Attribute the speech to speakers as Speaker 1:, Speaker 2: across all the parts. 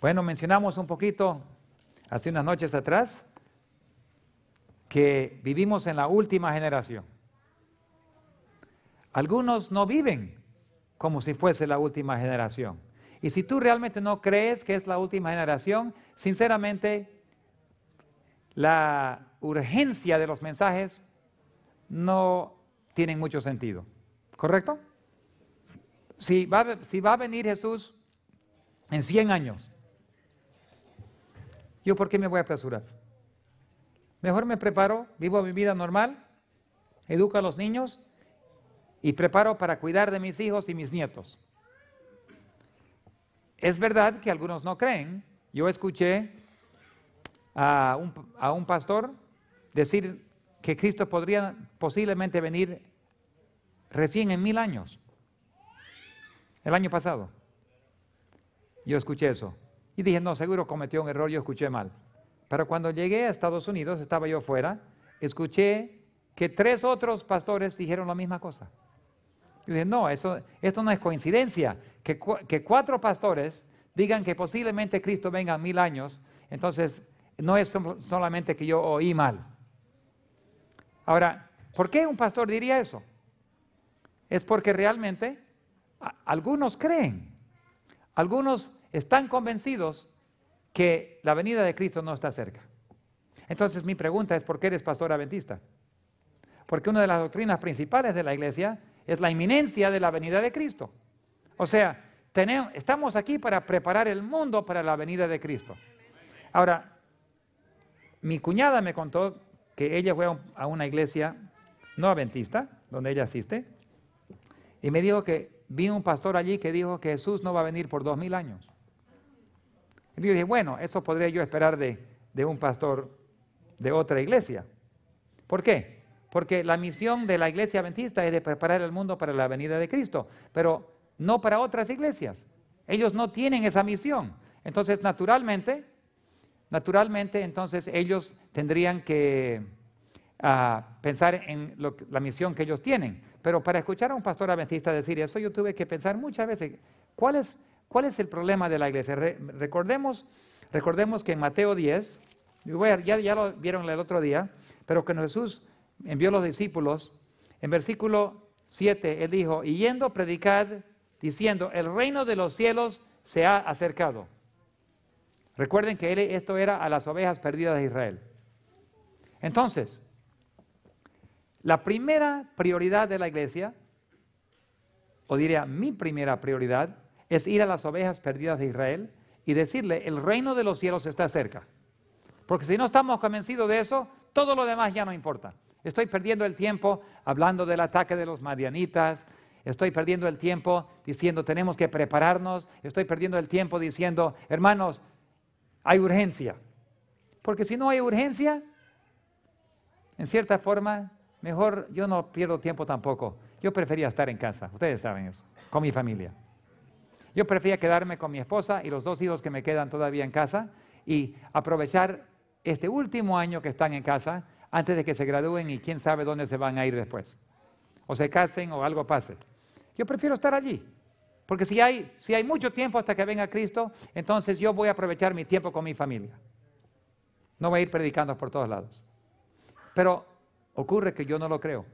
Speaker 1: Bueno, mencionamos un poquito hace unas noches atrás que vivimos en la última generación. Algunos no viven como si fuese la última generación. Y si tú realmente no crees que es la última generación, sinceramente, la urgencia de los mensajes no tiene mucho sentido. ¿Correcto? Si va, si va a venir Jesús en 100 años, ¿Yo por qué me voy a apresurar? Mejor me preparo, vivo mi vida normal, educo a los niños y preparo para cuidar de mis hijos y mis nietos. Es verdad que algunos no creen. Yo escuché a un, a un pastor decir que Cristo podría posiblemente venir recién en mil años, el año pasado. Yo escuché eso. Y dije, no, seguro cometió un error, yo escuché mal. Pero cuando llegué a Estados Unidos, estaba yo fuera, escuché que tres otros pastores dijeron la misma cosa. Y dije, no, eso, esto no es coincidencia. Que, cuatro pastores digan que posiblemente Cristo venga mil años, entonces no es solamente que yo oí mal. Ahora, ¿por qué un pastor diría eso? Es porque realmente algunos creen, algunos están convencidos que la venida de Cristo no está cerca. Entonces mi pregunta es, ¿por qué eres pastor adventista? Porque una de las doctrinas principales de la iglesia es la inminencia de la venida de Cristo. O sea, tenemos, estamos aquí para preparar el mundo para la venida de Cristo. Ahora, mi cuñada me contó que ella fue a una iglesia no adventista, donde ella asiste, y me dijo que vi un pastor allí que dijo que Jesús no va a venir por dos mil años yo dije, bueno, eso podría yo esperar de, un pastor de otra iglesia. ¿Por qué? Porque la misión de la iglesia adventista es de preparar el mundo para la venida de Cristo, pero no para otras iglesias. Ellos no tienen esa misión. Entonces, naturalmente, naturalmente, entonces ellos tendrían que ah, pensar en la misión que ellos tienen. Pero para escuchar a un pastor adventista decir eso, yo tuve que pensar muchas veces, ¿cuál es ¿Cuál es el problema de la iglesia? recordemos, recordemos que en Mateo 10, ya, ya lo vieron el otro día, pero que Jesús envió a los discípulos, en versículo 7, él dijo, y yendo a predicar, diciendo, el reino de los cielos se ha acercado. Recuerden que esto era a las ovejas perdidas de Israel. Entonces, la primera prioridad de la iglesia, o diría mi primera prioridad, es ir a las ovejas perdidas de Israel y decirle, el reino de los cielos está cerca. Porque si no estamos convencidos de eso, todo lo demás ya no importa. Estoy perdiendo el tiempo hablando del ataque de los madianitas, estoy perdiendo el tiempo diciendo tenemos que prepararnos, estoy perdiendo el tiempo diciendo, hermanos, hay urgencia. Porque si no hay urgencia, en cierta forma, mejor yo no pierdo tiempo tampoco. Yo prefería estar en casa, ustedes saben eso, con mi familia. Yo prefiero quedarme con mi esposa y los dos hijos que me quedan todavía en casa y aprovechar este último año que están en casa antes de que se gradúen y quién sabe dónde se van a ir después. O se casen o algo pase. Yo prefiero estar allí. Porque si hay, si hay mucho tiempo hasta que venga Cristo, entonces yo voy a aprovechar mi tiempo con mi familia. No voy a ir predicando por todos lados. Pero ocurre que yo no lo creo.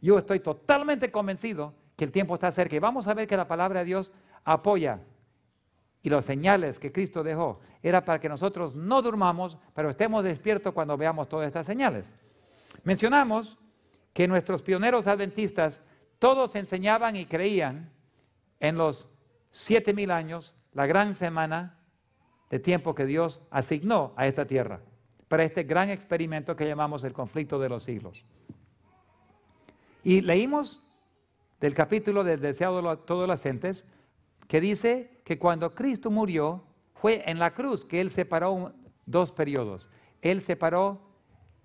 Speaker 1: Yo estoy totalmente convencido que el tiempo está cerca y vamos a ver que la palabra de Dios apoya y los señales que Cristo dejó era para que nosotros no durmamos, pero estemos despiertos cuando veamos todas estas señales. Mencionamos que nuestros pioneros adventistas todos enseñaban y creían en los siete mil años, la gran semana de tiempo que Dios asignó a esta tierra para este gran experimento que llamamos el conflicto de los siglos. Y leímos del capítulo del deseado de todos las gentes que dice que cuando Cristo murió, fue en la cruz que Él separó dos periodos. Él separó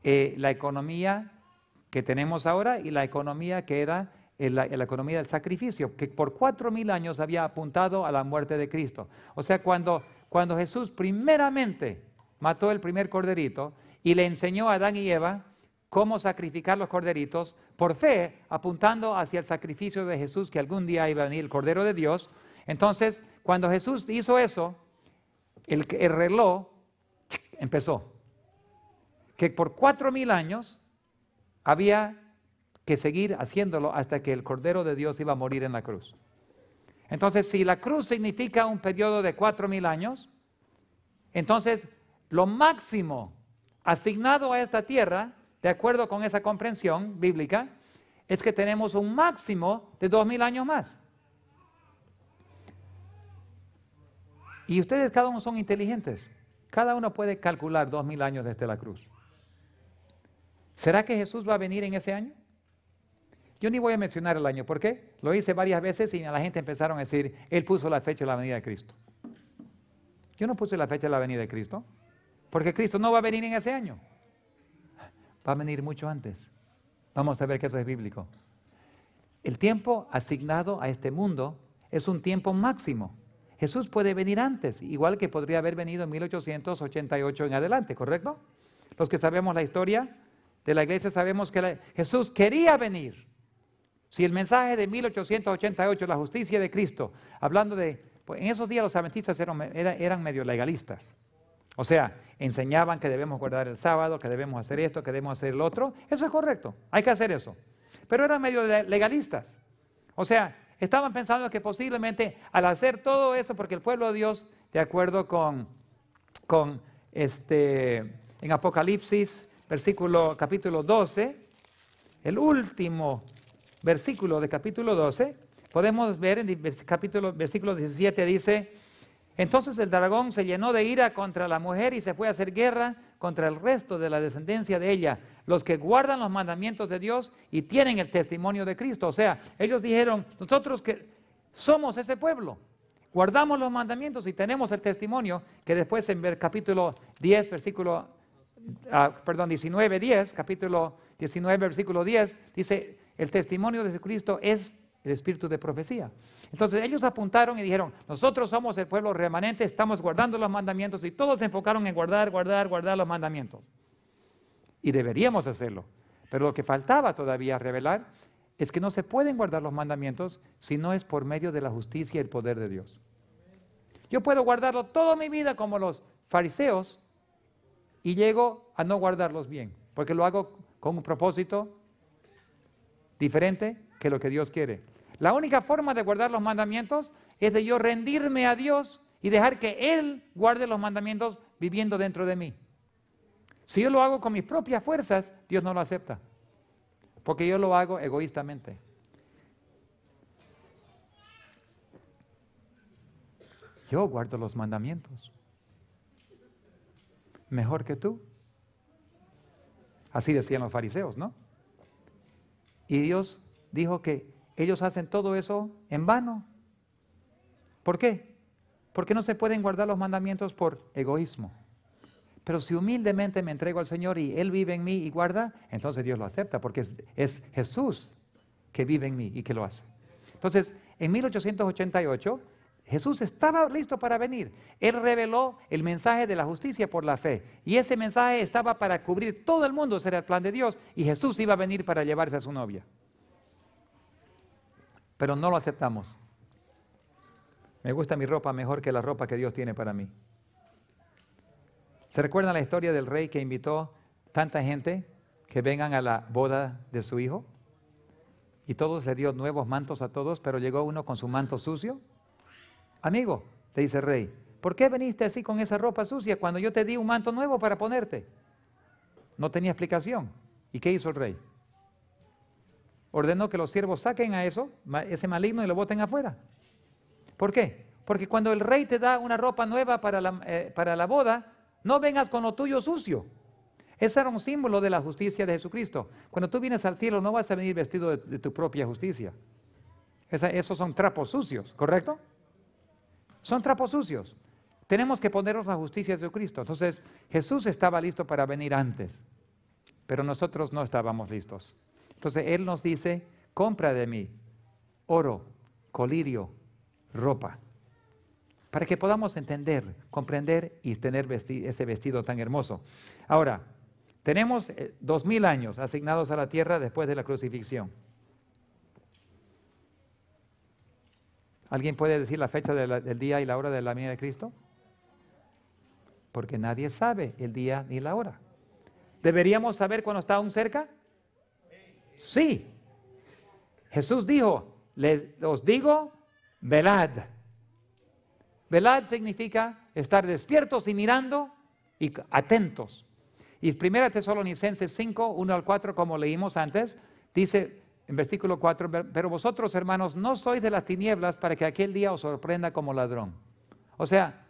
Speaker 1: eh, la economía que tenemos ahora y la economía que era eh, la, economía del sacrificio, que por cuatro mil años había apuntado a la muerte de Cristo. O sea, cuando, cuando Jesús primeramente mató el primer corderito y le enseñó a Adán y Eva cómo sacrificar los corderitos, por fe, apuntando hacia el sacrificio de Jesús, que algún día iba a venir el Cordero de Dios, entonces, cuando Jesús hizo eso, el, reloj empezó. Que por cuatro mil años había que seguir haciéndolo hasta que el Cordero de Dios iba a morir en la cruz. Entonces, si la cruz significa un periodo de cuatro mil años, entonces lo máximo asignado a esta tierra, de acuerdo con esa comprensión bíblica, es que tenemos un máximo de dos mil años más. Y ustedes cada uno son inteligentes. Cada uno puede calcular dos mil años desde la cruz. ¿Será que Jesús va a venir en ese año? Yo ni voy a mencionar el año. ¿Por qué? Lo hice varias veces y a la gente empezaron a decir, Él puso la fecha de la venida de Cristo. Yo no puse la fecha de la venida de Cristo. Porque Cristo no va a venir en ese año. Va a venir mucho antes. Vamos a ver que eso es bíblico. El tiempo asignado a este mundo es un tiempo máximo. Jesús puede venir antes, igual que podría haber venido en 1888 en adelante, ¿correcto? Los que sabemos la historia de la iglesia sabemos que Jesús quería venir. Si el mensaje de 1888, la justicia de Cristo, hablando de, pues en esos días los adventistas eran, eran medio legalistas. O sea, enseñaban que debemos guardar el sábado, que debemos hacer esto, que debemos hacer el otro. Eso es correcto, hay que hacer eso. Pero eran medio legalistas. O sea, Estaban pensando que posiblemente al hacer todo eso, porque el pueblo de Dios, de acuerdo con, con este, en Apocalipsis, versículo, capítulo 12, el último versículo de capítulo 12, podemos ver en el capítulo, versículo 17 dice, entonces el dragón se llenó de ira contra la mujer y se fue a hacer guerra contra el resto de la descendencia de ella, los que guardan los mandamientos de Dios y tienen el testimonio de Cristo. O sea, ellos dijeron, nosotros que somos ese pueblo, guardamos los mandamientos y tenemos el testimonio que después en el capítulo 10, versículo, ah, perdón, 19, 10, capítulo 19, versículo 10, dice, el testimonio de Cristo es el espíritu de profecía. Entonces ellos apuntaron y dijeron, nosotros somos el pueblo remanente, estamos guardando los mandamientos y todos se enfocaron en guardar, guardar, guardar los mandamientos. Y deberíamos hacerlo. Pero lo que faltaba todavía revelar es que no se pueden guardar los mandamientos si no es por medio de la justicia y el poder de Dios. Yo puedo guardarlo toda mi vida como los fariseos y llego a no guardarlos bien, porque lo hago con un propósito diferente que lo que Dios quiere. La única forma de guardar los mandamientos es de yo rendirme a Dios y dejar que Él guarde los mandamientos viviendo dentro de mí. Si yo lo hago con mis propias fuerzas, Dios no lo acepta, porque yo lo hago egoístamente. Yo guardo los mandamientos. Mejor que tú. Así decían los fariseos, ¿no? Y Dios dijo que ellos hacen todo eso en vano. ¿Por qué? Porque no se pueden guardar los mandamientos por egoísmo. Pero si humildemente me entrego al Señor y Él vive en mí y guarda, entonces Dios lo acepta, porque es, Jesús que vive en mí y que lo hace. Entonces, en 1888, Jesús estaba listo para venir. Él reveló el mensaje de la justicia por la fe. Y ese mensaje estaba para cubrir todo el mundo, ese era el plan de Dios. Y Jesús iba a venir para llevarse a su novia pero no lo aceptamos. Me gusta mi ropa mejor que la ropa que Dios tiene para mí. ¿Se recuerdan la historia del rey que invitó tanta gente que vengan a la boda de su hijo? Y todos le dio nuevos mantos a todos, pero llegó uno con su manto sucio. Amigo, te dice el rey, ¿por qué viniste así con esa ropa sucia cuando yo te di un manto nuevo para ponerte? No tenía explicación. ¿Y qué hizo el rey? ordenó que los siervos saquen a eso, ese maligno, y lo boten afuera. ¿Por qué? Porque cuando el rey te da una ropa nueva eh, para la, boda, no vengas con lo tuyo sucio. Ese era un símbolo de la justicia de Jesucristo. Cuando tú vienes al cielo no vas a venir vestido de, tu propia justicia. esos son trapos sucios, ¿correcto? Son trapos sucios. Tenemos que ponernos la justicia de Jesucristo. Entonces Jesús estaba listo para venir antes, pero nosotros no estábamos listos. Entonces Él nos dice, compra de mí oro, colirio, ropa, para que podamos entender, comprender y tener ese vestido tan hermoso. Ahora, tenemos eh, dos mil años asignados a la tierra después de la crucifixión. ¿Alguien puede decir la fecha del día y la hora de la venida de Cristo? Porque nadie sabe el día ni la hora. ¿Deberíamos saber cuándo está aún cerca? Sí. Jesús dijo, les, os digo, velad. Velad significa estar despiertos y mirando y atentos. Y 1 Tesalonicenses 5, 1 al 4, como leímos antes, dice en versículo 4, pero vosotros hermanos no sois de las tinieblas para que aquel día os sorprenda como ladrón. O sea,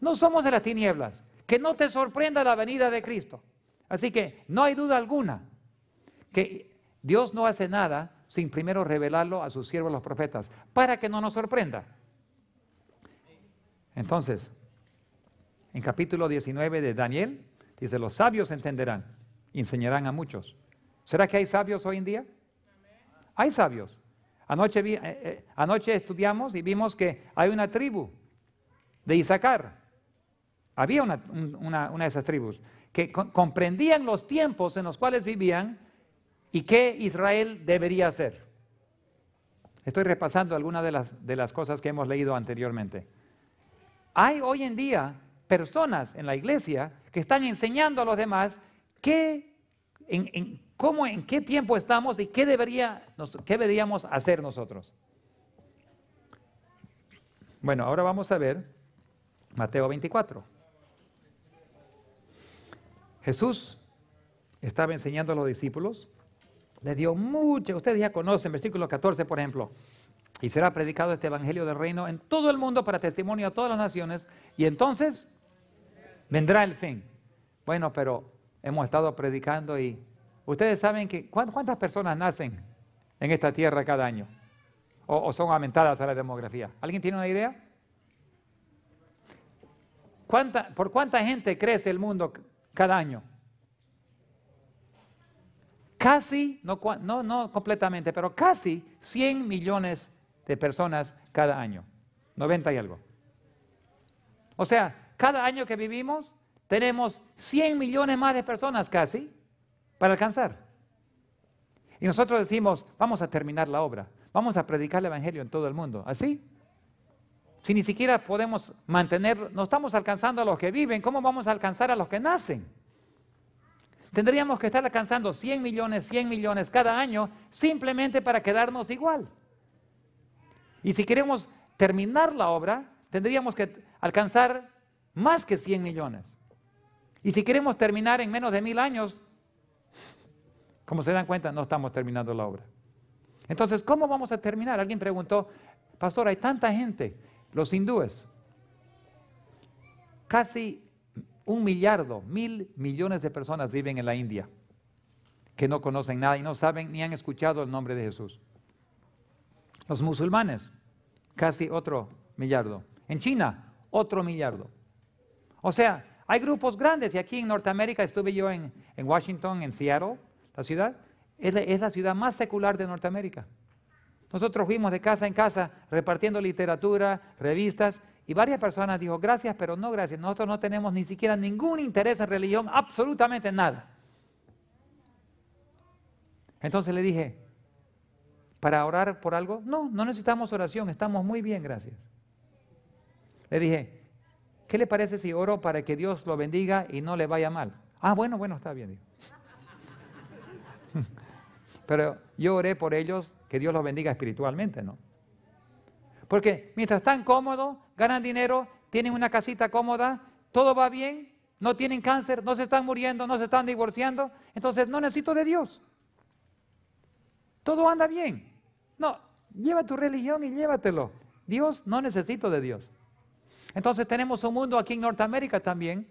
Speaker 1: no somos de las tinieblas, que no te sorprenda la venida de Cristo. Así que no hay duda alguna que Dios no hace nada sin primero revelarlo a sus siervos los profetas, para que no nos sorprenda. Entonces, en capítulo 19 de Daniel, dice, los sabios entenderán y enseñarán a muchos. ¿Será que hay sabios hoy en día? Hay sabios. Anoche, eh, eh, anoche estudiamos y vimos que hay una tribu de Isaacar. Había una de esas tribus que comprendían los tiempos en los cuales vivían ¿Y qué Israel debería hacer? Estoy repasando algunas de las, de las cosas que hemos leído anteriormente. Hay hoy en día personas en la iglesia que están enseñando a los demás qué, en, cómo, en qué tiempo estamos y qué, debería, qué deberíamos hacer nosotros. Bueno, ahora vamos a ver Mateo 24. Jesús estaba enseñando a los discípulos le dio mucho, ustedes ya conocen, versículo 14, por ejemplo. Y será predicado este evangelio del reino en todo el mundo para testimonio a todas las naciones. Y entonces vendrá el fin. Bueno, pero hemos estado predicando y ustedes saben que cuántas personas nacen en esta tierra cada año o, son aumentadas a la demografía. ¿Alguien tiene una idea? ¿Cuánta, ¿Por cuánta gente crece el mundo cada año? casi, no, no, no completamente, pero casi 100 millones de personas cada año. 90 y algo. O sea, cada año que vivimos tenemos 100 millones más de personas casi para alcanzar. Y nosotros decimos, vamos a terminar la obra, vamos a predicar el Evangelio en todo el mundo. ¿Así? Si ni siquiera podemos mantener, no estamos alcanzando a los que viven, ¿cómo vamos a alcanzar a los que nacen? Tendríamos que estar alcanzando 100 millones, 100 millones cada año simplemente para quedarnos igual. Y si queremos terminar la obra, tendríamos que alcanzar más que 100 millones. Y si queremos terminar en menos de mil años, como se dan cuenta, no estamos terminando la obra. Entonces, ¿cómo vamos a terminar? Alguien preguntó, pastor, hay tanta gente, los hindúes, casi un millardo, mil millones de personas viven en la India que no conocen nada y no saben ni han escuchado el nombre de Jesús. Los musulmanes, casi otro millardo. En China, otro millardo. O sea, hay grupos grandes y aquí en Norteamérica estuve yo en, Washington, en Seattle, la ciudad, es la, es la ciudad más secular de Norteamérica. Nosotros fuimos de casa en casa repartiendo literatura, revistas y varias personas dijo, gracias, pero no gracias. Nosotros no tenemos ni siquiera ningún interés en religión, absolutamente nada. Entonces le dije, ¿para orar por algo? No, no necesitamos oración, estamos muy bien, gracias. Le dije, ¿qué le parece si oro para que Dios lo bendiga y no le vaya mal? Ah, bueno, bueno, está bien. Pero yo oré por ellos, que Dios los bendiga espiritualmente, ¿no? Porque mientras están cómodos, ganan dinero, tienen una casita cómoda, todo va bien, no tienen cáncer, no se están muriendo, no se están divorciando, entonces no necesito de Dios. Todo anda bien. No, lleva tu religión y llévatelo. Dios, no necesito de Dios. Entonces tenemos un mundo aquí en Norteamérica también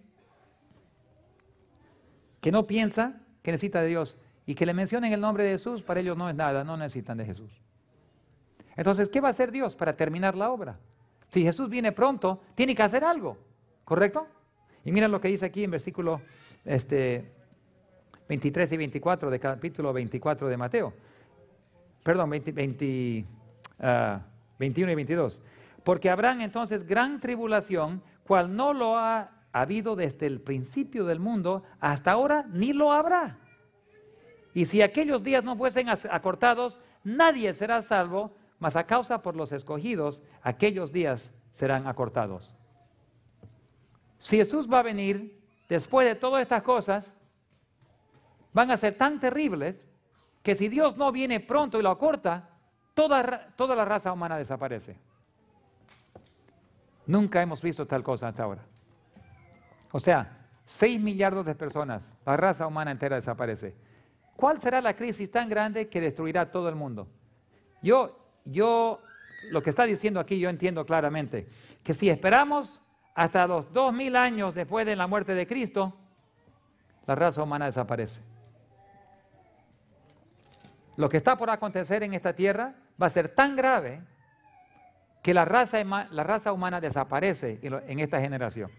Speaker 1: que no piensa que necesita de Dios y que le mencionen el nombre de Jesús, para ellos no es nada, no necesitan de Jesús. Entonces, ¿qué va a hacer Dios para terminar la obra? Si Jesús viene pronto, tiene que hacer algo, ¿correcto? Y mira lo que dice aquí en versículo este, 23 y 24 de capítulo 24 de Mateo. Perdón, 21 ah, y 22. Porque habrán entonces gran tribulación, cual no lo ha habido desde el principio del mundo hasta ahora, ni lo habrá. Y si aquellos días no fuesen acortados, nadie será salvo, mas a causa por los escogidos, aquellos días serán acortados. Si Jesús va a venir después de todas estas cosas, van a ser tan terribles que si Dios no viene pronto y lo acorta, toda, toda la raza humana desaparece. Nunca hemos visto tal cosa hasta ahora. O sea, 6 millardos de personas, la raza humana entera desaparece. ¿Cuál será la crisis tan grande que destruirá todo el mundo? Yo yo, lo que está diciendo aquí yo entiendo claramente, que si esperamos hasta los 2000 años después de la muerte de Cristo, la raza humana desaparece. Lo que está por acontecer en esta tierra va a ser tan grave que la raza, la raza humana desaparece en esta generación.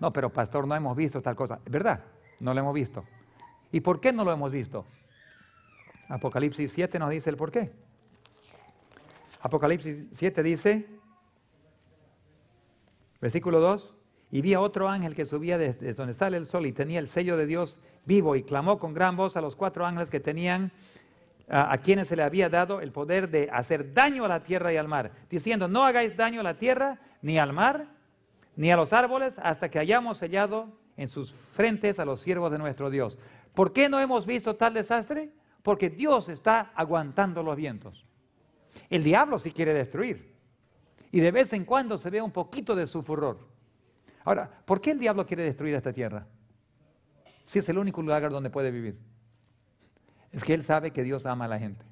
Speaker 1: No, pero pastor, no hemos visto tal cosa. ¿Verdad? No lo hemos visto. ¿Y por qué no lo hemos visto? Apocalipsis 7 nos dice el por qué. Apocalipsis 7 dice, versículo 2, y vi a otro ángel que subía desde donde sale el sol y tenía el sello de Dios vivo y clamó con gran voz a los cuatro ángeles que tenían a quienes se le había dado el poder de hacer daño a la tierra y al mar, diciendo, no hagáis daño a la tierra, ni al mar, ni a los árboles, hasta que hayamos sellado en sus frentes a los siervos de nuestro Dios. ¿Por qué no hemos visto tal desastre? Porque Dios está aguantando los vientos. El diablo sí quiere destruir. Y de vez en cuando se ve un poquito de su furor. Ahora, ¿por qué el diablo quiere destruir esta tierra? Si es el único lugar donde puede vivir. Es que él sabe que Dios ama a la gente.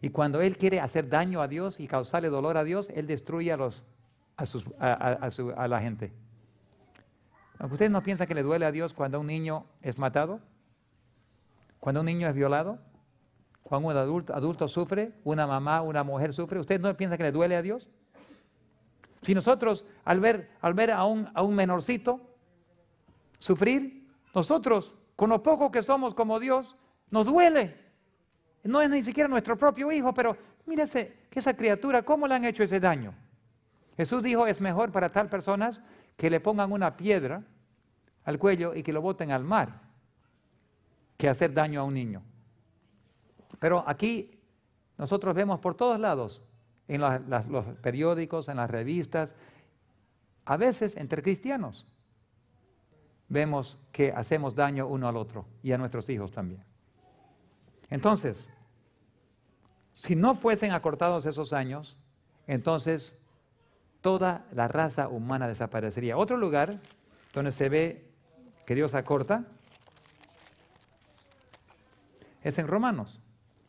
Speaker 1: Y cuando él quiere hacer daño a Dios y causarle dolor a Dios, él destruye a, los, a, la gente. ¿Ustedes no piensan que le duele a Dios cuando un niño es matado? ¿Cuando un niño es violado? Cuando un adulto, sufre, una mamá, una mujer sufre, ¿usted no piensa que le duele a Dios? Si nosotros al ver, al ver a, un, a un menorcito sufrir, nosotros, con lo poco que somos como Dios, nos duele. No es ni siquiera nuestro propio hijo, pero mírese que esa criatura, ¿cómo le han hecho ese daño? Jesús dijo, es mejor para tal personas que le pongan una piedra al cuello y que lo boten al mar que hacer daño a un niño. Pero aquí nosotros vemos por todos lados, en los periódicos, en las revistas, a veces entre cristianos, vemos que hacemos daño uno al otro y a nuestros hijos también. Entonces, si no fuesen acortados esos años, entonces toda la raza humana desaparecería. Otro lugar donde se ve que Dios acorta es en Romanos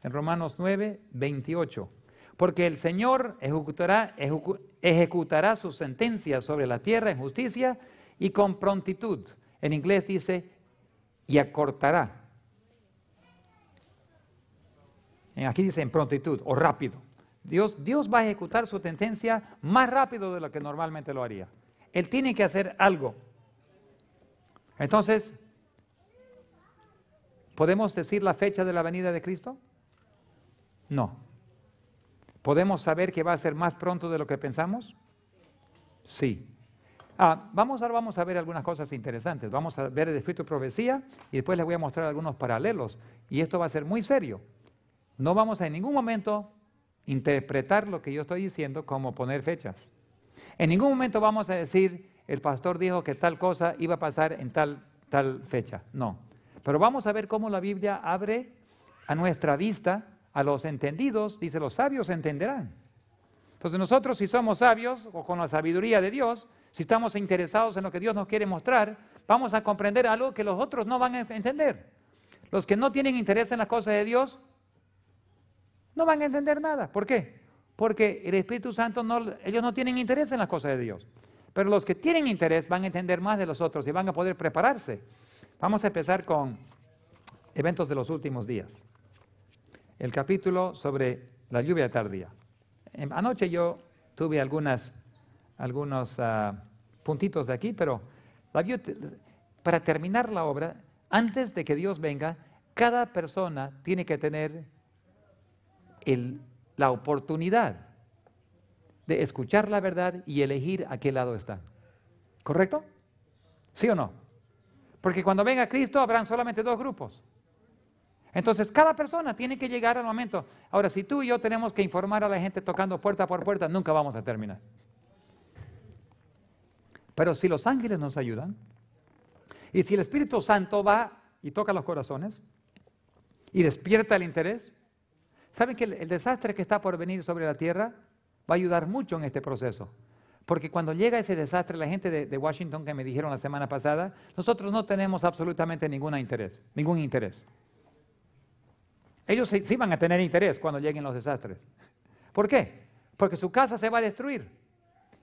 Speaker 1: en Romanos 9, 28. Porque el Señor ejecutará, su sentencia sobre la tierra en justicia y con prontitud. En inglés dice, y acortará. Aquí dice en prontitud o rápido. Dios, Dios va a ejecutar su sentencia más rápido de lo que normalmente lo haría. Él tiene que hacer algo. Entonces, ¿podemos decir la fecha de la venida de Cristo? No. ¿Podemos saber que va a ser más pronto de lo que pensamos? Sí. Ah, vamos, ahora vamos a ver algunas cosas interesantes. Vamos a ver el espíritu profecía y después les voy a mostrar algunos paralelos. Y esto va a ser muy serio. No vamos a en ningún momento interpretar lo que yo estoy diciendo como poner fechas. En ningún momento vamos a decir, el pastor dijo que tal cosa iba a pasar en tal, tal fecha. No. Pero vamos a ver cómo la Biblia abre a nuestra vista a los entendidos, dice, los sabios entenderán. Entonces nosotros si somos sabios o con la sabiduría de Dios, si estamos interesados en lo que Dios nos quiere mostrar, vamos a comprender algo que los otros no van a entender. Los que no tienen interés en las cosas de Dios, no van a entender nada. ¿Por qué? Porque el Espíritu Santo, no, ellos no tienen interés en las cosas de Dios. Pero los que tienen interés van a entender más de los otros y van a poder prepararse. Vamos a empezar con eventos de los últimos días el capítulo sobre la lluvia tardía. Em, anoche yo tuve algunas, algunos ah, puntitos de aquí, pero para terminar la obra, antes de que Dios venga, cada persona tiene que tener la oportunidad de escuchar la verdad y elegir a qué lado está. ¿Correcto? ¿Sí o no? Porque cuando venga Cristo habrán solamente dos grupos. Entonces, cada persona tiene que llegar al momento. Ahora, si tú y yo tenemos que informar a la gente tocando puerta por puerta, nunca vamos a terminar. Pero si los ángeles nos ayudan, y si el Espíritu Santo va y toca los corazones, y despierta el interés, ¿saben que el, desastre que está por venir sobre la tierra va a ayudar mucho en este proceso? Porque cuando llega ese desastre, la gente de, de, Washington que me dijeron la semana pasada, nosotros no tenemos absolutamente ningún interés, ningún interés. Ellos sí, van a tener interés cuando lleguen los desastres. ¿Por qué? Porque su casa se va a destruir.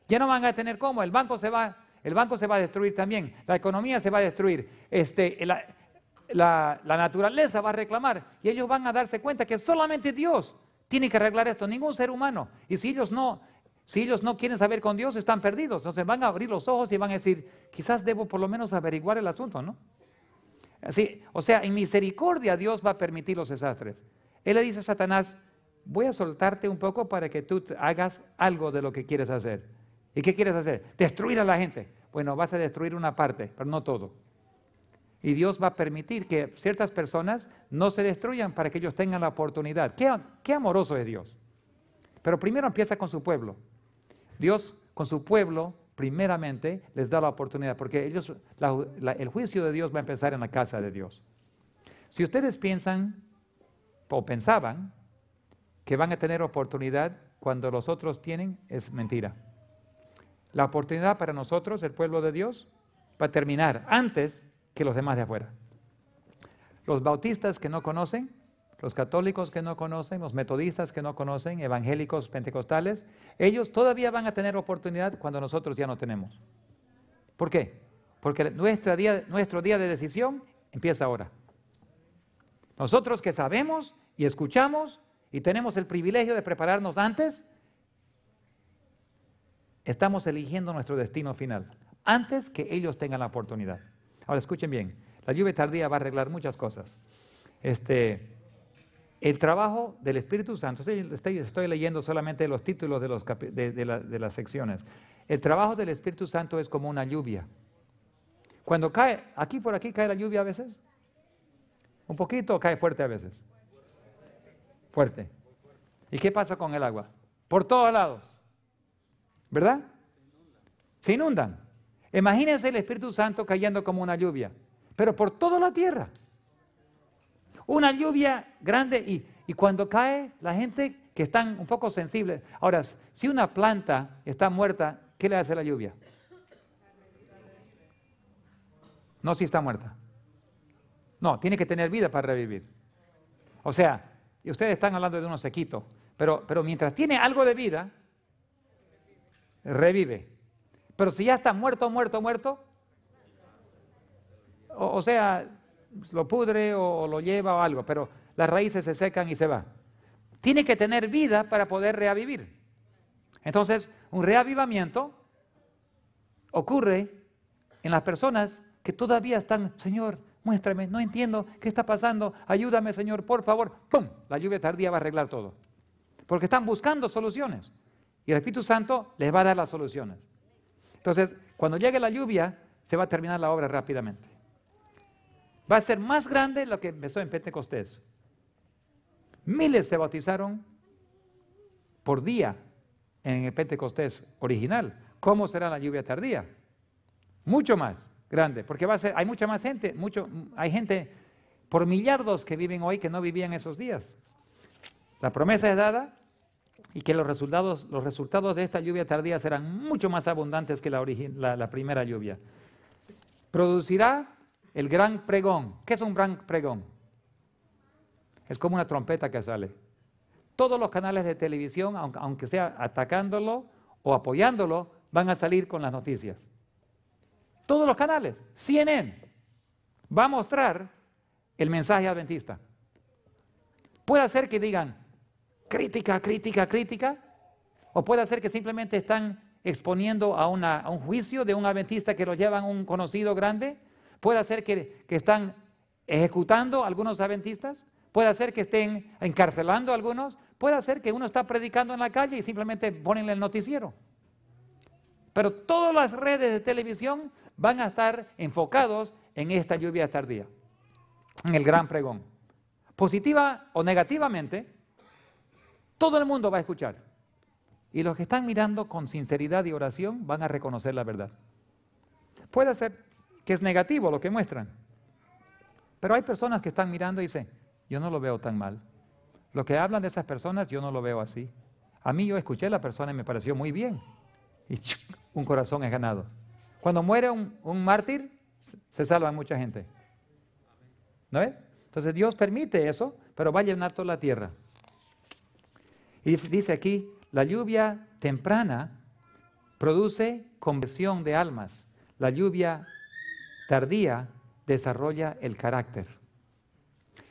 Speaker 1: Ya no van a tener cómo. El banco se va, el banco se va a destruir también. La economía se va a destruir. Este, la, naturaleza va a reclamar. Y ellos van a darse cuenta que solamente Dios tiene que arreglar esto. Ningún ser humano. Y si ellos no si ellos no quieren saber con Dios, están perdidos. Entonces van a abrir los ojos y van a decir, quizás debo por lo menos averiguar el asunto, ¿no? o sea, en misericordia Dios va a permitir los desastres. Él le dice a Satanás, voy a soltarte un poco para que tú hagas algo de lo que quieres hacer. ¿Y qué quieres hacer? Destruir a la gente. Bueno, vas a destruir una parte, pero no todo. Y Dios va a permitir que ciertas personas no se destruyan para que ellos tengan la oportunidad. Qué, qué amoroso es Dios. Pero primero empieza con su pueblo. Dios con su pueblo primeramente les da la oportunidad, porque ellos, el juicio de Dios va a empezar en la casa de Dios. Si ustedes piensan o pensaban que van a tener oportunidad cuando los otros tienen, es mentira. La oportunidad para nosotros, el pueblo de Dios, va a terminar antes que los demás de afuera. Los bautistas que no conocen los católicos que no conocen, los metodistas que no conocen, evangélicos, pentecostales, ellos todavía van a tener oportunidad cuando nosotros ya no tenemos. ¿Por qué? Porque día, nuestro día de decisión empieza ahora. Nosotros que sabemos y escuchamos y tenemos el privilegio de prepararnos antes, estamos eligiendo nuestro destino final, antes que ellos tengan la oportunidad. Ahora escuchen bien, la lluvia tardía va a arreglar muchas cosas. Este, el trabajo del Espíritu Santo, estoy, leyendo solamente los títulos de, los las secciones. El trabajo del Espíritu Santo es como una lluvia. Cuando cae, aquí por aquí cae la lluvia a veces, un poquito cae fuerte a veces. Fuerte. ¿Y qué pasa con el agua? Por todos lados. ¿Verdad? Se inundan. Imagínense el Espíritu Santo cayendo como una lluvia, pero por toda la tierra. Una lluvia grande y, cuando cae, la gente que están un poco sensibles. Ahora, si una planta está muerta, ¿qué le hace la lluvia? No si está muerta. No, tiene que tener vida para revivir. O sea, y ustedes están hablando de unos sequitos, pero, pero mientras tiene algo de vida, revive. Pero si ya está muerto, muerto, muerto, o sea, lo pudre o, lo lleva o algo, pero las raíces se secan y se va. Tiene que tener vida para poder reavivir. Entonces, un reavivamiento ocurre en las personas que todavía están, Señor, muéstrame, no entiendo qué está pasando, ayúdame, Señor, por favor. ¡Pum! La lluvia tardía va a arreglar todo. Porque están buscando soluciones. Y el Espíritu Santo les va a dar las soluciones. Entonces, cuando llegue la lluvia, se va a terminar la obra rápidamente va a ser más grande lo que empezó en Pentecostés. Miles se bautizaron por día en el Pentecostés original. ¿Cómo será la lluvia tardía? Mucho más grande, porque va a ser, hay mucha más gente, mucho, hay gente por millardos que viven hoy que no vivían esos días. La promesa es dada y que los resultados, los resultados de esta lluvia tardía serán mucho más abundantes que la primera lluvia. Producirá el gran pregón. ¿Qué es un gran pregón? Es como una trompeta que sale. Todos los canales de televisión, aunque sea atacándolo o apoyándolo, van a salir con las noticias. Todos los canales. CNN va a mostrar el mensaje adventista. Puede ser que digan crítica, crítica, crítica, o puede ser que simplemente están exponiendo a, un juicio de un adventista que lo llevan un conocido grande Puede ser que, están ejecutando algunos adventistas, puede ser que estén encarcelando a algunos, puede ser que uno está predicando en la calle y simplemente ponenle el noticiero. Pero todas las redes de televisión van a estar enfocados en esta lluvia tardía, en el gran pregón. Positiva o negativamente, todo el mundo va a escuchar. Y los que están mirando con sinceridad y oración van a reconocer la verdad. Puede ser que es negativo lo que muestran. Pero hay personas que están mirando y dicen, yo no lo veo tan mal. Lo que hablan de esas personas, yo no lo veo así. A mí yo escuché a la persona y me pareció muy bien. Y un corazón es ganado. Cuando muere un, mártir, se salva mucha gente. ¿No es? Entonces Dios permite eso, pero va a llenar toda la tierra. Y dice aquí, la lluvia temprana produce conversión de almas. La lluvia tardía desarrolla el carácter.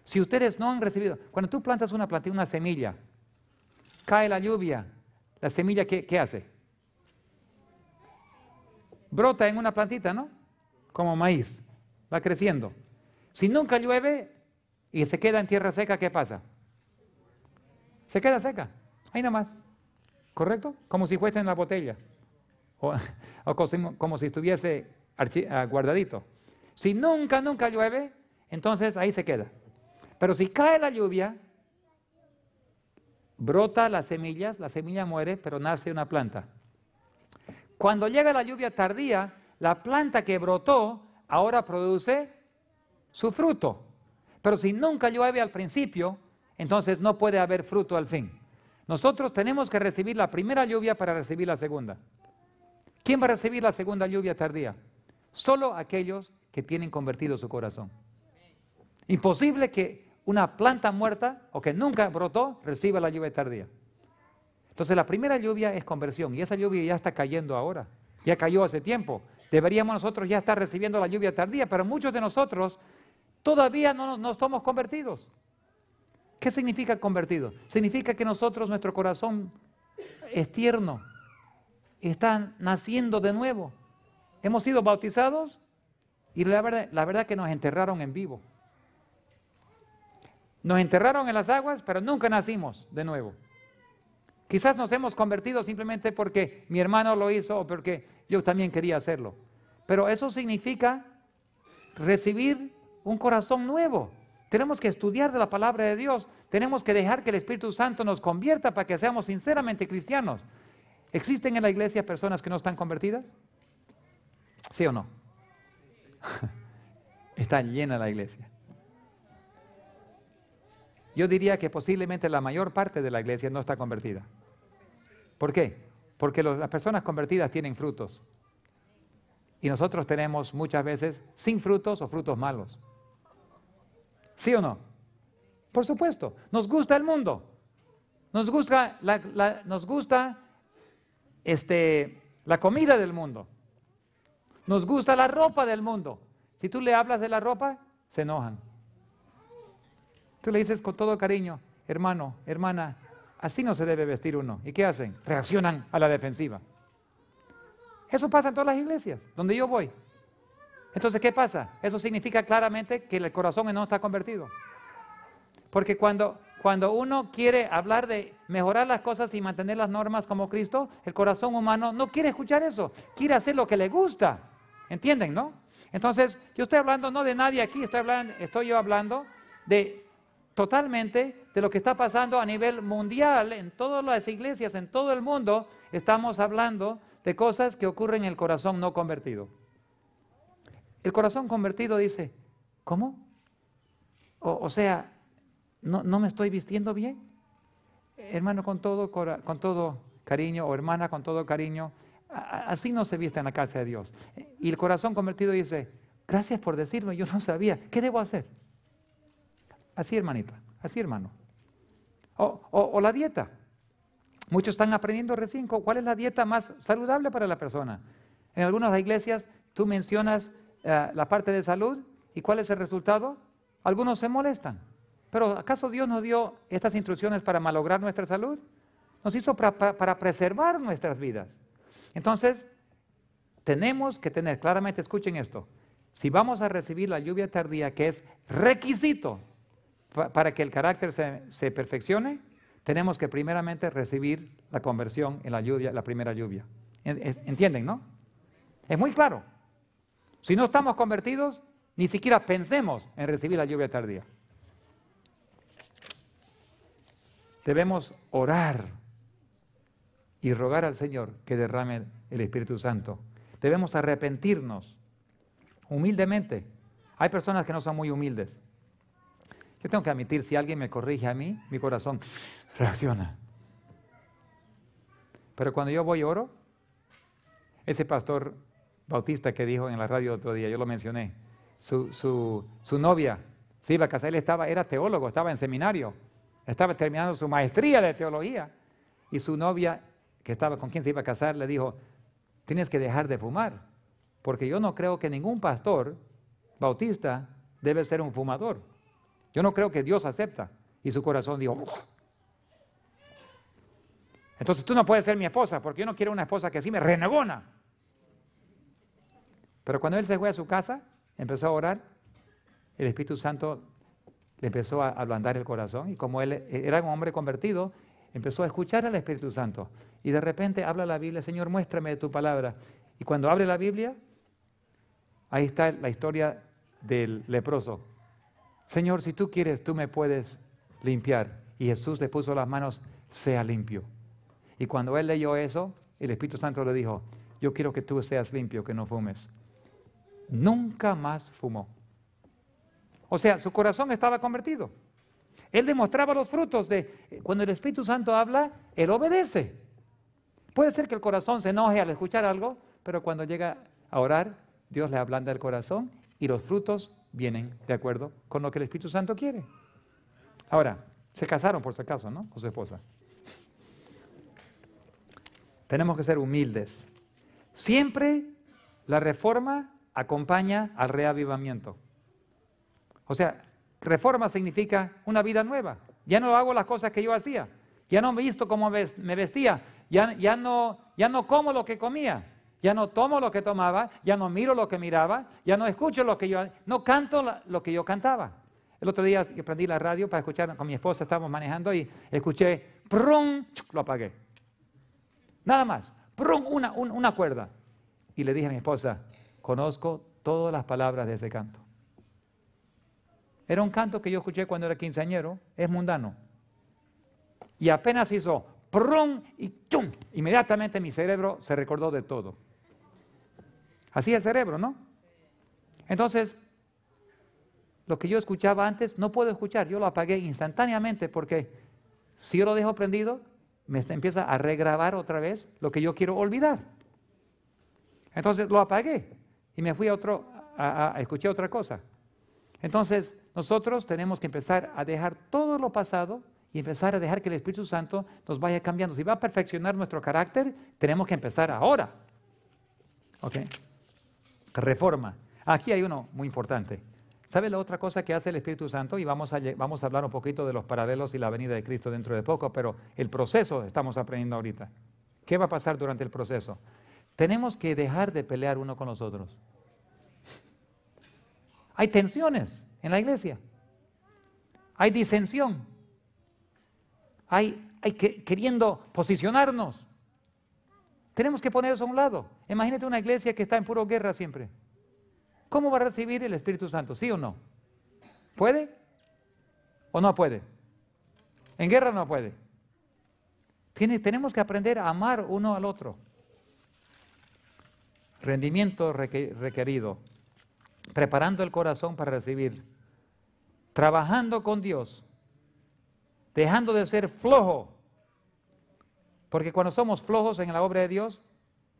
Speaker 1: Si ustedes no han recibido, cuando tú plantas una plantilla, una semilla, cae la lluvia, la semilla ¿qué, hace? Brota en una plantita, ¿no? Como maíz, va creciendo. Si nunca llueve y se queda en tierra seca, ¿qué pasa? Se queda seca, ahí más. ¿correcto? Como si fuese en la botella, o como si estuviese Ah, guardadito. Si nunca, nunca llueve, entonces ahí se queda. Pero si cae la lluvia, brota las semillas, la semilla muere, pero nace una planta. Cuando llega la lluvia tardía, la planta que brotó ahora produce su fruto. Pero si nunca llueve al principio, entonces no puede haber fruto al fin. Nosotros tenemos que recibir la primera lluvia para recibir la segunda. ¿Quién va a recibir la segunda lluvia tardía? Solo aquellos que tienen convertido su corazón. Imposible que una planta muerta o que nunca brotó reciba la lluvia tardía. Entonces la primera lluvia es conversión y esa lluvia ya está cayendo ahora. Ya cayó hace tiempo. Deberíamos nosotros ya estar recibiendo la lluvia tardía, pero muchos de nosotros todavía no, no estamos convertidos. ¿Qué significa convertido? Significa que nosotros, nuestro corazón es tierno, está naciendo de nuevo. Hemos sido bautizados y la verdad, la que nos enterraron en vivo. Nos enterraron en las aguas, pero nunca nacimos de nuevo. Quizás nos hemos convertido simplemente porque mi hermano lo hizo o porque yo también quería hacerlo. Pero eso significa recibir un corazón nuevo. Tenemos que estudiar de la palabra de Dios. Tenemos que dejar que el Espíritu Santo nos convierta para que seamos sinceramente cristianos. ¿Existen en la iglesia personas que no están convertidas? ¿Sí o no? Está llena la iglesia. Yo diría que posiblemente la mayor parte de la iglesia no está convertida. ¿Por qué? Porque las personas convertidas tienen frutos. Y nosotros tenemos muchas veces sin frutos o frutos malos. ¿Sí o no? Por supuesto, nos gusta el mundo. Nos gusta nos gusta este, la comida del mundo. Nos gusta la ropa del mundo. Si tú le hablas de la ropa, se enojan. Tú le dices con todo cariño, hermano, hermana, así no se debe vestir uno. ¿Y qué hacen? Reaccionan a la defensiva. Eso pasa en todas las iglesias, donde yo voy. Entonces, ¿qué pasa? Eso significa claramente que el corazón no está convertido. Porque cuando, cuando uno quiere hablar de mejorar las cosas y mantener las normas como Cristo, el corazón humano no quiere escuchar eso, quiere hacer lo que le gusta. ¿Entienden, no? Entonces, yo estoy hablando no de nadie aquí, estoy, hablando, yo hablando de totalmente de lo que está pasando a nivel mundial, en todas las iglesias, en todo el mundo, estamos hablando de cosas que ocurren en el corazón no convertido. El corazón convertido dice, ¿cómo? O, sea, ¿no, ¿no, me estoy vistiendo bien? Hermano, con todo, con todo cariño, o hermana, con todo cariño, Así no se viste en la casa de Dios. Y el corazón convertido dice, gracias por decirme, yo no sabía, ¿qué debo hacer? Así hermanita, así hermano. O, la dieta. Muchos están aprendiendo recién cuál es la dieta más saludable para la persona. En algunas iglesias tú mencionas eh, la parte de salud y cuál es el resultado. Algunos se molestan. Pero ¿acaso Dios nos dio estas instrucciones para malograr nuestra salud? Nos hizo para preservar nuestras vidas. Entonces, tenemos que tener, claramente escuchen esto, si vamos a recibir la lluvia tardía, que es requisito para que el carácter se, se, perfeccione, tenemos que primeramente recibir la conversión en la lluvia, la primera lluvia. ¿Entienden, no? Es muy claro. Si no estamos convertidos, ni siquiera pensemos en recibir la lluvia tardía. Debemos orar y rogar al Señor que derrame el Espíritu Santo. Debemos arrepentirnos humildemente. Hay personas que no son muy humildes. Yo tengo que admitir, si alguien me corrige a mí, mi corazón reacciona. Pero cuando yo voy oro, ese pastor bautista que dijo en la radio otro día, yo lo mencioné, su, novia se iba a él estaba, era teólogo, estaba en seminario, estaba terminando su maestría de teología y su novia que estaba con quien se iba a casar, le dijo, tienes que dejar de fumar, porque yo no creo que ningún pastor bautista debe ser un fumador. Yo no creo que Dios acepta. Y su corazón dijo, entonces tú no puedes ser mi esposa, porque yo no quiero una esposa que así me renegona. Pero cuando él se fue a su casa, empezó a orar, el Espíritu Santo le empezó a ablandar el corazón y como él era un hombre convertido, empezó a escuchar al Espíritu Santo y de repente habla la Biblia, Señor, muéstrame tu palabra. Y cuando abre la Biblia, ahí está la historia del leproso. Señor, si tú quieres, tú me puedes limpiar. Y Jesús le puso las manos, sea limpio. Y cuando él leyó eso, el Espíritu Santo le dijo, yo quiero que tú seas limpio, que no fumes. Nunca más fumó. O sea, su corazón estaba convertido. Él demostraba los frutos de eh, cuando el Espíritu Santo habla, él obedece. Puede ser que el corazón se enoje al escuchar algo, pero cuando llega a orar, Dios le ablanda el corazón y los frutos vienen de acuerdo con lo que el Espíritu Santo quiere. Ahora, se casaron por si acaso, ¿no? Con su esposa. Tenemos que ser humildes. Siempre la reforma acompaña al reavivamiento. O sea, Reforma significa una vida nueva. Ya no hago las cosas que yo hacía. Ya no me visto cómo me vestía. Ya, ya, no, ya no como lo que comía. Ya no tomo lo que tomaba. Ya no miro lo que miraba. Ya no escucho lo que yo... No canto lo que yo cantaba. El otro día aprendí prendí la radio para escuchar con mi esposa, estábamos manejando y escuché, prum, lo apagué. Nada más, prum, una cuerda. Y le dije a mi esposa, conozco todas las palabras de ese canto. Era un canto que yo escuché cuando era quinceañero, es mundano. Y apenas hizo prum y chum, inmediatamente mi cerebro se recordó de todo. Así el cerebro, ¿no? Entonces, lo que yo escuchaba antes no puedo escuchar, yo lo apagué instantáneamente porque si yo lo dejo prendido, me empieza a regrabar otra vez lo que yo quiero olvidar. Entonces lo apagué y me fui a otro, a escuché otra cosa. Entonces, nosotros tenemos que empezar a dejar todo lo pasado y empezar a dejar que el Espíritu Santo nos vaya cambiando. Si va a perfeccionar nuestro carácter, tenemos que empezar ahora. ¿Ok? Reforma. Aquí hay uno muy importante. ¿Sabe la otra cosa que hace el Espíritu Santo? Y vamos a, vamos a hablar un poquito de los paralelos y la venida de Cristo dentro de poco, pero el proceso estamos aprendiendo ahorita. ¿Qué va a pasar durante el proceso? Tenemos que dejar de pelear uno con los otros. Hay tensiones en la iglesia. Hay disensión. Hay, hay que, queriendo posicionarnos. Tenemos que poner eso a un lado. Imagínate una iglesia que está en puro guerra siempre. ¿Cómo va a recibir el Espíritu Santo? ¿Sí o no? ¿Puede o no puede? En guerra no puede. tenemos que aprender a amar uno al otro. Rendimiento requerido. Preparando el corazón para recibir trabajando con Dios, dejando de ser flojo. Porque cuando somos flojos en la obra de Dios,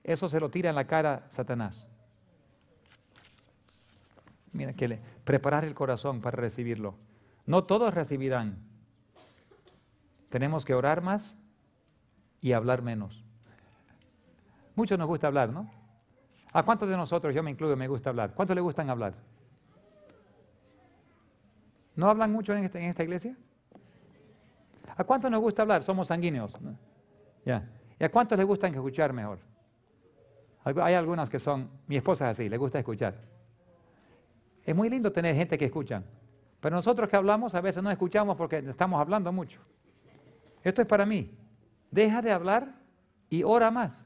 Speaker 1: eso se lo tira en la cara Satanás. Mira que preparar el corazón para recibirlo. No todos recibirán. Tenemos que orar más y hablar menos. Muchos nos gusta hablar, ¿no? ¿A cuántos de nosotros, yo me incluyo, me gusta hablar? ¿Cuántos le gustan hablar? ¿No hablan mucho este, en, esta iglesia? ¿A cuántos nos gusta hablar? Somos sanguíneos. ¿Y a cuántos les gusta escuchar mejor? Hay algunas que son, mi esposa es así, le gusta escuchar. Es muy lindo tener gente que escucha, pero nosotros que hablamos a veces no escuchamos porque estamos hablando mucho. Esto es para mí. Deja de hablar y ora más.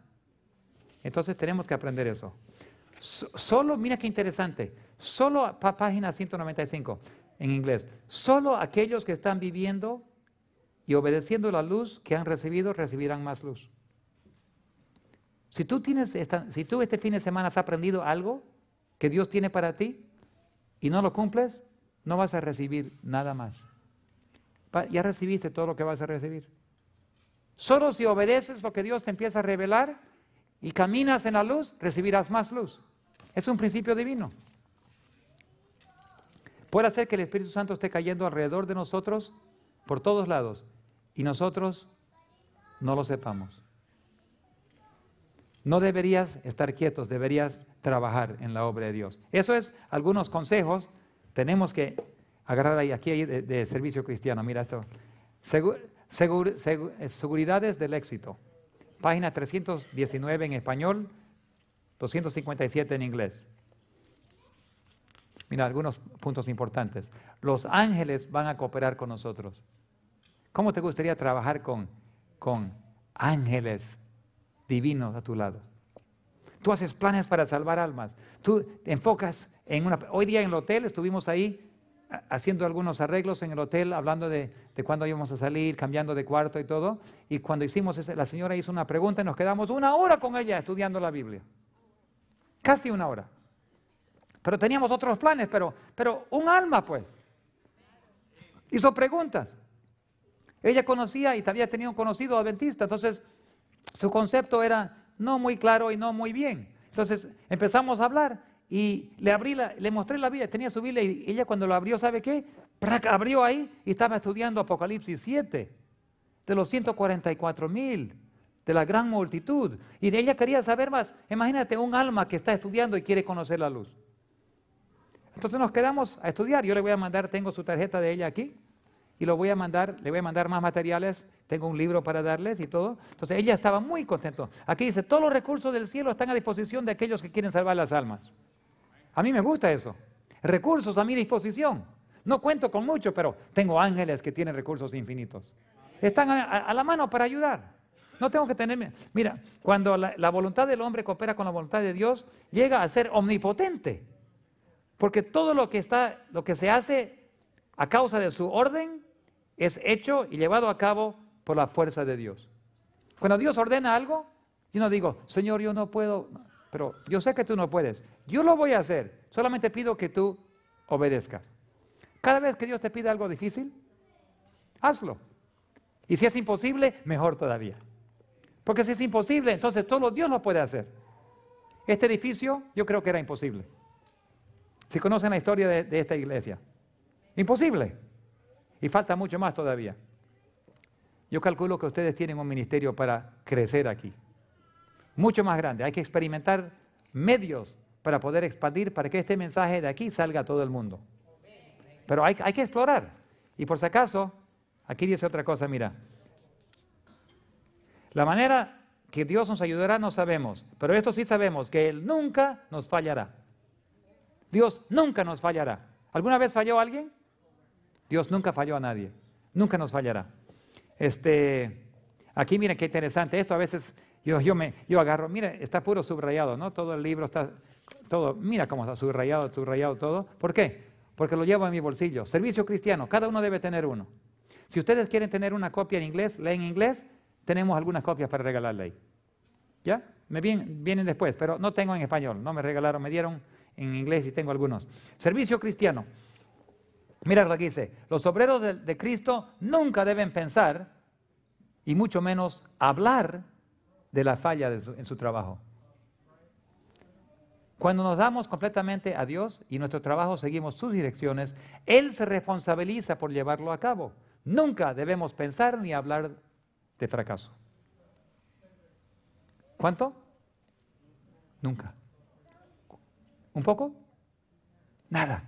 Speaker 1: Entonces tenemos que aprender eso. Solo, mira qué interesante, solo página 195 en inglés, solo aquellos que están viviendo y obedeciendo la luz que han recibido recibirán más luz. Si tú, tienes si tú este fin de semana has aprendido algo que Dios tiene para ti y no lo cumples, no vas a recibir nada más. Ya recibiste todo lo que vas a recibir. Solo si obedeces lo que Dios te empieza a revelar y caminas en la luz, recibirás más luz. Es un principio divino. Puede ser que el Espíritu Santo esté cayendo alrededor de nosotros por todos lados y nosotros no lo sepamos. No deberías estar quietos, deberías trabajar en la obra de Dios. Eso es algunos consejos. Tenemos que agarrar ahí, aquí de, servicio cristiano. Mira esto. Eh, seguridades del éxito. Página 319 en español, 257 en inglés. Mira, algunos puntos importantes. Los ángeles van a cooperar con nosotros. ¿Cómo te gustaría trabajar con, con ángeles divinos a tu lado? Tú haces planes para salvar almas. Tú te enfocas en una... Hoy día en el hotel estuvimos ahí haciendo algunos arreglos en el hotel, hablando de, de cuándo íbamos a salir, cambiando de cuarto y todo. Y cuando hicimos eso, la señora hizo una pregunta y nos quedamos una hora con ella estudiando la Biblia. Casi una hora. Pero teníamos otros planes, pero, pero un alma pues. Hizo preguntas. Ella conocía y había tenido un conocido adventista, entonces su concepto era no muy claro y no muy bien. Entonces empezamos a hablar y le abrí la, le mostré la Biblia, tenía su Biblia y ella cuando la abrió, ¿sabe qué? abrió ahí y estaba estudiando Apocalipsis 7 de los 144 mil de la gran multitud. Y de ella quería saber más. Imagínate un alma que está estudiando y quiere conocer la luz. Entonces nos quedamos a estudiar. Yo le voy a mandar, tengo su tarjeta de ella aquí, y lo voy a mandar, le voy a mandar más materiales, tengo un libro para darles y todo. Entonces ella estaba muy contenta. Aquí dice, todos los recursos del cielo están a disposición de aquellos que quieren salvar las almas. A mí me gusta eso. Recursos a mi disposición. No cuento con mucho, pero tengo ángeles que tienen recursos infinitos. Están a, la mano para ayudar. No tengo que tener... Mira, cuando la voluntad del hombre coopera con la voluntad de Dios, llega a ser omnipotente. Porque todo lo que, está, lo que se hace a causa de su orden es hecho y llevado a cabo por la fuerza de Dios. Cuando Dios ordena algo, yo no digo, Señor, yo no puedo, pero yo sé que tú no puedes. Yo lo voy a hacer. Solamente pido que tú obedezcas. Cada vez que Dios te pide algo difícil, hazlo. Y si es imposible, mejor todavía. Porque si es imposible, entonces todo Dios lo puede hacer. Este edificio yo creo que era imposible. Si conocen la historia de, esta iglesia, imposible. Y falta mucho más todavía. Yo calculo que ustedes tienen un ministerio para crecer aquí. Mucho más grande. Hay que experimentar medios para poder expandir, para que este mensaje de aquí salga a todo el mundo. Pero hay que explorar. Y por si acaso, aquí dice otra cosa, mira. La manera que Dios nos ayudará no sabemos, pero esto sí sabemos, que Él nunca nos fallará. Dios nunca nos fallará. ¿Alguna vez falló alguien? Dios nunca falló a nadie. Nunca nos fallará. Este, aquí miren qué interesante. Esto a veces yo, yo, me, yo agarro, mire, está puro subrayado, ¿no? Todo el libro está, todo, mira cómo está subrayado, subrayado todo. ¿Por qué? Porque lo llevo en mi bolsillo. Servicio cristiano, cada uno debe tener uno. Si ustedes quieren tener una copia en inglés, leen inglés, tenemos algunas copias para regalarle ahí. ¿Ya? Me vienen después, pero no tengo en español, no me regalaron, me dieron en inglés y tengo algunos. Servicio cristiano. Mira lo que dice, los obreros de, Cristo nunca deben pensar y mucho menos hablar de la falla en su trabajo. Cuando nos damos completamente a Dios y nuestro trabajo seguimos sus direcciones, Él se responsabiliza por llevarlo a cabo. Nunca debemos pensar ni hablar de fracaso. ¿Cuánto? Nunca. ¿Un poco? Nada.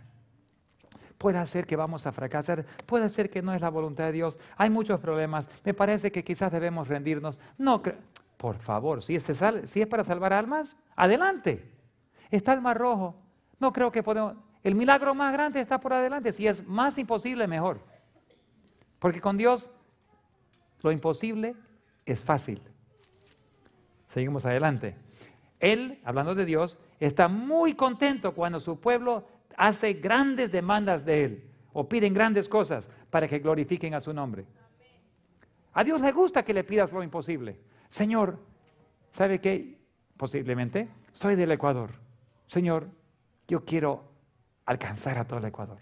Speaker 1: Puede ser que vamos a fracasar, puede ser que no es la voluntad de Dios, hay muchos problemas, me parece que quizás debemos rendirnos. No, por favor, si es, si es para salvar almas, adelante. Está el mar rojo, no creo que podemos... El milagro más grande está por adelante, si es más imposible, mejor. Porque con Dios lo imposible es fácil. Seguimos adelante. Él, hablando de Dios, está muy contento cuando su pueblo hace grandes demandas de Él o piden grandes cosas para que glorifiquen a su nombre. A Dios le gusta que le pidas lo imposible. Señor, ¿sabe qué? Posiblemente soy del Ecuador. Señor, yo quiero alcanzar a todo el Ecuador.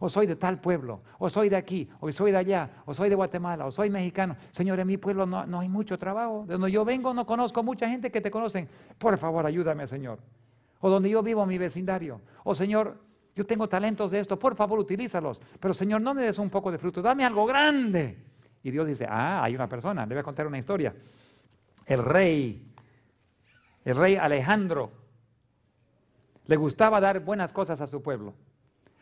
Speaker 1: O soy de tal pueblo, o soy de aquí, o soy de allá, o soy de Guatemala, o soy mexicano. Señor, en mi pueblo no, hay mucho trabajo. De donde yo vengo no conozco mucha gente que te conocen. Por favor, ayúdame, Señor o donde yo vivo, mi vecindario. O oh, Señor, yo tengo talentos de esto, por favor utilízalos. Pero Señor, no me des un poco de fruto, dame algo grande. Y Dios dice, ah, hay una persona, le voy a contar una historia. El rey, el rey Alejandro, le gustaba dar buenas cosas a su pueblo.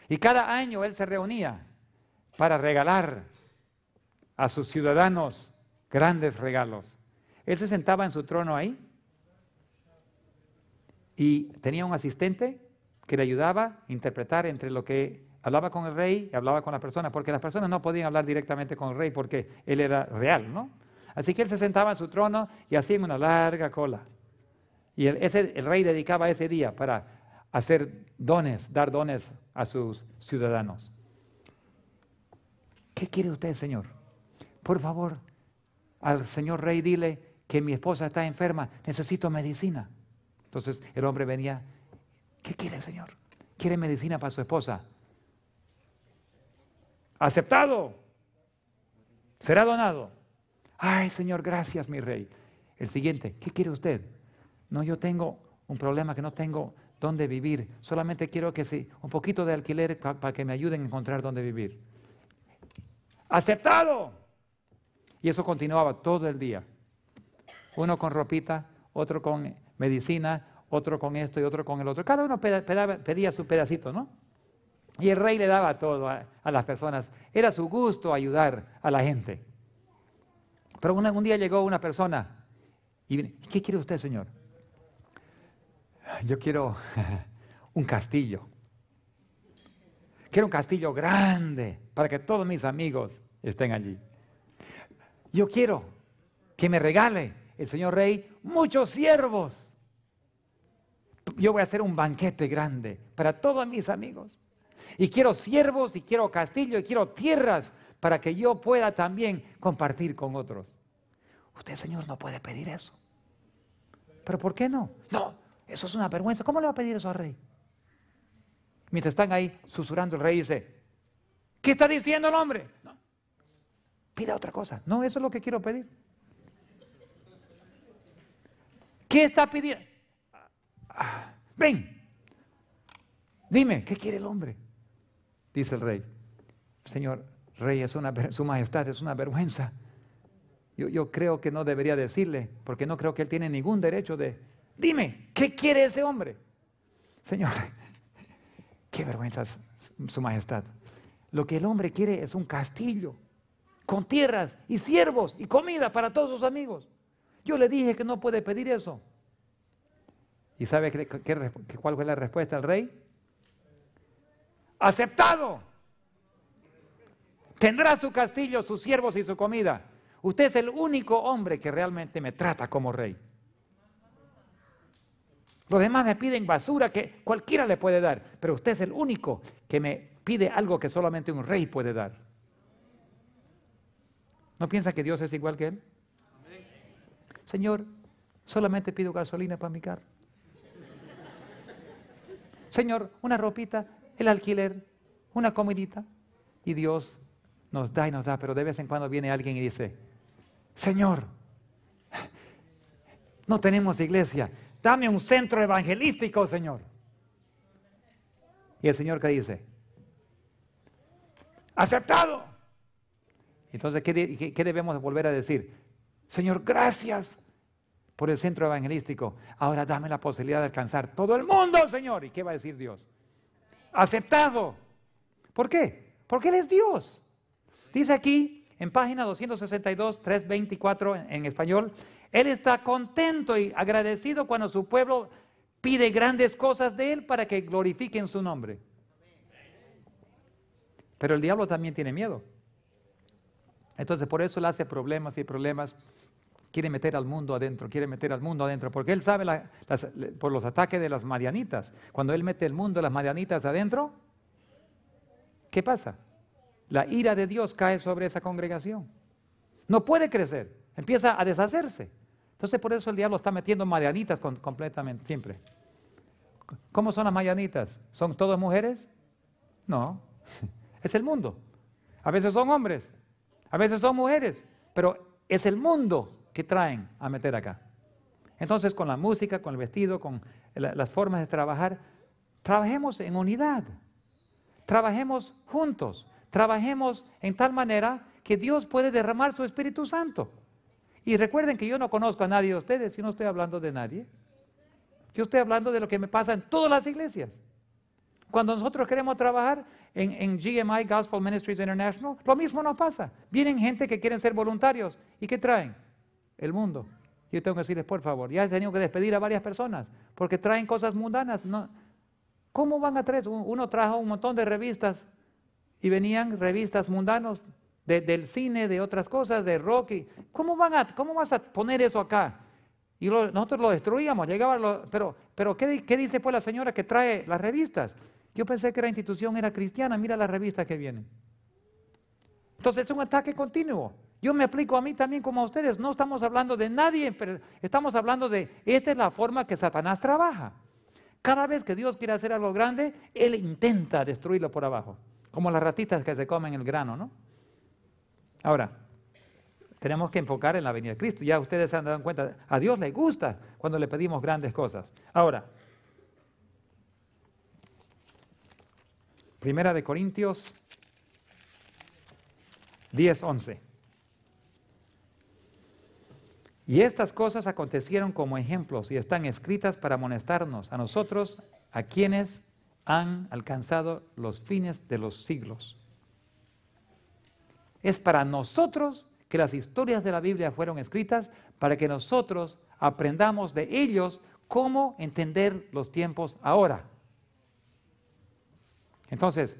Speaker 1: Y cada año él se reunía para regalar a sus ciudadanos grandes regalos. Él se sentaba en su trono ahí y tenía un asistente que le ayudaba a interpretar entre lo que hablaba con el rey y hablaba con las personas, porque las personas no podían hablar directamente con el rey porque él era real, ¿no? Así que él se sentaba en su trono y hacía una larga cola. Y el, el rey dedicaba ese día para hacer dones, dar dones a sus ciudadanos. ¿Qué quiere usted, Señor? Por favor, al Señor Rey dile que mi esposa está enferma, necesito medicina. Entonces el hombre venía, ¿qué quiere el Señor? ¿Quiere medicina para su esposa? Aceptado. Será donado. Ay, Señor, gracias, mi rey. El siguiente, ¿qué quiere usted? No, yo tengo un problema que no tengo dónde vivir. Solamente quiero que sí, un poquito de alquiler para que me ayuden a encontrar dónde vivir. Aceptado. Y eso continuaba todo el día. Uno con ropita, otro con medicina, otro con esto y otro con el otro. Cada uno pedía su pedacito, ¿no? Y el rey le daba todo a, las personas. Era su gusto ayudar a la gente. Pero un día llegó una persona y ¿qué quiere usted, señor? Yo quiero un castillo. Quiero un castillo grande para que todos mis amigos estén allí. Yo quiero que me regale el señor rey muchos siervos yo voy a hacer un banquete grande para todos mis amigos. Y quiero siervos, y quiero castillo, y quiero tierras para que yo pueda también compartir con otros. Usted, Señor, no puede pedir eso. ¿Pero por qué no? No, eso es una vergüenza. ¿Cómo le va a pedir eso al rey? Mientras están ahí susurrando, el rey dice, ¿qué está diciendo el hombre? No. Pida otra cosa. No, eso es lo que quiero pedir. ¿Qué está pidiendo? ven, dime, ¿qué quiere el hombre? Dice el rey, Señor, rey, es una, su majestad es una vergüenza. Yo, yo creo que no debería decirle, porque no creo que él tiene ningún derecho de, dime, ¿qué quiere ese hombre? Señor, qué vergüenza su majestad. Lo que el hombre quiere es un castillo con tierras y siervos y comida para todos sus amigos. Yo le dije que no puede pedir eso. ¿Y sabe cuál fue la respuesta del rey? Aceptado. Tendrá su castillo, sus siervos y su comida. Usted es el único hombre que realmente me trata como rey. Los demás me piden basura que cualquiera le puede dar, pero usted es el único que me pide algo que solamente un rey puede dar. ¿No piensa que Dios es igual que él? Señor, solamente pido gasolina para mi carro. Señor, una ropita, el alquiler, una comidita. Y Dios nos da y nos da, pero de vez en cuando viene alguien y dice, Señor, no tenemos iglesia, dame un centro evangelístico, Señor. Y el Señor qué dice, aceptado. Entonces, ¿qué, ¿qué, debemos volver a decir? Señor, gracias por el centro evangelístico. Ahora dame la posibilidad de alcanzar todo el mundo, Señor. ¿Y qué va a decir Dios? Aceptado. ¿Por qué? Porque Él es Dios. Dice aquí en página 262, 324 en, español, Él está contento y agradecido cuando su pueblo pide grandes cosas de Él para que glorifiquen su nombre. Pero el diablo también tiene miedo. Entonces por eso le hace problemas y problemas quiere meter al mundo adentro, quiere meter al mundo adentro, porque él sabe por los ataques de las marianitas. Cuando él mete el mundo, las marianitas adentro, ¿qué pasa? La ira de Dios cae sobre esa congregación. No puede crecer, empieza a deshacerse. Entonces por eso el diablo está metiendo marianitas completamente, siempre. ¿Cómo son las marianitas? ¿Son todas mujeres? No, es el mundo. A veces son hombres, a veces son mujeres, pero es el mundo ¿Qué traen a meter acá? Entonces, con la música, con el vestido, con las formas de trabajar, trabajemos en unidad, trabajemos juntos, trabajemos en tal manera que Dios puede derramar su Espíritu Santo. Y recuerden que yo no conozco a nadie de ustedes, yo no estoy hablando de nadie. Yo estoy hablando de lo que me pasa en todas las iglesias. Cuando nosotros queremos trabajar en, GMI, Gospel Ministries International, lo mismo nos pasa. Vienen gente que quieren ser voluntarios. ¿Y qué traen? el mundo. Yo tengo que decirles, por favor, ya he tenido que despedir a varias personas porque traen cosas mundanas. No. ¿Cómo van a tres? Uno trajo un montón de revistas y venían revistas mundanos del cine, de otras cosas, de rock. ¿cómo, van a, ¿Cómo vas a poner eso acá? Y nosotros lo destruíamos, llegaba pero, pero ¿qué, dice pues la señora que trae las revistas? Yo pensé que la institución era cristiana, mira las revistas que vienen. Entonces es un ataque continuo. Yo me aplico a mí también como a ustedes. No estamos hablando de nadie, pero estamos hablando de esta es la forma que Satanás trabaja. Cada vez que Dios quiere hacer algo grande, Él intenta destruirlo por abajo, como las ratitas que se comen el grano, ¿no? Ahora, tenemos que enfocar en la venida de Cristo. Ya ustedes se han dado cuenta, a Dios le gusta cuando le pedimos grandes cosas. Ahora, Primera de Corintios 10, 11. Y estas cosas acontecieron como ejemplos y están escritas para amonestarnos a nosotros, a quienes han alcanzado los fines de los siglos. Es para nosotros que las historias de la Biblia fueron escritas, para que nosotros aprendamos de ellos cómo entender los tiempos ahora. Entonces,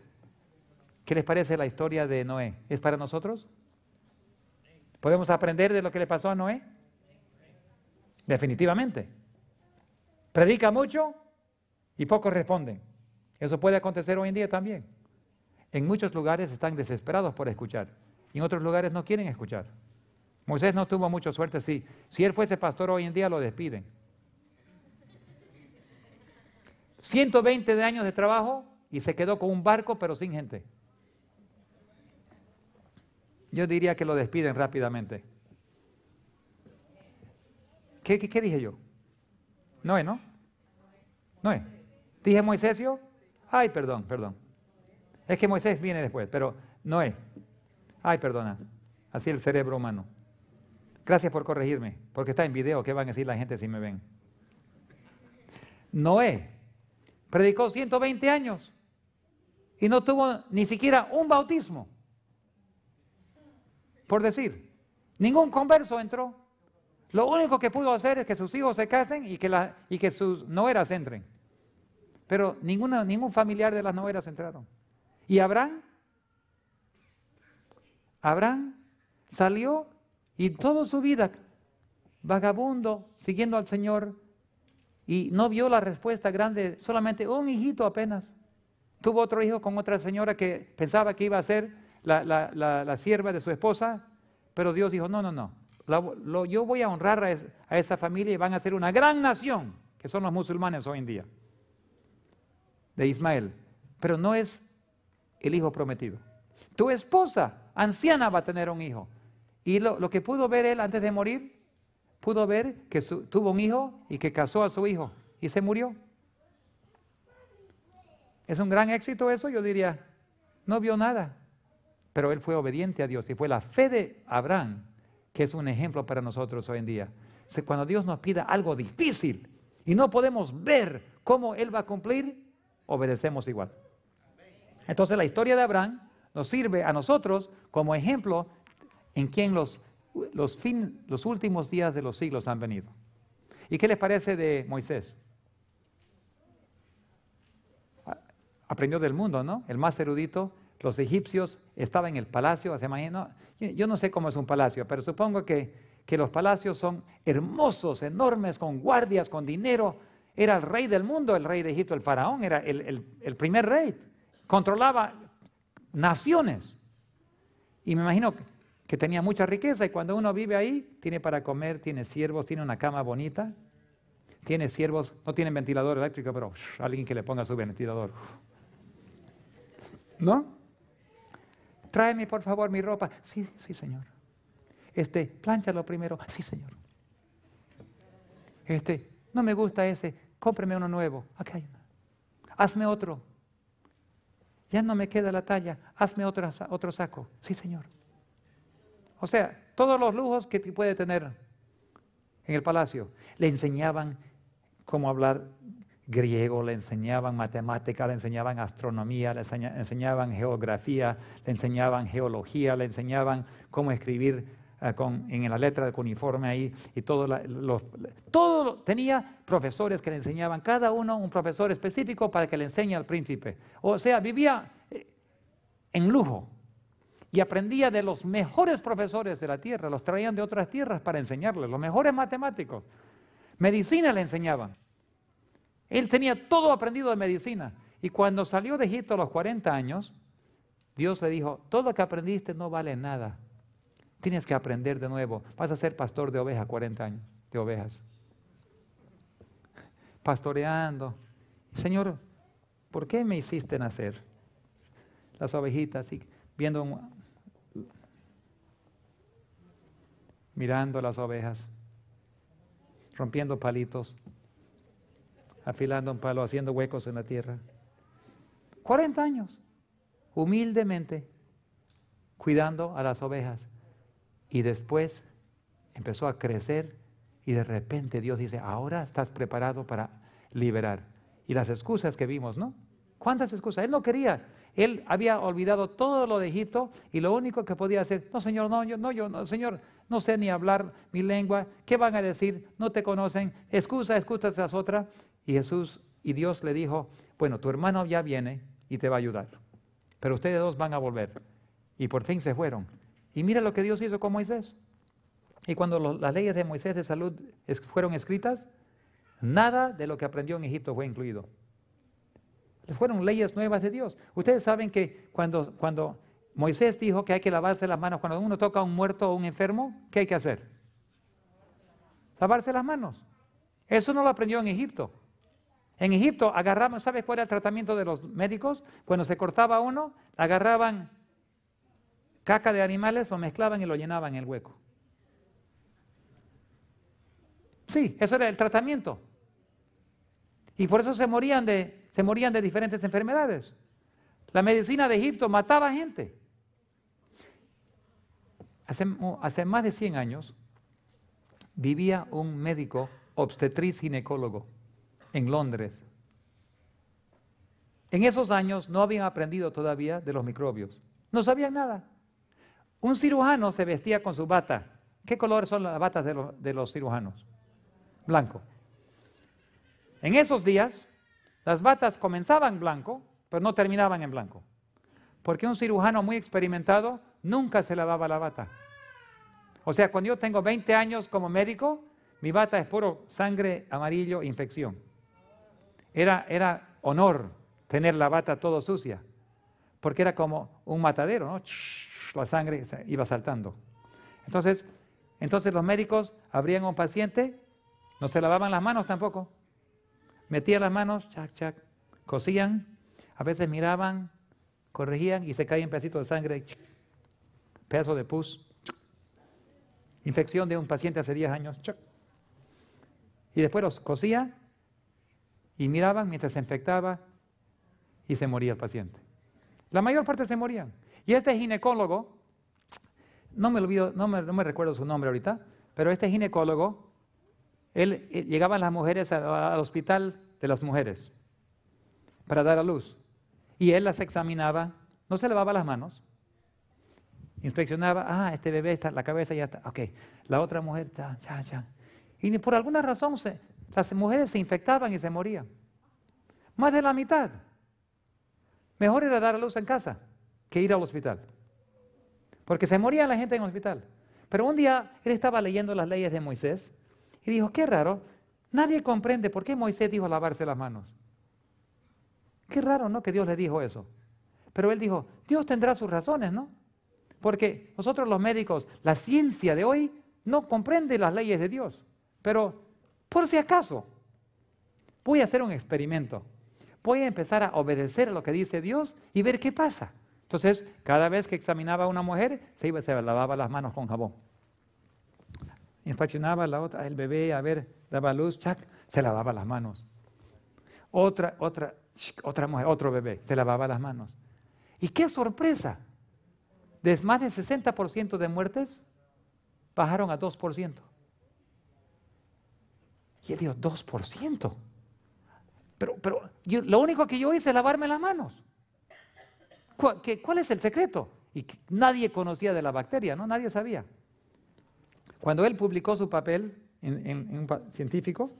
Speaker 1: ¿qué les parece la historia de Noé? ¿Es para nosotros? ¿Podemos aprender de lo que le pasó a Noé? Definitivamente. Predica mucho y pocos responden. Eso puede acontecer hoy en día también. En muchos lugares están desesperados por escuchar y en otros lugares no quieren escuchar. Moisés no tuvo mucha suerte, Si él fuese pastor hoy en día lo despiden. 120 de años de trabajo y se quedó con un barco pero sin gente. Yo diría que lo despiden rápidamente. ¿Qué, dije yo? Noé, ¿no? Noé. ¿Dije Moisés Ay, perdón, perdón. Es que Moisés viene después, pero Noé. Ay, perdona. Así el cerebro humano. Gracias por corregirme, porque está en video. ¿Qué van a decir la gente si me ven? Noé predicó 120 años y no tuvo ni siquiera un bautismo. Por decir, ningún converso entró. Lo único que pudo hacer es que sus hijos se casen y que, la, y que sus noveras entren. Pero ningún familiar de las noveras entraron. ¿Y Abraham? Abraham salió y toda su vida vagabundo, siguiendo al Señor, y no vio la respuesta grande, solamente un hijito apenas. Tuvo otro hijo con otra señora que pensaba que iba a ser la sierva de su esposa, pero Dios dijo, no, no, no, yo voy a honrar a, esa familia y van a ser una gran nación, que son los musulmanes hoy en día, de Ismael. Pero no es el hijo prometido. Tu esposa, anciana, va a tener un hijo. Y lo, que pudo ver él antes de morir, pudo ver que tuvo un hijo y que casó a su hijo y se murió. ¿Es un gran éxito eso? Yo diría, no vio nada. Pero él fue obediente a Dios y fue la fe de Abraham que es un ejemplo para nosotros hoy en día. Cuando Dios nos pida algo difícil y no podemos ver cómo Él va a cumplir, obedecemos igual. Entonces la historia de Abraham nos sirve a nosotros como ejemplo en quien los, los últimos días de los siglos han venido. ¿Y qué les parece de Moisés? Aprendió del mundo, ¿no? El más erudito, los egipcios estaban en el palacio, se imagino, yo no sé cómo es un palacio, pero supongo que, los palacios son hermosos, enormes, con guardias, con dinero. Era el rey del mundo, el rey de Egipto, el faraón, era el, primer rey. Controlaba naciones. Y me imagino que tenía mucha riqueza y cuando uno vive ahí, tiene para comer, tiene siervos, tiene una cama bonita, tiene siervos, no tienen ventilador eléctrico, pero alguien que le ponga su ventilador. ¿No? tráeme por favor mi ropa. Sí, sí, Señor. Este, plánchalo primero. Sí, Señor. Este, no me gusta ese, cómpreme uno nuevo. Aquí hay uno. Hazme otro. Ya no me queda la talla, hazme otro, otro saco. Sí, Señor. O sea, todos los lujos que puede tener en el palacio. Le enseñaban cómo hablar griego, le enseñaban matemática, le enseñaban astronomía, le enseñaban geografía, le enseñaban geología, le enseñaban cómo escribir eh, en la letra de uniforme ahí, y todo, todo tenía profesores que le enseñaban, cada uno un profesor específico para que le enseñe al príncipe. O sea, vivía eh, en lujo y aprendía de los mejores profesores de la tierra, los traían de otras tierras para enseñarles, los mejores matemáticos. Medicina le enseñaban. Él tenía todo aprendido de medicina. Y cuando salió de Egipto a los 40 años, Dios le dijo, todo lo que aprendiste no vale nada. Tienes que aprender de nuevo. Vas a ser pastor de ovejas 40 años, de ovejas. Pastoreando. Señor, ¿por qué me hiciste nacer? Las ovejitas, y viendo mirando las ovejas, rompiendo palitos afilando un palo, haciendo huecos en la tierra. 40 años, humildemente, cuidando a las ovejas. Y después empezó a crecer y de repente Dios dice, ahora estás preparado para liberar. Y las excusas que vimos, ¿no? ¿Cuántas excusas? Él no quería. Él había olvidado todo lo de Egipto y lo único que podía hacer, no señor, no, yo no, yo no, señor, no sé ni hablar mi lengua, ¿qué van a decir? No te conocen, excusa, excusa tras otra. Y Jesús y Dios le dijo, bueno, tu hermano ya viene y te va a ayudar, pero ustedes dos van a volver. Y por fin se fueron. Y mira lo que Dios hizo con Moisés. Y cuando las leyes de Moisés de salud fueron escritas, nada de lo que aprendió en Egipto fue incluido. Fueron leyes nuevas de Dios. Ustedes saben que cuando, cuando Moisés dijo que hay que lavarse las manos, cuando uno toca a un muerto o un enfermo, ¿qué hay que hacer? Lavarse las manos. Eso no lo aprendió en Egipto. En Egipto agarraban, ¿sabes cuál era el tratamiento de los médicos? Cuando se cortaba uno, agarraban caca de animales, lo mezclaban y lo llenaban en el hueco. Sí, eso era el tratamiento. Y por eso se morían de, se morían de diferentes enfermedades. La medicina de Egipto mataba gente. Hace, más de 100 años vivía un médico obstetriz ginecólogo en Londres. En esos años no habían aprendido todavía de los microbios. No sabían nada. Un cirujano se vestía con su bata. ¿Qué color son las batas de los, de los cirujanos? Blanco. En esos días, las batas comenzaban blanco, pero no terminaban en blanco. Porque un cirujano muy experimentado nunca se lavaba la bata. O sea, cuando yo tengo 20 años como médico, mi bata es puro sangre amarillo, infección. Era, honor tener la bata todo sucia, porque era como un matadero, ¿no? La sangre iba saltando. Entonces, entonces los médicos abrían a un paciente, no se lavaban las manos tampoco. Metían las manos, chac, chac, cosían, a veces miraban, corregían y se caía un pedacito de sangre, pedazo de pus. Infección de un paciente hace 10 años, Y después los cosía y miraban mientras se infectaba y se moría el paciente. La mayor parte se morían. Y este ginecólogo, no me olvido, no me, recuerdo su nombre ahorita, pero este ginecólogo, él, eh, llegaba a las mujeres al hospital de las mujeres para dar a luz. Y él las examinaba, no se lavaba las manos, inspeccionaba, ah, este bebé está, la cabeza ya está, ok, la otra mujer está, ya, ya. Y por alguna razón se, las mujeres se infectaban y se morían. Más de la mitad. Mejor era dar a luz en casa que ir al hospital. Porque se moría la gente en el hospital. Pero un día él estaba leyendo las leyes de Moisés y dijo, qué raro, nadie comprende por qué Moisés dijo lavarse las manos. Qué raro, ¿no? Que Dios le dijo eso. Pero él dijo, Dios tendrá sus razones, ¿no? Porque nosotros los médicos, la ciencia de hoy no comprende las leyes de Dios. Pero por si acaso, voy a hacer un experimento. Voy a empezar a obedecer a lo que dice Dios y ver qué pasa. Entonces, cada vez que examinaba a una mujer, se iba, se lavaba las manos con jabón. infaccionaba la otra, el bebé, a ver, daba luz, se lavaba las manos. Otra, otra, otra mujer, otro bebé, se lavaba las manos. Y qué sorpresa, de más del 60% de muertes bajaron a 2%. Y él dijo, 2%. Pero, pero lo único que yo hice es lavarme las manos. ¿Cuál, es el secreto? Y nadie conocía de la bacteria, ¿no? Nadie sabía. Cuando él publicó su papel en, un científico,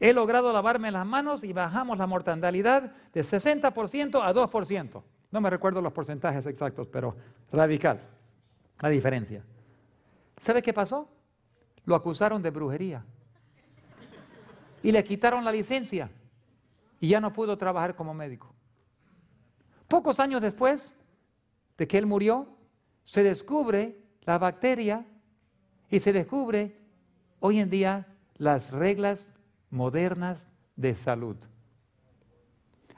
Speaker 1: he logrado lavarme las manos y bajamos la mortalidad de 60% a 2%. No me recuerdo los porcentajes exactos, pero radical la diferencia. ¿Sabe qué pasó? Lo acusaron de brujería y le quitaron la licencia y ya no pudo trabajar como médico. Pocos años después de que él murió, se descubre la bacteria y se descubre hoy en día las reglas modernas de salud.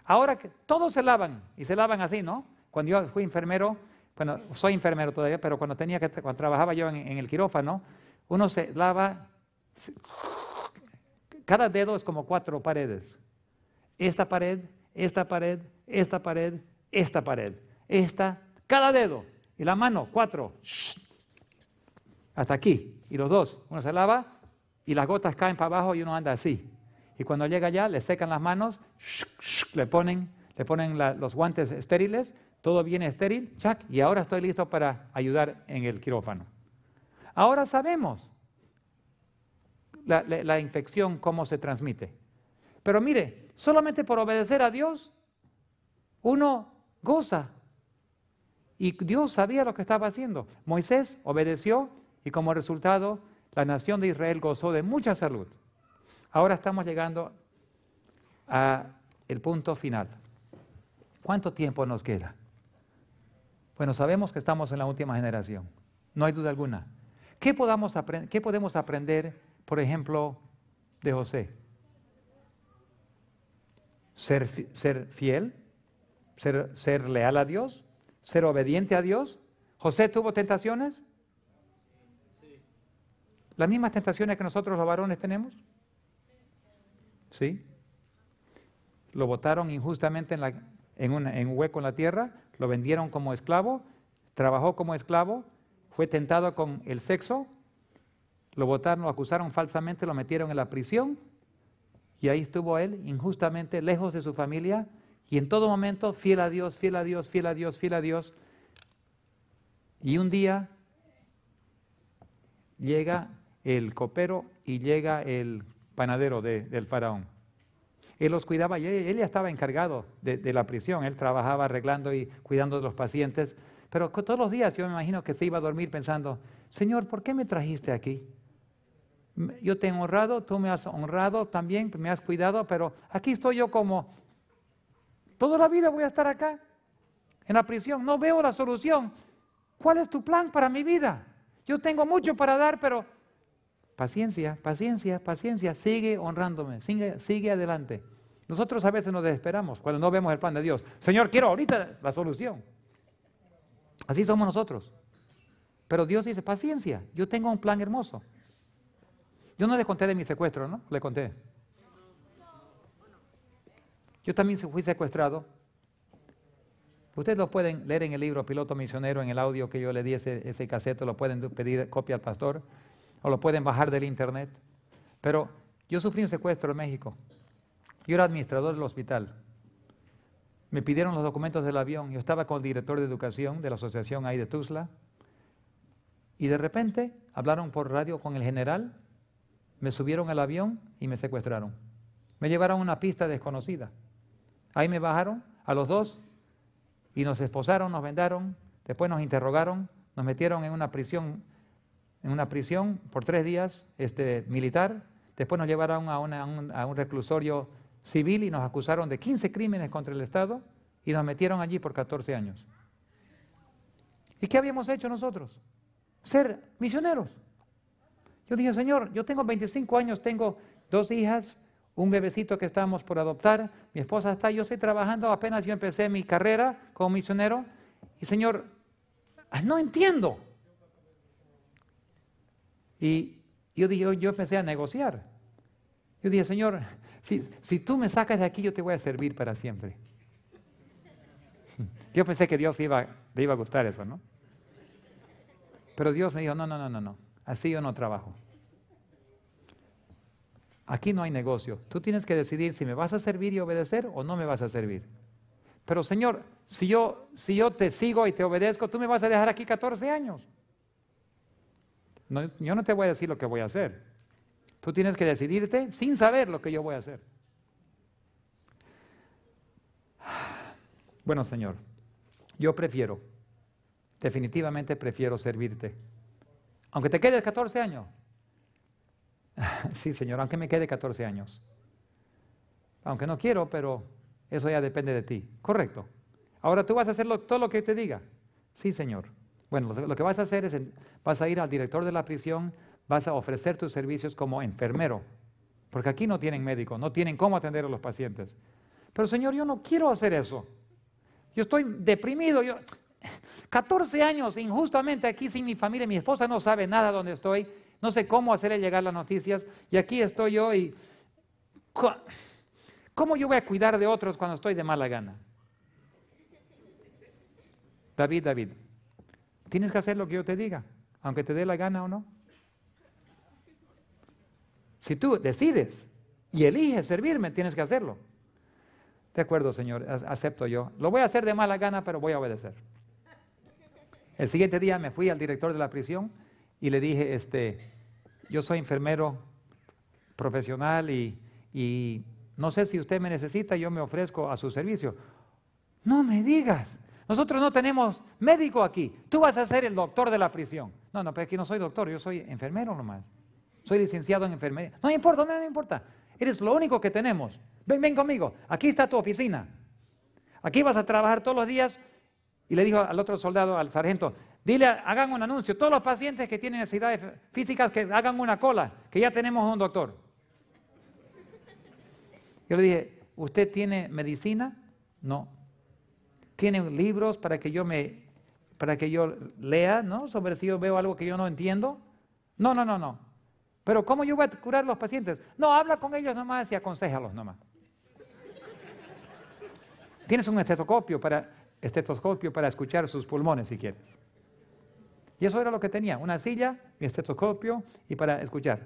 Speaker 1: Ahora que todos se lavan y se lavan así, ¿no? Cuando yo fui enfermero, bueno, soy enfermero todavía, pero cuando tenía que cuando trabajaba yo en, el quirófano, uno se lava, cada dedo es como cuatro paredes. Esta pared, esta pared, esta pared, esta pared, esta, cada dedo. Y la mano, cuatro. Hasta aquí. Y los dos. Uno se lava y las gotas caen para abajo y uno anda así. Y cuando llega allá, le secan las manos, le ponen, le ponen los guantes estériles, todo viene estéril, y ahora estoy listo para ayudar en el quirófano. Ahora sabemos la, infección, cómo se transmite. Pero mire, solamente por obedecer a Dios, uno goza. Y Dios sabía lo que estaba haciendo. Moisés obedeció y como resultado la nación de Israel gozó de mucha salud. Ahora estamos llegando a el punto final. ¿Cuánto tiempo nos queda? Bueno, sabemos que estamos en la última generación, no hay duda alguna. ¿Qué, podamos aprender? qué podemos aprender por ejemplo, de José? Ser, fiel, ser, leal a Dios, ser obediente a Dios. ¿José tuvo tentaciones? ¿Las mismas tentaciones que nosotros los varones tenemos? ¿Sí? Lo botaron injustamente en, en, un hueco en la tierra, lo vendieron como esclavo, trabajó como esclavo, fue tentado con el sexo, lo votaron, lo acusaron falsamente, lo metieron en la prisión y ahí estuvo él injustamente lejos de su familia y en todo momento fiel a Dios, fiel a Dios, fiel a Dios, fiel a Dios. Y un día llega el copero y llega el panadero del faraón. Él los cuidaba él, ya estaba encargado de, de, la prisión, él trabajaba arreglando y cuidando de los pacientes, pero todos los días yo me imagino que se iba a dormir pensando, Señor, ¿por qué me trajiste aquí? yo te he honrado, tú me has honrado también, me has cuidado, pero aquí estoy yo como, toda la vida voy a estar acá, en la prisión, no veo la solución. ¿Cuál es tu plan para mi vida? Yo tengo mucho para dar, pero paciencia, paciencia, paciencia, sigue honrándome, sigue, sigue adelante. Nosotros a veces nos desesperamos cuando no vemos el plan de Dios. Señor, quiero ahorita la solución. Así somos nosotros. Pero Dios dice, paciencia, yo tengo un plan hermoso. Yo no le conté de mi secuestro, ¿no? Le conté. Yo también fui secuestrado. Ustedes lo pueden leer en el libro Piloto Misionero, en el audio que yo le di ese, ese lo pueden pedir copia al pastor o lo pueden bajar del internet. Pero yo sufrí un secuestro en México. Yo era administrador del hospital. Me pidieron los documentos del avión. Yo estaba con el director de educación de la asociación ahí de Tuzla. Y de repente hablaron por radio con el general me subieron al avión y me secuestraron. Me llevaron a una pista desconocida. Ahí me bajaron a los dos y nos esposaron, nos vendaron, después nos interrogaron, nos metieron en una prisión, en una prisión por tres días este, militar, después nos llevaron a, un, a un reclusorio civil y nos acusaron de 15 crímenes contra el Estado y nos metieron allí por 14 años. ¿Y qué habíamos hecho nosotros? Ser misioneros. Yo dije, Señor, yo tengo 25 años, tengo dos hijas, un bebecito que estamos por adoptar, mi esposa está, yo estoy trabajando, apenas yo empecé mi carrera como misionero, y Señor, ah, no entiendo. Y yo, dije, yo, empecé a negociar. Yo dije, Señor, si, tú me sacas de aquí, yo te voy a servir para siempre. Yo pensé que Dios iba, le iba a gustar eso, ¿no? Pero Dios me dijo, no, no, no, no, no así yo no trabajo. Aquí no hay negocio. Tú tienes que decidir si me vas a servir y obedecer o no me vas a servir. Pero Señor, si yo, si yo te sigo y te obedezco, tú me vas a dejar aquí 14 años. yo no te voy a decir lo que voy a hacer. Tú tienes que decidirte sin saber lo que yo voy a hacer. Bueno, Señor, yo prefiero, definitivamente prefiero servirte aunque te quedes 14 años. sí, Señor, aunque me quede 14 años. Aunque no quiero, pero eso ya depende de ti. Correcto. Ahora tú vas a hacer todo lo que te diga. Sí, Señor. Bueno, lo, lo que vas a hacer es, vas a ir al director de la prisión, vas a ofrecer tus servicios como enfermero. Porque aquí no tienen médico, no tienen cómo atender a los pacientes. Pero Señor, yo no quiero hacer eso. Yo estoy deprimido. Yo, 14 años injustamente aquí sin mi familia, mi esposa no sabe nada dónde estoy, no sé cómo hacerle llegar las noticias y aquí estoy yo y ¿cómo yo voy a cuidar de otros cuando estoy de mala gana? David, David, tienes que hacer lo que yo te diga, aunque te dé la gana o no. Si tú decides y eliges servirme, tienes que hacerlo. De acuerdo, Señor, acepto yo. Lo voy a hacer de mala gana, pero voy a obedecer. El siguiente día me fui al director de la prisión y le dije, este, yo soy enfermero profesional y, no sé si usted me necesita, yo me ofrezco a su servicio. No me digas, nosotros no tenemos médico aquí, tú vas a ser el doctor de la prisión. No, no, pero aquí no soy doctor, yo soy enfermero nomás. Soy licenciado en enfermería. No importa, no importa. Eres lo único que tenemos. Ven, ven conmigo. Aquí está tu oficina. Aquí vas a trabajar todos los días y le dijo al otro soldado, al sargento, dile, hagan un anuncio, todos los pacientes que tienen necesidades físicas, que hagan una cola, que ya tenemos un doctor. Yo le dije, ¿usted tiene medicina? No. ¿Tiene libros para que yo me para que yo lea, ¿no? Sobre si yo veo algo que yo no entiendo. No, no, no, no. Pero ¿cómo yo voy a curar a los pacientes? No, habla con ellos nomás y aconsejalos nomás. Tienes un estetoscopio para estetoscopio para escuchar sus pulmones si quieres. Y eso era lo que tenía, una silla, mi estetoscopio y para escuchar.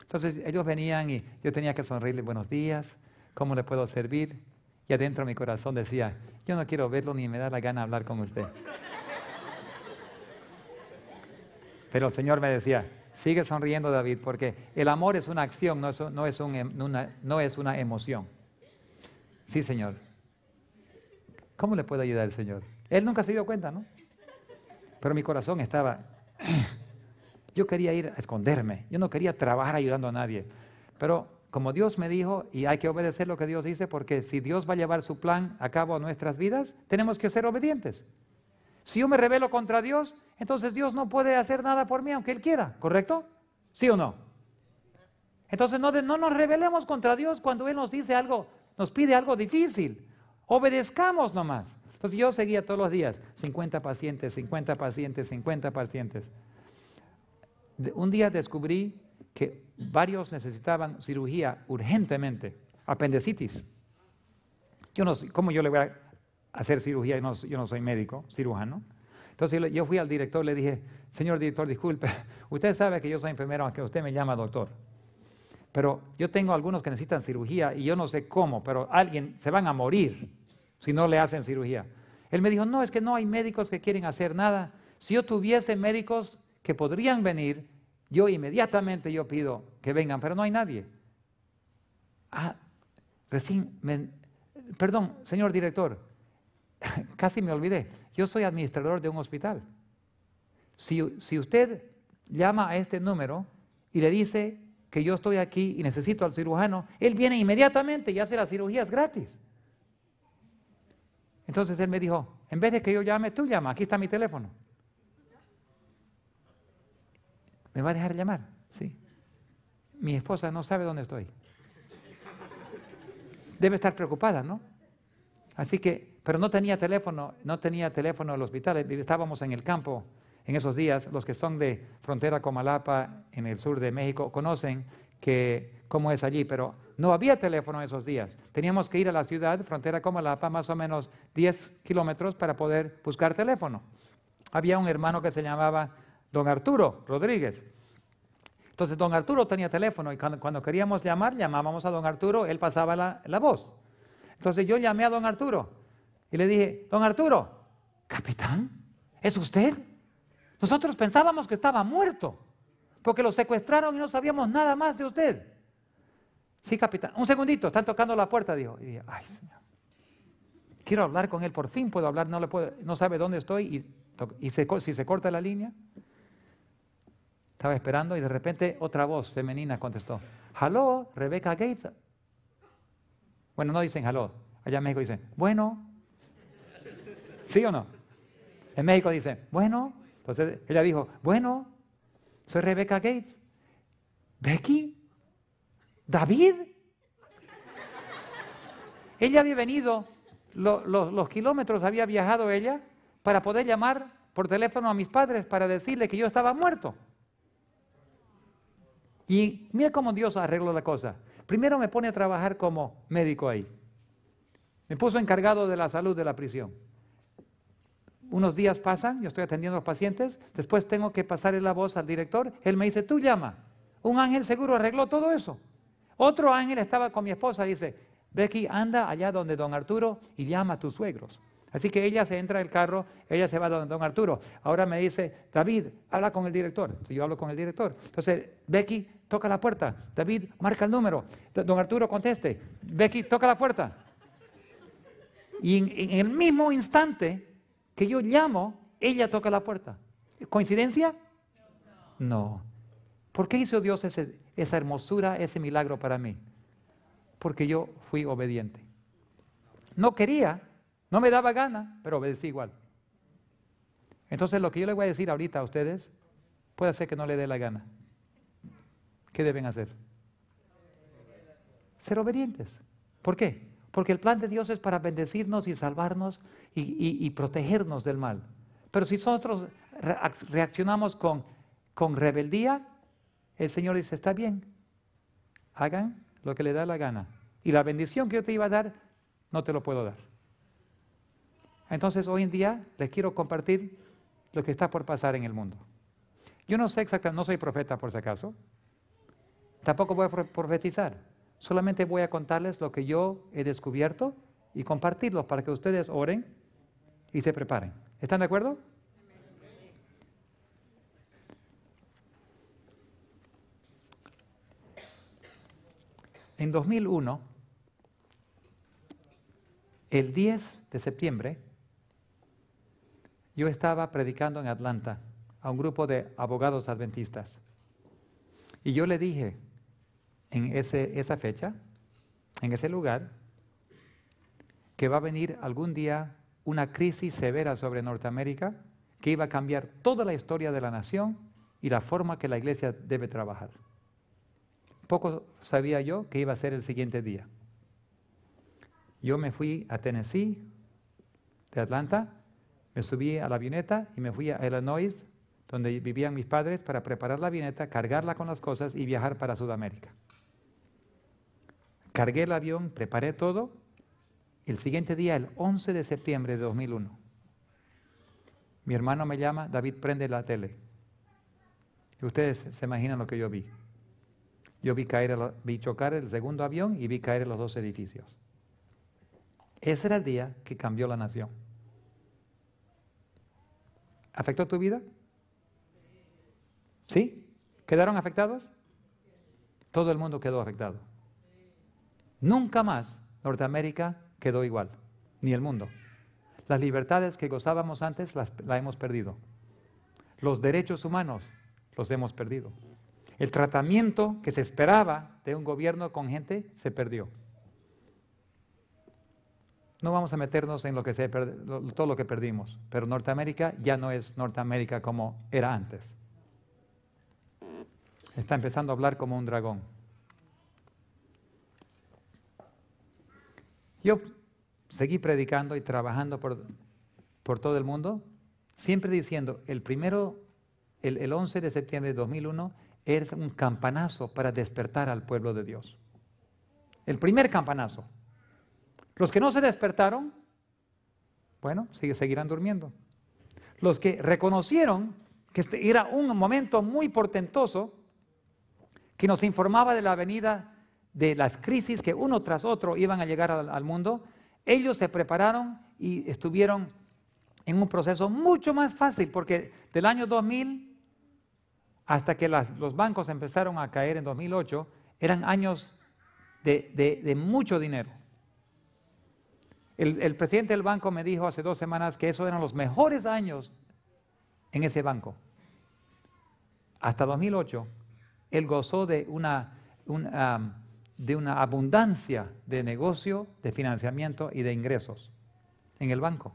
Speaker 1: Entonces ellos venían y yo tenía que sonreírle buenos días, ¿cómo le puedo servir? Y adentro mi corazón decía, yo no quiero verlo ni me da la gana hablar con usted. Pero el Señor me decía, sigue sonriendo David, porque el amor es una acción, no es, em, no es una emoción. Sí, Señor, ¿Cómo le puedo ayudar el Señor? Él nunca se dio cuenta, ¿no? Pero mi corazón estaba... Yo quería ir a esconderme. Yo no quería trabajar ayudando a nadie. Pero como Dios me dijo, y hay que obedecer lo que Dios dice, porque si Dios va a llevar su plan a cabo a nuestras vidas, tenemos que ser obedientes. Si yo me rebelo contra Dios, entonces Dios no puede hacer nada por mí, aunque Él quiera, ¿correcto? ¿Sí o no? Entonces no, no nos rebelemos contra Dios cuando Él nos dice algo, nos pide algo difícil. Obedezcamos nomás. Entonces yo seguía todos los días, 50 pacientes, 50 pacientes, 50 pacientes. Un día descubrí que varios necesitaban cirugía urgentemente, apendicitis. Yo no ¿cómo yo le voy a hacer cirugía? Yo no, yo no soy médico, cirujano. Entonces yo fui al director, le dije, señor director, disculpe, usted sabe que yo soy enfermero, aunque usted me llama doctor pero yo tengo algunos que necesitan cirugía y yo no sé cómo, pero alguien se van a morir si no le hacen cirugía. Él me dijo, no, es que no hay médicos que quieren hacer nada. Si yo tuviese médicos que podrían venir, yo inmediatamente yo pido que vengan, pero no hay nadie. Ah, recién, me, perdón, señor director, casi me olvidé, yo soy administrador de un hospital. Si, si usted llama a este número y le dice que yo estoy aquí y necesito al cirujano, él viene inmediatamente y hace las cirugías gratis. Entonces él me dijo, en vez de que yo llame, tú llama, aquí está mi teléfono. ¿Me va a dejar llamar? Sí. Mi esposa no sabe dónde estoy. Debe estar preocupada, ¿no? Así que, pero no tenía teléfono, no tenía teléfono al hospital, estábamos en el campo en esos días, los que son de frontera Comalapa, en el sur de México, conocen que cómo es allí, pero no había teléfono esos días. Teníamos que ir a la ciudad, frontera Comalapa, más o menos 10 kilómetros para poder buscar teléfono. Había un hermano que se llamaba don Arturo Rodríguez. Entonces don Arturo tenía teléfono y cuando, queríamos llamar, llamábamos a don Arturo, él pasaba la, la voz. Entonces yo llamé a don Arturo y le dije, don Arturo, capitán, ¿es usted? Nosotros pensábamos que estaba muerto, porque lo secuestraron y no sabíamos nada más de usted. Sí, capitán. Un segundito, están tocando la puerta, dijo. Y dije, ay, Señor. Quiero hablar con él, por fin puedo hablar, no, le puedo, no sabe dónde estoy y, si se corta la línea. Estaba esperando y de repente otra voz femenina contestó, hello, Rebeca Gates. Bueno, no dicen hello, allá en México dicen, bueno. ¿Sí o no? En México dicen, bueno. Entonces ella dijo, bueno, soy Rebecca Gates. ¿Becky? ¿David? ella había venido, los kilómetros había viajado ella para poder llamar por teléfono a mis padres para decirles que yo estaba muerto. Y mira cómo Dios arregló la cosa. Primero me pone a trabajar como médico ahí. Me puso encargado de la salud de la prisión unos días pasan, yo estoy atendiendo a los pacientes, después tengo que pasarle la voz al director, él me dice, tú llama, un ángel seguro arregló todo eso. Otro ángel estaba con mi esposa y dice, Becky, anda allá donde don Arturo y llama a tus suegros. Así que ella se entra del carro, ella se va donde don Arturo. Ahora me dice, David, habla con el director. yo hablo con el director. Entonces, Becky, toca la puerta. David, marca el número. Don Arturo conteste. Becky, toca la puerta. Y en el mismo instante, que yo llamo, ella toca la puerta. ¿Coincidencia? No. ¿Por qué hizo Dios esa hermosura, ese milagro para mí? Porque yo fui obediente. No quería, no me daba gana, pero obedecí igual. Entonces lo que yo le voy a decir ahorita a ustedes puede ser que no le dé la gana. ¿Qué deben hacer? Ser obedientes. ¿Por qué? Porque el plan de Dios es para bendecirnos y salvarnos y, protegernos del mal. Pero si nosotros reaccionamos con, con rebeldía, el Señor dice, está bien, hagan lo que le da la gana. Y la bendición que yo te iba a dar, no te lo puedo dar. Entonces hoy en día les quiero compartir lo que está por pasar en el mundo. Yo no sé exactamente, no soy profeta por si acaso. Tampoco voy a profetizar. Solamente voy a contarles lo que yo he descubierto y compartirlo para que ustedes oren y se preparen. ¿Están de acuerdo? En 2001, el 10 de septiembre, yo estaba predicando en Atlanta a un grupo de abogados adventistas. Y yo le dije, en esa fecha, en ese lugar, que va a venir algún día una crisis severa sobre Norteamérica que iba a cambiar toda la historia de la nación y la forma que la iglesia debe trabajar. Poco sabía yo que iba a ser el siguiente día. Yo me fui a Tennessee, de Atlanta, me subí a la avioneta y me fui a Illinois, donde vivían mis padres, para preparar la avioneta, cargarla con las cosas y viajar para Sudamérica. Cargué el avión, preparé todo. El siguiente día, el 11 de septiembre de 2001, mi hermano me llama, David, prende la tele. ustedes se imaginan lo que yo vi. Yo vi, caer, vi chocar el segundo avión y vi caer los dos edificios. Ese era el día que cambió la nación. ¿Afectó tu vida? ¿Sí? ¿Quedaron afectados? Todo el mundo quedó afectado. Nunca más Norteamérica quedó igual, ni el mundo. Las libertades que gozábamos antes las hemos perdido. Los derechos humanos los hemos perdido. El tratamiento que se esperaba de un gobierno con gente se perdió. No vamos a meternos en lo todo lo que perdimos, pero Norteamérica ya no es Norteamérica como era antes. Está empezando a hablar como un dragón. Yo seguí predicando y trabajando por, por todo el mundo, siempre diciendo, el primero, el, 11 de septiembre de 2001, es un campanazo para despertar al pueblo de Dios. El primer campanazo. Los que no se despertaron, bueno, seguirán durmiendo. Los que reconocieron que este era un momento muy portentoso, que nos informaba de la venida de las crisis que uno tras otro iban a llegar al, mundo, ellos se prepararon y estuvieron en un proceso mucho más fácil, porque del año 2000 hasta que los bancos empezaron a caer en 2008, eran años de, mucho dinero. El, presidente del banco me dijo hace dos semanas que esos eran los mejores años en ese banco. Hasta 2008, él gozó de una, de una abundancia de negocio, de financiamiento y de ingresos en el banco.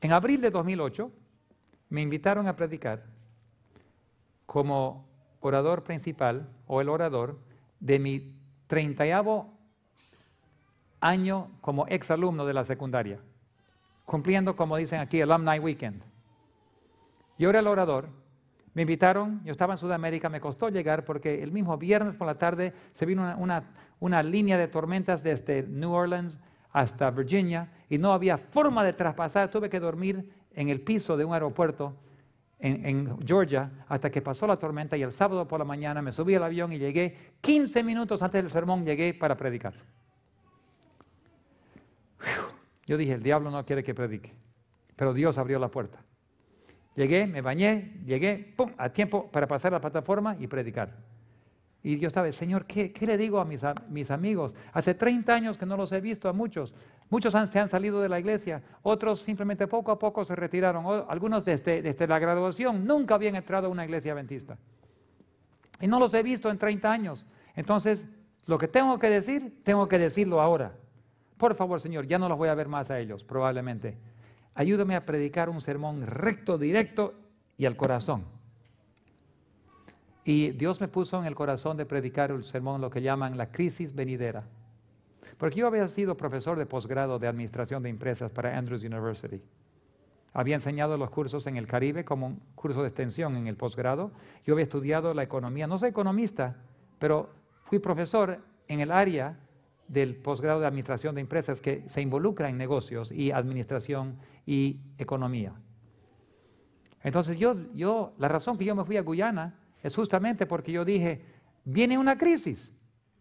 Speaker 1: En abril de 2008 me invitaron a predicar como orador principal o el orador de mi 30 año como exalumno de la secundaria, cumpliendo, como dicen aquí, Alumni Weekend. Yo era el orador me invitaron, yo estaba en Sudamérica, me costó llegar porque el mismo viernes por la tarde se vino una, una, línea de tormentas desde New Orleans hasta Virginia y no había forma de traspasar. Tuve que dormir en el piso de un aeropuerto en, en, Georgia hasta que pasó la tormenta y el sábado por la mañana me subí al avión y llegué 15 minutos antes del sermón, llegué para predicar. Yo dije, el diablo no quiere que predique, pero Dios abrió la puerta. Llegué, me bañé, llegué, ¡pum!, a tiempo para pasar la plataforma y predicar. Y yo estaba, Señor, ¿qué, le digo a mis, amigos? Hace 30 años que no los he visto a muchos. Muchos se han salido de la iglesia, otros simplemente poco a poco se retiraron, algunos desde, desde la graduación nunca habían entrado a una iglesia adventista. Y no los he visto en 30 años. Entonces, lo que tengo que decir, tengo que decirlo ahora. Por favor, Señor, ya no los voy a ver más a ellos, probablemente ayúdame a predicar un sermón recto, directo y al corazón. Y Dios me puso en el corazón de predicar el sermón, lo que llaman la crisis venidera. Porque yo había sido profesor de posgrado de administración de empresas para Andrews University. Había enseñado los cursos en el Caribe como un curso de extensión en el posgrado. Yo había estudiado la economía. No soy economista, pero fui profesor en el área del posgrado de Administración de Empresas que se involucra en negocios y administración y economía. Entonces yo, yo, la razón que yo me fui a Guyana es justamente porque yo dije, viene una crisis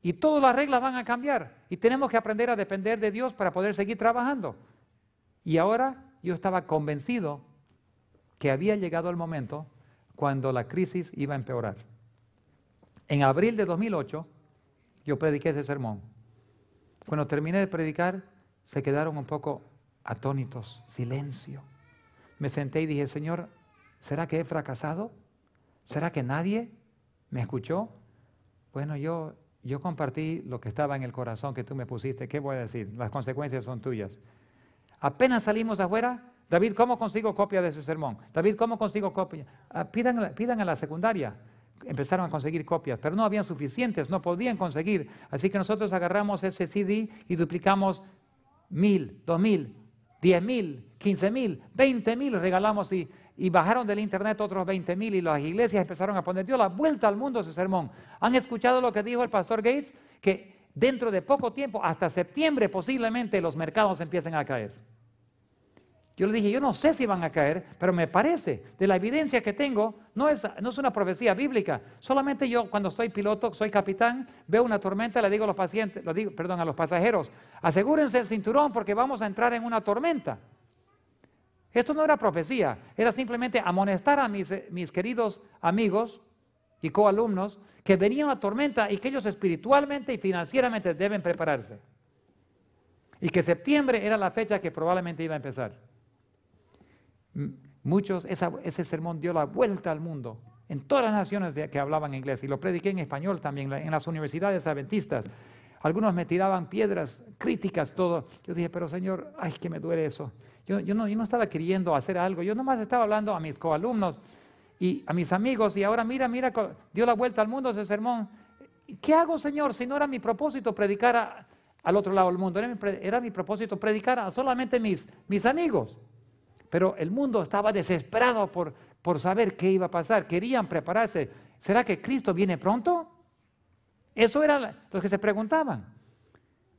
Speaker 1: y todas las reglas van a cambiar y tenemos que aprender a depender de Dios para poder seguir trabajando. Y ahora yo estaba convencido que había llegado el momento cuando la crisis iba a empeorar. En abril de 2008 yo prediqué ese sermón cuando terminé de predicar, se quedaron un poco atónitos, silencio. Me senté y dije, Señor, ¿será que he fracasado? ¿Será que nadie me escuchó? Bueno, yo, yo compartí lo que estaba en el corazón que tú me pusiste. ¿Qué voy a decir? Las consecuencias son tuyas. Apenas salimos afuera, David, ¿cómo consigo copia de ese sermón? David, ¿cómo consigo copia? Ah, pidan, pidan a la secundaria empezaron a conseguir copias, pero no habían suficientes, no podían conseguir. Así que nosotros agarramos ese CD y duplicamos mil, dos mil, diez mil, quince mil, veinte mil regalamos y, bajaron del internet otros veinte mil y las iglesias empezaron a poner, dios la vuelta al mundo ese sermón. ¿Han escuchado lo que dijo el pastor Gates? Que dentro de poco tiempo, hasta septiembre posiblemente, los mercados empiecen a caer. Yo le dije, yo no sé si van a caer, pero me parece, de la evidencia que tengo, no es, no es una profecía bíblica. Solamente yo cuando soy piloto, soy capitán, veo una tormenta, le digo a los pacientes, a los pasajeros, asegúrense el cinturón porque vamos a entrar en una tormenta. Esto no era profecía, era simplemente amonestar a mis, mis queridos amigos y coalumnos que venía una tormenta y que ellos espiritualmente y financieramente deben prepararse. Y que septiembre era la fecha que probablemente iba a empezar. Muchos, ese sermón dio la vuelta al mundo, en todas las naciones que hablaban inglés, y lo prediqué en español también, en las universidades adventistas. Algunos me tiraban piedras, críticas, todo. Yo dije, pero Señor, ay, que me duele eso. Yo, no, estaba queriendo hacer algo, yo nomás estaba hablando a mis coalumnos y a mis amigos, y ahora mira, mira, dio la vuelta al mundo ese sermón. ¿Qué hago, Señor, si no era mi propósito predicar al otro lado del mundo? Era mi, era mi propósito predicar a solamente mis, mis amigos pero el mundo estaba desesperado por, por saber qué iba a pasar, querían prepararse. ¿Será que Cristo viene pronto? Eso era lo que se preguntaban.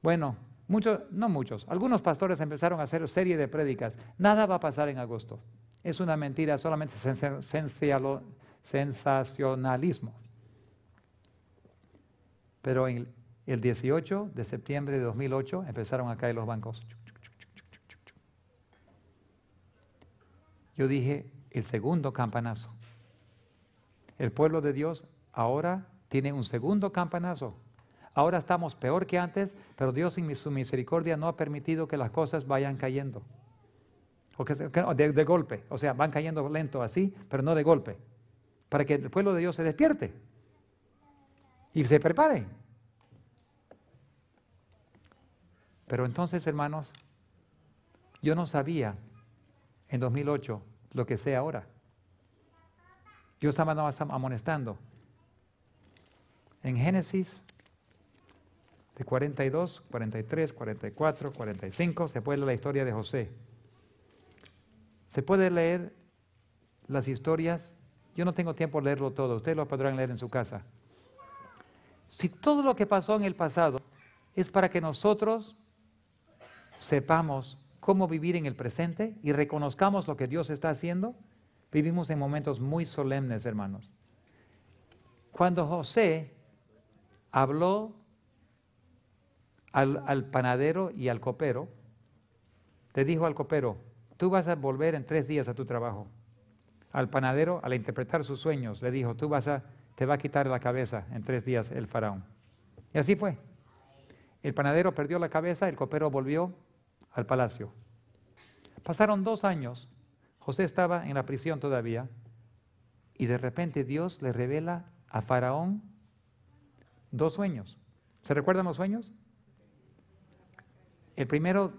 Speaker 1: Bueno, muchos, no muchos, algunos pastores empezaron a hacer serie de prédicas. Nada va a pasar en agosto. Es una mentira, solamente sensacionalismo. Pero el 18 de septiembre de 2008 empezaron a caer los bancos. Yo dije, el segundo campanazo. El pueblo de Dios ahora tiene un segundo campanazo. Ahora estamos peor que antes, pero Dios en su misericordia no ha permitido que las cosas vayan cayendo. O que, de, de golpe, o sea, van cayendo lento así, pero no de golpe. Para que el pueblo de Dios se despierte y se prepare. Pero entonces, hermanos, yo no sabía en 2008, lo que sea ahora. Dios estaba amonestando. En Génesis de 42, 43, 44, 45, se puede leer la historia de José. Se puede leer las historias. Yo no tengo tiempo de leerlo todo, ustedes lo podrán leer en su casa. Si todo lo que pasó en el pasado es para que nosotros sepamos cómo vivir en el presente y reconozcamos lo que Dios está haciendo, vivimos en momentos muy solemnes, hermanos. Cuando José habló al, panadero y al copero, le dijo al copero, tú vas a volver en tres días a tu trabajo. Al panadero, al interpretar sus sueños, le dijo, tú vas a, te va a quitar la cabeza en tres días el faraón. Y así fue. El panadero perdió la cabeza, el copero volvió, al palacio. Pasaron dos años, José estaba en la prisión todavía, y de repente Dios le revela a Faraón dos sueños. ¿Se recuerdan los sueños? El primero,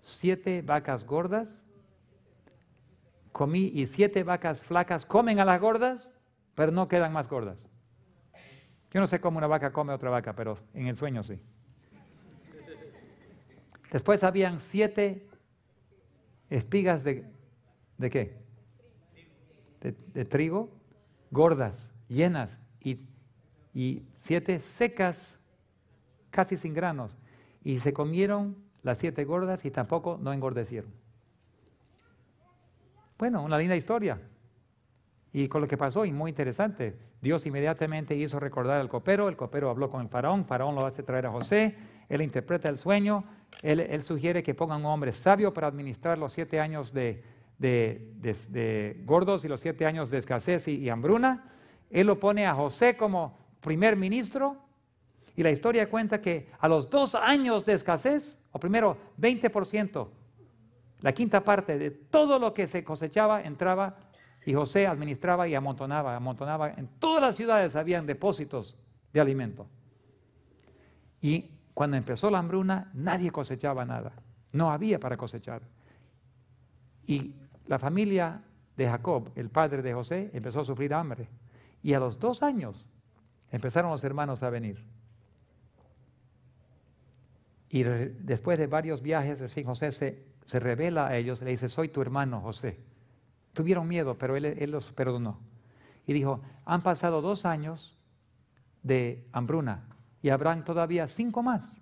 Speaker 1: siete vacas gordas, comí y siete vacas flacas comen a las gordas, pero no quedan más gordas. Yo no sé cómo una vaca come a otra vaca, pero en el sueño sí. Después habían siete espigas de, qué? De, trigo, gordas, llenas, y, y siete secas, casi sin granos. Y se comieron las siete gordas y tampoco no engordecieron. Bueno, una linda historia. Y con lo que pasó, y muy interesante, Dios inmediatamente hizo recordar al copero, el copero habló con el faraón, faraón lo hace traer a José, él interpreta el sueño, él, sugiere que pongan un hombre sabio para administrar los siete años de, gordos y los siete años de escasez y, hambruna. Él lo pone a José como primer ministro y la historia cuenta que a los dos años de escasez, o primero 20%, la quinta parte de todo lo que se cosechaba entraba y José administraba y amontonaba, amontonaba. En todas las ciudades habían depósitos de alimento. Y cuando empezó la hambruna, nadie cosechaba nada. No había para cosechar. Y la familia de Jacob, el padre de José, empezó a sufrir hambre. Y a los dos años empezaron los hermanos a venir. Y después de varios viajes, el sí, José se, revela a ellos, le dice, soy tu hermano José. Tuvieron miedo, pero él los perdonó. Y dijo, han pasado dos años de hambruna, y habrán todavía cinco más.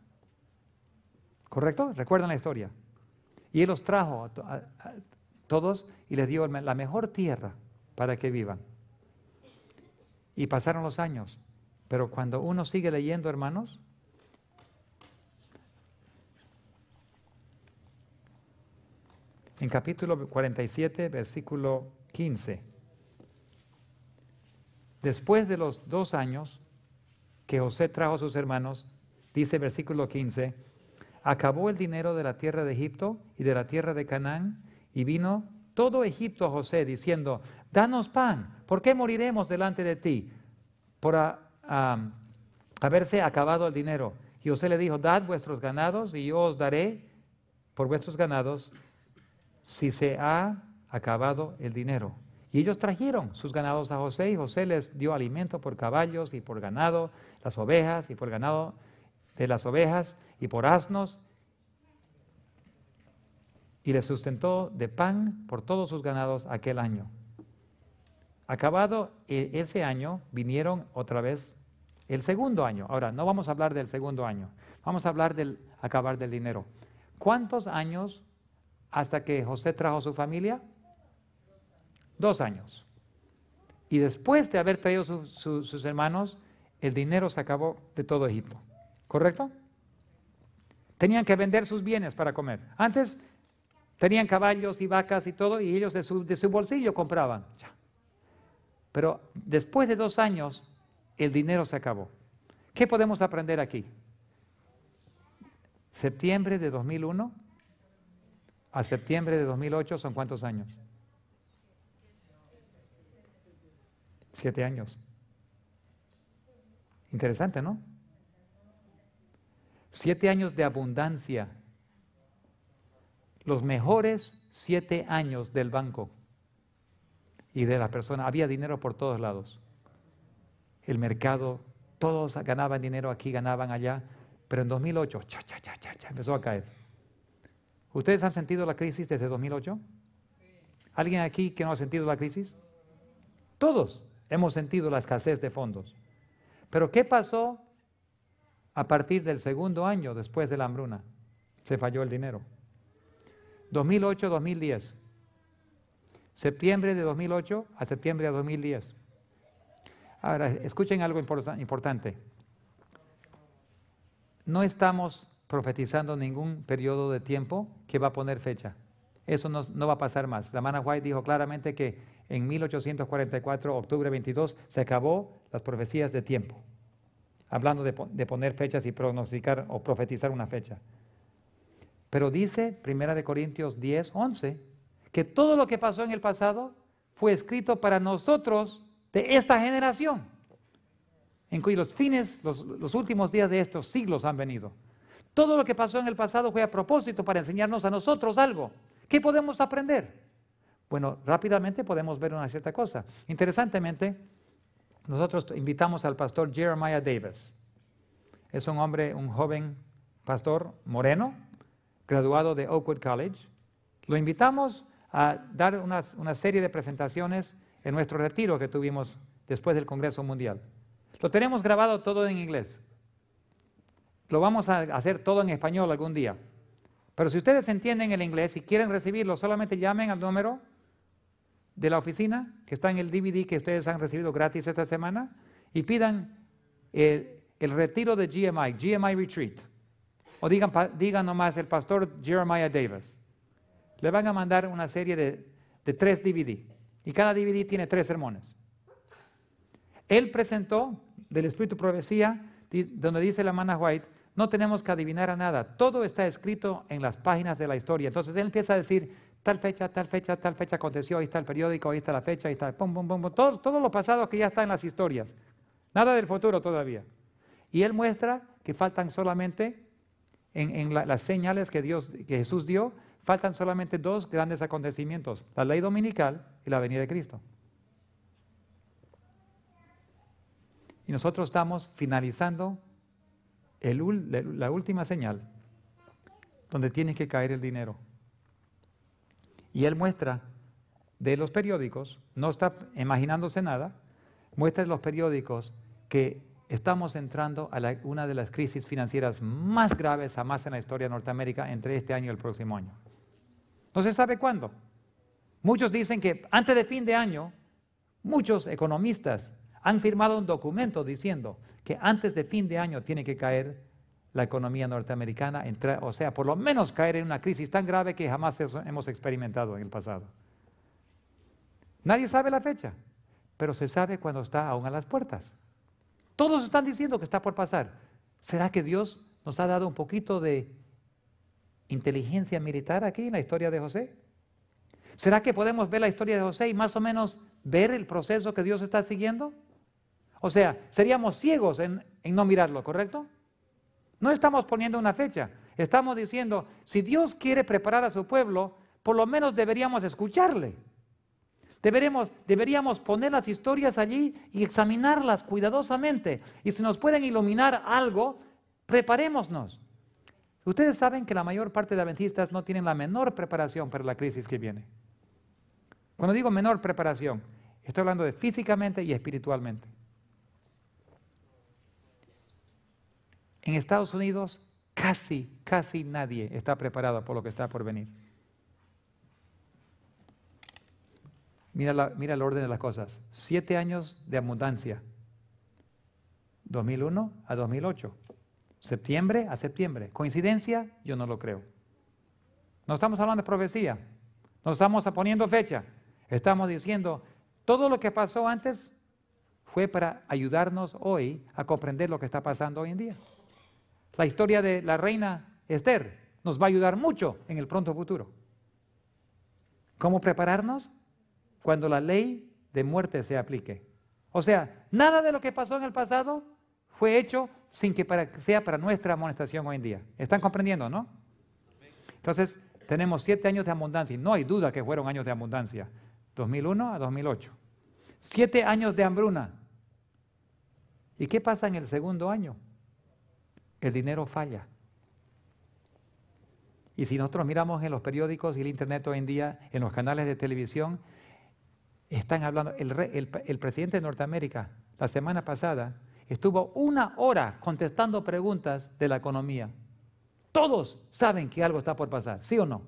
Speaker 1: ¿Correcto? Recuerdan la historia. Y Él los trajo a, a todos y les dio la mejor tierra para que vivan. Y pasaron los años. Pero cuando uno sigue leyendo, hermanos, en capítulo 47, versículo 15, después de los dos años, que José trajo a sus hermanos, dice versículo 15, acabó el dinero de la tierra de Egipto y de la tierra de Canaán, y vino todo Egipto a José diciendo, danos pan, ¿por qué moriremos delante de ti? Por haberse acabado el dinero. Y José le dijo, dad vuestros ganados y yo os daré por vuestros ganados si se ha acabado el dinero. Y ellos trajeron sus ganados a José y José les dio alimento por caballos y por ganado, las ovejas y por ganado de las ovejas y por asnos. Y les sustentó de pan por todos sus ganados aquel año. Acabado e, ese año, vinieron otra vez el segundo año. Ahora, no vamos a hablar del segundo año, vamos a hablar del acabar del dinero. ¿Cuántos años hasta que José trajo su familia? dos años. Y después de haber traído sus hermanos, el dinero se acabó de todo Egipto. ¿Correcto? Tenían que vender sus bienes para comer. Antes tenían caballos y vacas y todo, y ellos de su, de su bolsillo compraban. Pero después de dos años, el dinero se acabó. ¿Qué podemos aprender aquí? Septiembre de 2001 a septiembre de 2008 son cuántos años? Siete años. Interesante, ¿no? Siete años de abundancia. Los mejores siete años del banco y de la persona. Había dinero por todos lados. El mercado, todos ganaban dinero aquí, ganaban allá. Pero en 2008, cha, cha, cha, cha, empezó a caer. ¿Ustedes han sentido la crisis desde 2008? ¿Alguien aquí que no ha sentido la crisis? Todos. Hemos sentido la escasez de fondos. Pero ¿qué pasó a partir del segundo año después de la hambruna? Se falló el dinero. 2008-2010. Septiembre de 2008 a septiembre de 2010. Ahora, escuchen algo importante. No estamos profetizando ningún periodo de tiempo que va a poner fecha. Eso no, va a pasar más. La Mana White dijo claramente que en 1844, octubre 22, se acabó las profecías de tiempo, hablando de, poner fechas y pronosticar o profetizar una fecha. Pero dice 1 Corintios 10, 11, que todo lo que pasó en el pasado fue escrito para nosotros de esta generación, en cuyos fines, los, los últimos días de estos siglos han venido. Todo lo que pasó en el pasado fue a propósito para enseñarnos a nosotros algo. ¿Qué podemos aprender? Bueno, rápidamente podemos ver una cierta cosa. Interesantemente, nosotros invitamos al pastor Jeremiah Davis. Es un hombre, un joven pastor moreno, graduado de Oakwood College. Lo invitamos a dar una serie de presentaciones en nuestro retiro que tuvimos después del Congreso Mundial. Lo tenemos grabado todo en inglés. Lo vamos a hacer todo en español algún día. Pero si ustedes entienden el inglés y quieren recibirlo, solamente llamen al número de la oficina, que está en el DVD que ustedes han recibido gratis esta semana, y pidan eh, el retiro de GMI, GMI Retreat. O digan, nomás el pastor Jeremiah Davis. Le van a mandar una serie de, tres DVD. Y cada DVD tiene tres sermones. Él presentó del Espíritu Profecía, donde dice la hermana White, no tenemos que adivinar a nada, todo está escrito en las páginas de la historia. Entonces él empieza a decir, Tal fecha, tal fecha, tal fecha aconteció, ahí está el periódico, ahí está la fecha, ahí está, pum, pum, pum, pum todo, lo pasado que ya está en las historias. Nada del futuro todavía. Y él muestra que faltan solamente, en, las señales que, Dios, que Jesús dio, faltan solamente dos grandes acontecimientos, la ley dominical y la venida de Cristo. Y nosotros estamos finalizando la última señal, donde tiene que caer el dinero. Y él muestra de los periódicos, no está imaginándose nada, muestra de los periódicos que estamos entrando a una de las crisis financieras más graves jamás en la historia de Norteamérica entre este año y el próximo año. No se sabe cuándo. Muchos dicen que antes de fin de año, muchos economistas han firmado un documento diciendo que antes de fin de año tiene que caer la economía norteamericana, o sea, por lo menos caer en una crisis tan grave que jamás hemos experimentado en el pasado. Nadie sabe la fecha, pero se sabe cuando está aún a las puertas. Todos están diciendo que está por pasar. ¿Será que Dios nos ha dado un poquito de inteligencia militar aquí en la historia de José? ¿Será que podemos ver la historia de José y más o menos ver el proceso que Dios está siguiendo? O sea, seríamos ciegos en, en no mirarlo, ¿correcto? No estamos poniendo una fecha. Estamos diciendo, si Dios quiere preparar a su pueblo, por lo menos deberíamos escucharle. Deberemos, deberíamos poner las historias allí y examinarlas cuidadosamente. Y si nos pueden iluminar algo, preparémonos. Ustedes saben que la mayor parte de adventistas no tienen la menor preparación para la crisis que viene. Cuando digo menor preparación, estoy hablando de físicamente y espiritualmente. En Estados Unidos casi, casi nadie está preparado por lo que está por venir. Mira, la, mira el orden de las cosas. Siete años de abundancia. 2001 a 2008. Septiembre a septiembre. ¿Coincidencia? Yo no lo creo. No estamos hablando de profecía. No estamos poniendo fecha. Estamos diciendo, todo lo que pasó antes fue para ayudarnos hoy a comprender lo que está pasando hoy en día. La historia de la reina Esther nos va a ayudar mucho en el pronto futuro. ¿Cómo prepararnos? Cuando la ley de muerte se aplique. O sea, nada de lo que pasó en el pasado fue hecho sin que sea para nuestra amonestación hoy en día. ¿Están comprendiendo, no? Entonces, tenemos siete años de abundancia y no hay duda que fueron años de abundancia. 2001 a 2008. Siete años de hambruna. ¿Y qué pasa en el segundo año? el dinero falla. Y si nosotros miramos en los periódicos y el Internet hoy en día, en los canales de televisión, están hablando, el, presidente de Norteamérica la semana pasada estuvo una hora contestando preguntas de la economía. Todos saben que algo está por pasar, ¿sí o no?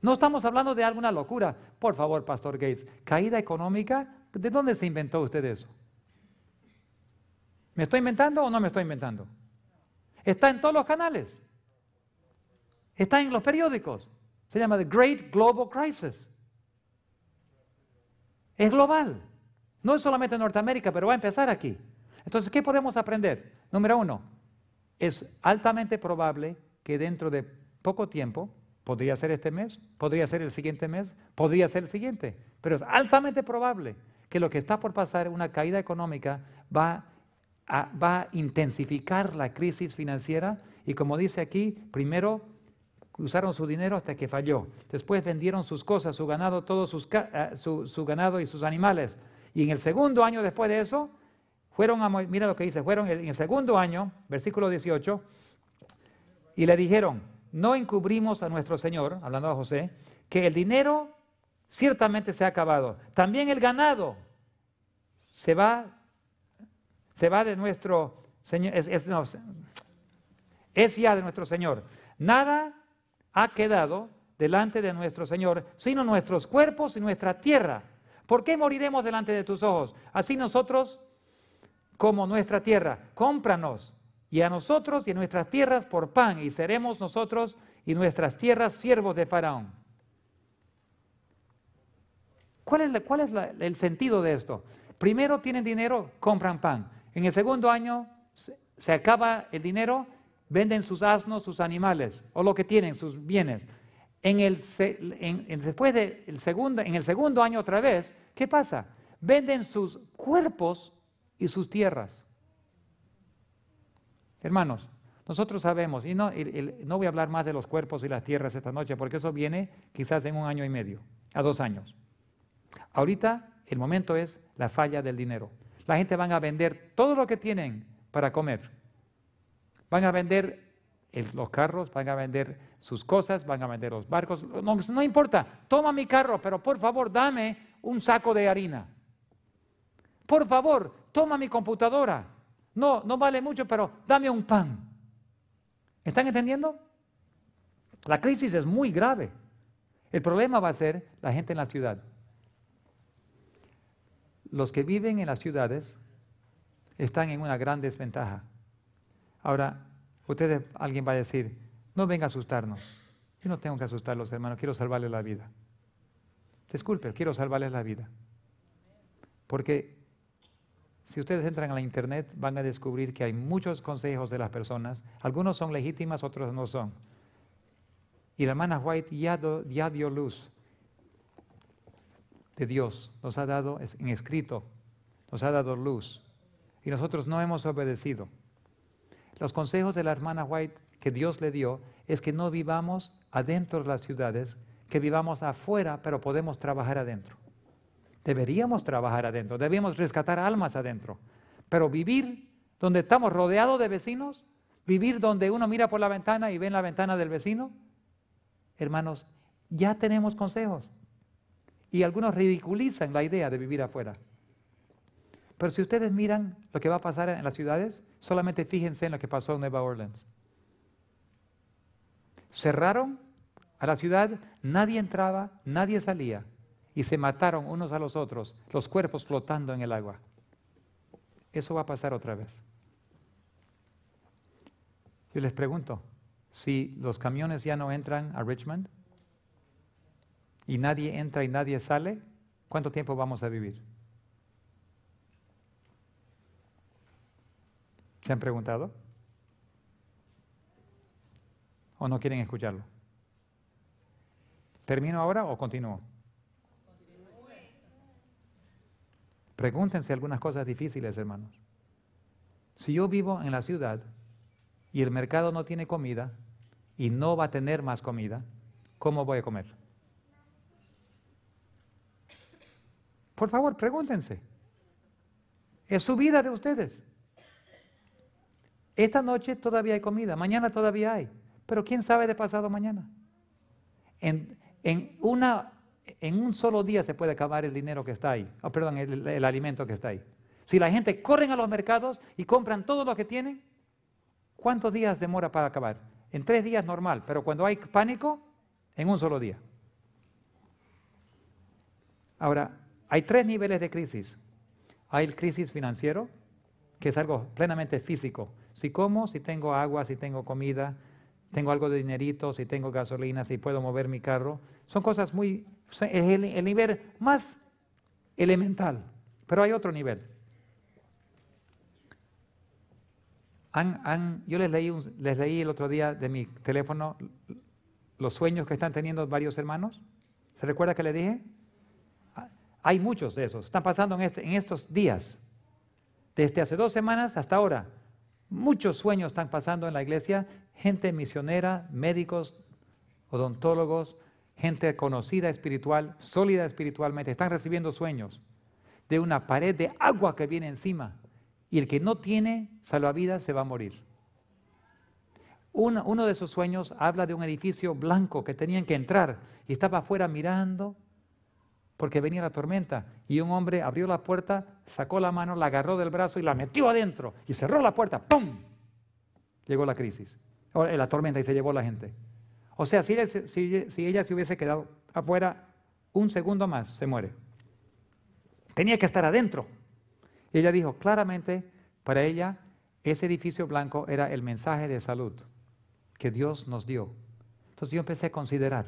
Speaker 1: No estamos hablando de alguna locura. Por favor, Pastor Gates, caída económica, ¿de dónde se inventó usted eso? ¿Me estoy inventando o no me estoy inventando? Está en todos los canales. Está en los periódicos. Se llama The Great Global Crisis. Es global. No es solamente en Norteamérica, pero va a empezar aquí. Entonces, ¿qué podemos aprender? Número uno, es altamente probable que dentro de poco tiempo, podría ser este mes, podría ser el siguiente mes, podría ser el siguiente, pero es altamente probable que lo que está por pasar, una caída económica, va a va a intensificar la crisis financiera y como dice aquí, primero usaron su dinero hasta que falló, después vendieron sus cosas, su ganado, todos sus, ah, su, ganado y sus animales. Y en el segundo año después de eso, fueron a, mira lo que dice, fueron en el segundo año, versículo 18, y le dijeron, no encubrimos a nuestro Señor, hablando a José, que el dinero ciertamente se ha acabado, también el ganado se va se va de nuestro Señor, es, ya de nuestro Señor. Nada ha quedado delante de nuestro Señor, sino nuestros cuerpos y nuestra tierra. ¿Por qué moriremos delante de tus ojos? Así nosotros, como nuestra tierra, cómpranos y a nosotros y a nuestras tierras por pan, y seremos nosotros y nuestras tierras siervos de Faraón. ¿Cuál es, cuál es el sentido de esto? Primero tienen dinero, compran pan. En el segundo año se, acaba el dinero, venden sus asnos, sus animales o lo que tienen, sus bienes. En el, después de el segundo, en el segundo año otra vez, ¿qué pasa? Venden sus cuerpos y sus tierras. Hermanos, nosotros sabemos, y no, no voy a hablar más de los cuerpos y las tierras esta noche, porque eso viene quizás en un año y medio, a dos años. Ahorita el momento es la falla del dinero. La gente van a vender todo lo que tienen para comer. Van a vender los carros, van a vender sus cosas, van a vender los barcos. no importa, toma mi carro, pero por favor dame un saco de harina. Por favor, toma mi computadora. No, no vale mucho, pero dame un pan. ¿Están entendiendo? La crisis es muy grave. El problema va a ser la gente en la ciudad los que viven en las ciudades están en una gran desventaja. Ahora, ustedes, alguien va a decir, no venga a asustarnos. Yo no tengo que asustarlos, hermanos, quiero salvarles la vida. Disculpe, quiero salvarles la vida. Porque si ustedes entran a la internet van a descubrir que hay muchos consejos de las personas. Algunos son legítimas, otros no son. Y la hermana White ya dio luz de Dios, nos ha dado en escrito, nos ha dado luz, y nosotros no hemos obedecido. Los consejos de la hermana White que Dios le dio es que no vivamos adentro de las ciudades, que vivamos afuera, pero podemos trabajar adentro. Deberíamos trabajar adentro, debemos rescatar almas adentro, pero vivir donde estamos rodeados de vecinos, vivir donde uno mira por la ventana y ve en la ventana del vecino, hermanos, ya tenemos consejos. Y algunos ridiculizan la idea de vivir afuera. Pero si ustedes miran lo que va a pasar en las ciudades, solamente fíjense en lo que pasó en Nueva Orleans. Cerraron a la ciudad, nadie entraba, nadie salía. Y se mataron unos a los otros, los cuerpos flotando en el agua. Eso va a pasar otra vez. Yo les pregunto, si los camiones ya no entran a Richmond, y nadie entra y nadie sale, ¿cuánto tiempo vamos a vivir? ¿Se han preguntado? ¿O no quieren escucharlo? ¿Termino ahora o continúo? Pregúntense algunas cosas difíciles, hermanos. Si yo vivo en la ciudad y el mercado no tiene comida y no va a tener más comida, ¿cómo voy a comer? Por favor, pregúntense. Es su vida de ustedes. Esta noche todavía hay comida, mañana todavía hay, pero quién sabe de pasado mañana. En, una, en un solo día se puede acabar el dinero que está ahí, oh, perdón, el, alimento que está ahí. Si la gente corre a los mercados y compran todo lo que tienen, ¿cuántos días demora para acabar? En tres días normal, pero cuando hay pánico, en un solo día. Ahora, hay tres niveles de crisis. Hay el crisis financiero, que es algo plenamente físico. Si como, si tengo agua, si tengo comida, tengo algo de dinerito, si tengo gasolina, si puedo mover mi carro. Son cosas muy... Es el, nivel más elemental. Pero hay otro nivel. yo les leí, les leí el otro día de mi teléfono los sueños que están teniendo varios hermanos. ¿Se recuerda que le dije? Hay muchos de esos. Están pasando este, en, estos días. Desde hace dos semanas hasta ahora. Muchos sueños están pasando en la iglesia. Gente misionera, médicos, odontólogos, gente conocida espiritual, sólida espiritualmente. Están recibiendo sueños de una pared de agua que viene encima. Y el que no tiene salvavidas se va a morir. Uno, uno, de esos sueños habla de un edificio blanco que tenían que entrar y estaba afuera mirando porque venía la tormenta. Y un hombre abrió la puerta, sacó la mano, la agarró del brazo y la metió adentro. Y cerró la puerta. ¡Pum! Llegó la crisis, eh, la tormenta y se llevó la gente. O sea, si ella, si, se hubiese quedado afuera un segundo más, se muere. Tenía que estar adentro. Y ella dijo, claramente, para ella, ese edificio blanco era el mensaje de salud que Dios nos dio. Entonces yo empecé a considerar.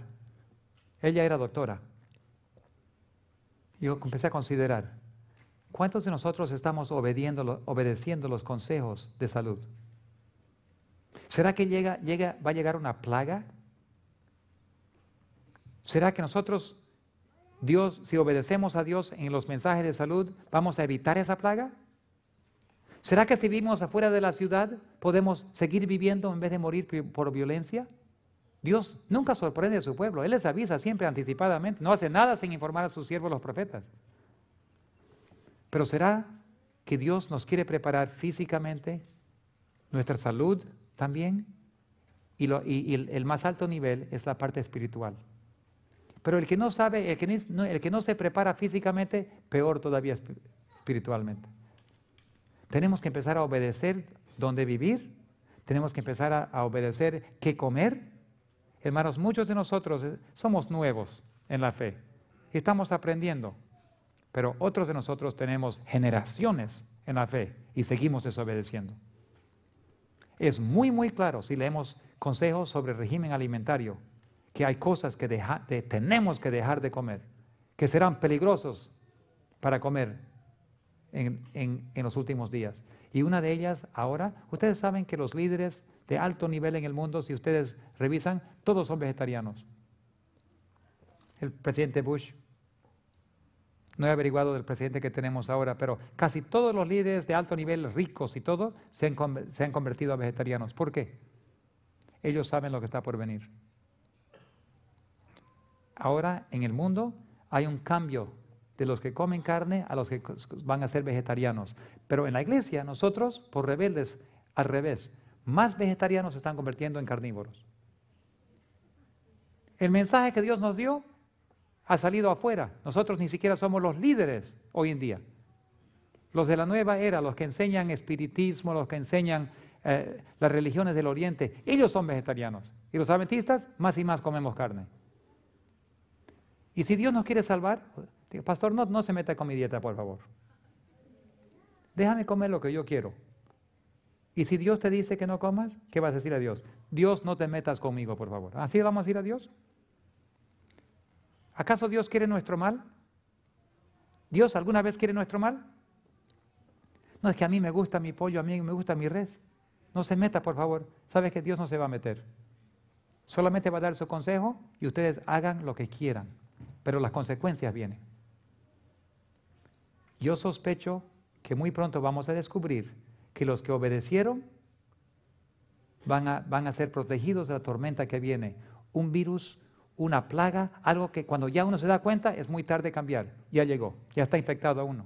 Speaker 1: Ella era doctora, yo empecé a considerar, ¿cuántos de nosotros estamos obedeciendo, obedeciendo los consejos de salud? ¿Será que llega, llega, va a llegar una plaga? ¿Será que nosotros, Dios, si obedecemos a Dios en los mensajes de salud, vamos a evitar esa plaga? ¿Será que si vivimos afuera de la ciudad podemos seguir viviendo en vez de morir por violencia? Dios nunca sorprende a su pueblo, Él les avisa siempre anticipadamente, no hace nada sin informar a sus siervos los profetas. Pero ¿será que Dios nos quiere preparar físicamente, nuestra salud también? Y, el más alto nivel es la parte espiritual. Pero el que no sabe, el que no, se prepara físicamente, peor todavía espiritualmente. Tenemos que empezar a obedecer dónde vivir, tenemos que empezar a obedecer qué comer, Hermanos, muchos de nosotros eh, somos nuevos en la fe y estamos aprendiendo, pero otros de nosotros tenemos generaciones en la fe y seguimos desobedeciendo. Es muy, muy claro si leemos consejos sobre régimen alimentario que hay cosas que tenemos que dejar de comer, que serán peligrosos para comer en los últimos días. Y una de ellas ahora, ustedes saben que los líderes de alto nivel en el mundo, si ustedes revisan, todos son vegetarianos. El presidente Bush, no he averiguado del presidente que tenemos ahora, pero casi todos los líderes de alto nivel, ricos y todo, se han, convertido a vegetarianos. ¿Por qué? Ellos saben lo que está por venir. Ahora en el mundo hay un cambio de los que comen carne a los que van a ser vegetarianos. Pero en la iglesia nosotros, por rebeldes, al revés, más vegetarianos se están convirtiendo en carnívoros. El mensaje que Dios nos dio ha salido afuera. Nosotros ni siquiera somos los líderes hoy en día. Los de la nueva era, los que enseñan espiritismo, los que enseñan eh, las religiones del oriente, ellos son vegetarianos. Y los adventistas más y más comemos carne. Y si Dios nos quiere salvar, pastor, no se meta con mi dieta, por favor. Déjame comer lo que yo quiero. Y si Dios te dice que no comas, ¿qué vas a decir a Dios? Dios, no te metas conmigo, por favor. ¿Así vamos a ir a Dios? ¿Acaso Dios quiere nuestro mal? ¿Dios alguna vez quiere nuestro mal? No es que a mí me gusta mi pollo, a mí me gusta mi res. No se meta, por favor. Sabes que Dios no se va a meter. Solamente va a dar su consejo y ustedes hagan lo que quieran. Pero las consecuencias vienen. Yo sospecho que muy pronto vamos a descubrir que los que obedecieron van a, van a ser protegidos de la tormenta que viene. Un virus, una plaga, algo que cuando ya uno se da cuenta es muy tarde cambiar. Ya llegó, ya está infectado a uno.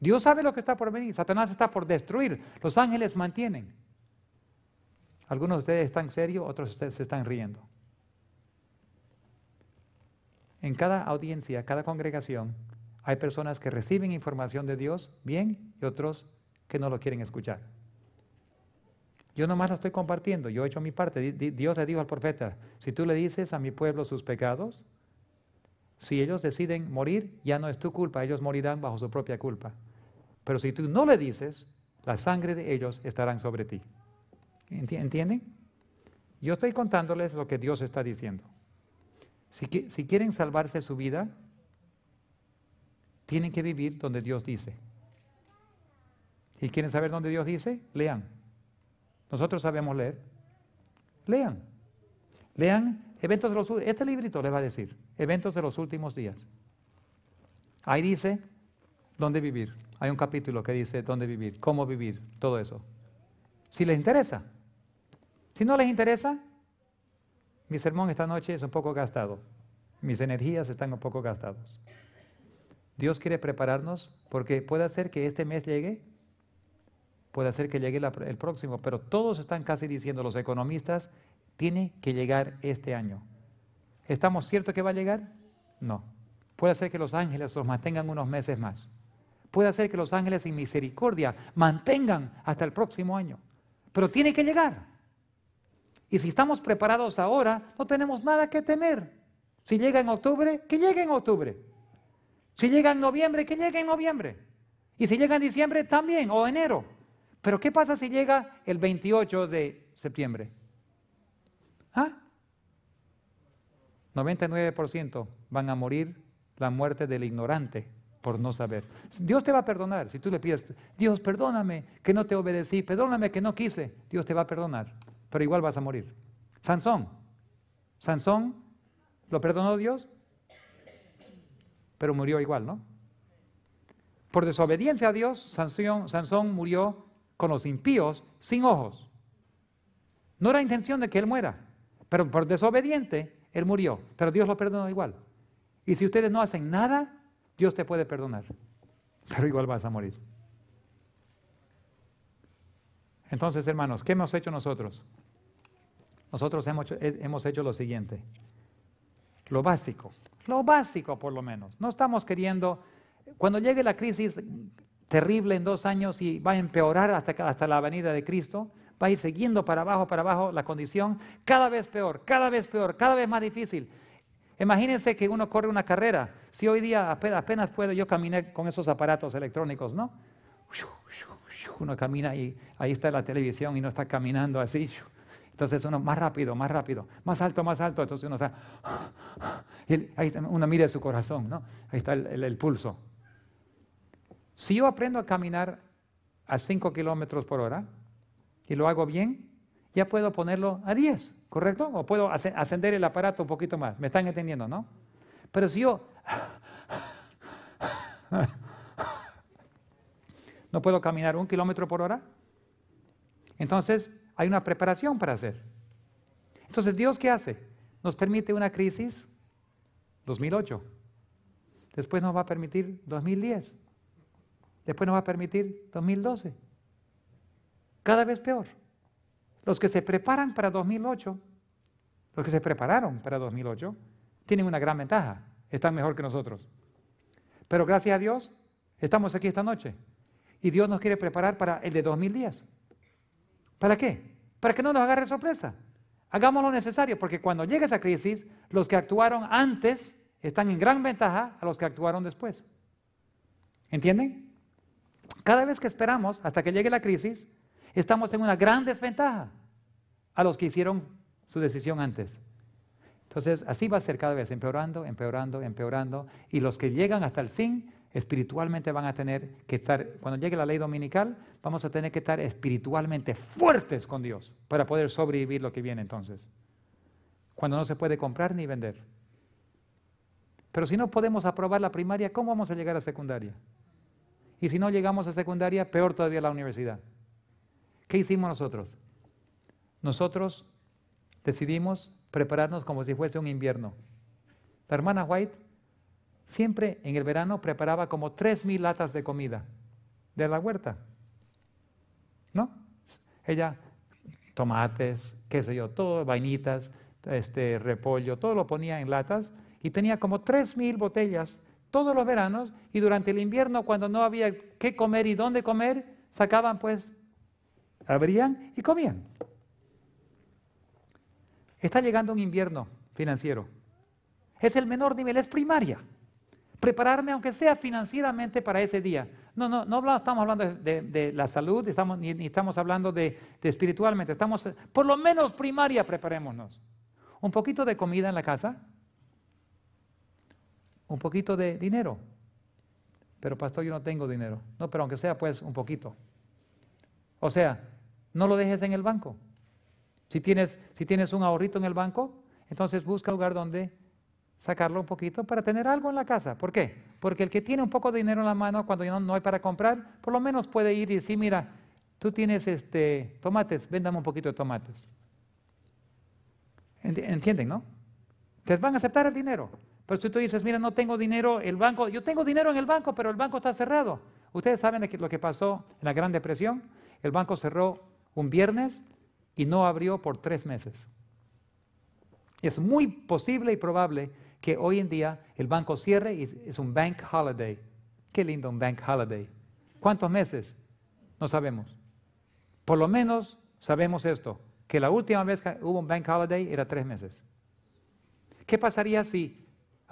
Speaker 1: Dios sabe lo que está por venir. Satanás está por destruir. Los ángeles mantienen. Algunos de ustedes están serios, otros de ustedes se están riendo. En cada audiencia, cada congregación, hay personas que reciben información de Dios bien y otros que no lo quieren escuchar. Yo nomás lo estoy compartiendo, yo he hecho mi parte. Dios le dijo al profeta, si tú le dices a mi pueblo sus pecados, si ellos deciden morir, ya no es tu culpa, ellos morirán bajo su propia culpa. Pero si tú no le dices, la sangre de ellos estarán sobre ti. ¿Entienden? Yo estoy contándoles lo que Dios está diciendo. si quieren salvarse su vida, tienen que vivir donde Dios dice. ¿Y quieren saber dónde Dios dice? Lean. Nosotros sabemos leer. Lean. Lean eventos de los este librito les va a decir, eventos de los últimos días. Ahí dice dónde vivir. Hay un capítulo que dice dónde vivir, cómo vivir, todo eso. Si les interesa. Si no les interesa, mi sermón esta noche es un poco gastado. Mis energías están un poco gastadas. Dios quiere prepararnos porque puede hacer que este mes llegue puede hacer que llegue el próximo, pero todos están casi diciendo, los economistas, tiene que llegar este año. ¿Estamos ciertos que va a llegar? No. Puede ser que los ángeles los mantengan unos meses más. Puede ser que los ángeles sin misericordia mantengan hasta el próximo año. Pero tiene que llegar. Y si estamos preparados ahora, no tenemos nada que temer. Si llega en octubre, que llegue en octubre. Si llega en noviembre, que llegue en noviembre. Y si llega en diciembre, también, o enero. Pero ¿qué pasa si llega el 28 de septiembre? ¿Ah? 99% van a morir la muerte del ignorante por no saber. Dios te va a perdonar si tú le pides, Dios, perdóname que no te obedecí, perdóname que no quise. Dios te va a perdonar, pero igual vas a morir. Sansón, Sansón, ¿lo perdonó Dios? Pero murió igual, ¿no? Por desobediencia a Dios, Sansón, Sansón murió con los impíos sin ojos. No era intención de que él muera, pero por desobediente, él murió. Pero Dios lo perdonó igual. Y si ustedes no hacen nada, Dios te puede perdonar, pero igual vas a morir. Entonces, hermanos, ¿qué hemos hecho nosotros? Nosotros hemos hecho, eh, hemos hecho lo siguiente, lo básico, lo básico por lo menos. No estamos queriendo, cuando llegue la crisis terrible en dos años y va a empeorar hasta, hasta la venida de Cristo. Va a ir siguiendo para abajo, para abajo la condición, cada vez peor, cada vez peor, cada vez más difícil. Imagínense que uno corre una carrera. Si hoy día apenas, puedo, yo caminé con esos aparatos electrónicos, ¿no? Uno camina y ahí está la televisión y no está caminando así. Entonces uno más rápido, más rápido, más alto, más alto. Entonces uno está, y ahí uno mira su corazón, ¿no? Ahí está el pulso. Si yo aprendo a caminar a 5 kilómetros por hora y lo hago bien, ya puedo ponerlo a 10, ¿correcto? O puedo ascender el aparato un poquito más. ¿Me están entendiendo, no? Pero si yo no puedo caminar un kilómetro por hora, entonces hay una preparación para hacer. Entonces, ¿Dios qué hace? Nos permite una crisis 2008. Después nos va a permitir 2010. Después nos va a permitir 2012. Cada vez peor. Los que se preparan para 2008, los que se prepararon para 2008, tienen una gran ventaja. Están mejor que nosotros. Pero gracias a Dios, estamos aquí esta noche. Y Dios nos quiere preparar para el de 2010. ¿Para qué? Para que no nos agarre sorpresa. Hagamos lo necesario, porque cuando llegue esa crisis, los que actuaron antes están en gran ventaja a los que actuaron después. ¿Entienden? Cada vez que esperamos hasta que llegue la crisis, estamos en una gran desventaja a los que hicieron su decisión antes. Entonces, así va a ser cada vez, empeorando, empeorando, empeorando. Y los que llegan hasta el fin, espiritualmente van a tener que estar, cuando llegue la ley dominical, vamos a tener que estar espiritualmente fuertes con Dios para poder sobrevivir lo que viene entonces. Cuando no se puede comprar ni vender. Pero si no podemos aprobar la primaria, ¿cómo vamos a llegar a secundaria? Y si no llegamos a secundaria, peor todavía la universidad. ¿Qué hicimos nosotros? Nosotros decidimos prepararnos como si fuese un invierno. La hermana White siempre en el verano preparaba como 3.000 latas de comida de la huerta. ¿No? Ella, tomates, qué sé yo, todo, vainitas, este, repollo, todo lo ponía en latas y tenía como 3.000 botellas todos los veranos y durante el invierno cuando no había qué comer y dónde comer, sacaban pues, abrían y comían. Está llegando un invierno financiero. Es el menor nivel, es primaria. Prepararme aunque sea financieramente para ese día. No, no, no estamos hablando de, la salud, estamos, ni, estamos hablando de, de espiritualmente. Estamos, por lo menos primaria, preparémonos. Un poquito de comida en la casa, un poquito de dinero. Pero pastor, yo no tengo dinero. No, pero aunque sea pues un poquito. O sea, no lo dejes en el banco. Si tienes, si tienes un ahorrito en el banco, entonces busca un lugar donde sacarlo un poquito para tener algo en la casa. ¿Por qué? Porque el que tiene un poco de dinero en la mano cuando no, no hay para comprar, por lo menos puede ir y decir, mira, tú tienes este, tomates, véndame un poquito de tomates. ¿Entienden, no? Te van a aceptar el dinero. Pero si tú dices, mira, no tengo dinero, el banco, yo tengo dinero en el banco, pero el banco está cerrado. Ustedes saben lo que pasó en la Gran Depresión. El banco cerró un viernes y no abrió por tres meses. Es muy posible y probable que hoy en día el banco cierre y es un bank holiday. Qué lindo un bank holiday. ¿Cuántos meses? No sabemos. Por lo menos sabemos esto, que la última vez que hubo un bank holiday era tres meses. ¿Qué pasaría si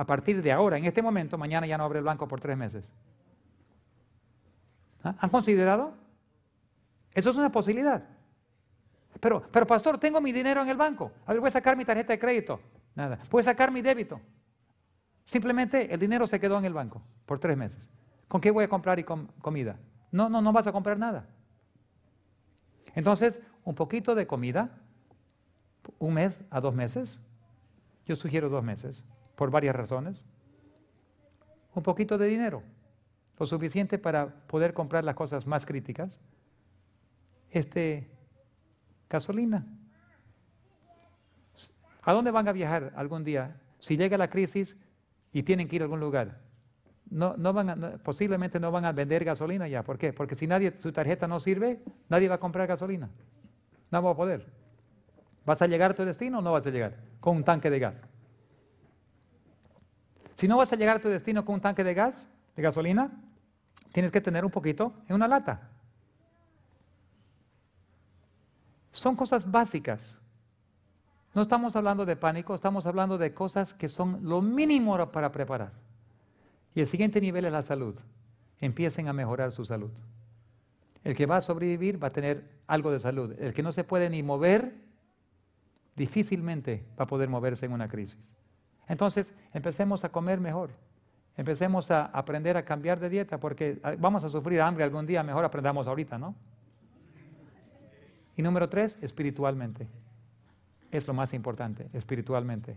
Speaker 1: a partir de ahora, en este momento, mañana ya no abre el banco por tres meses. ¿Ah? ¿Han considerado? Eso es una posibilidad. Pero, pero pastor, tengo mi dinero en el banco. A ver, voy a sacar mi tarjeta de crédito. Nada. Voy a sacar mi débito. Simplemente el dinero se quedó en el banco por tres meses. ¿Con qué voy a comprar comida? No, no, no vas a comprar nada. Entonces, un poquito de comida, un mes a dos meses. Yo sugiero dos meses por varias razones. Un poquito de dinero, lo suficiente para poder comprar las cosas más críticas. Este, gasolina. ¿A dónde van a viajar algún día? Si llega la crisis y tienen que ir a algún lugar, no, no van posiblemente no van a vender gasolina ya. ¿Por qué? Porque si nadie, su tarjeta no sirve, nadie va a comprar gasolina. No va a poder. ¿Vas a llegar a tu destino o no vas a llegar? Con un tanque de gas. Si no vas a llegar a tu destino con un tanque de gas, de gasolina, tienes que tener un poquito en una lata. Son cosas básicas. No estamos hablando de pánico, estamos hablando de cosas que son lo mínimo para preparar. Y el siguiente nivel es la salud. Empiecen a mejorar su salud. El que va a sobrevivir va a tener algo de salud. El que no se puede ni mover, difícilmente va a poder moverse en una crisis. Entonces, empecemos a comer mejor. Empecemos a aprender a cambiar de dieta porque ah, vamos a sufrir hambre algún día, mejor aprendamos ahorita, ¿no? Y número tres, espiritualmente. Es lo más importante, espiritualmente.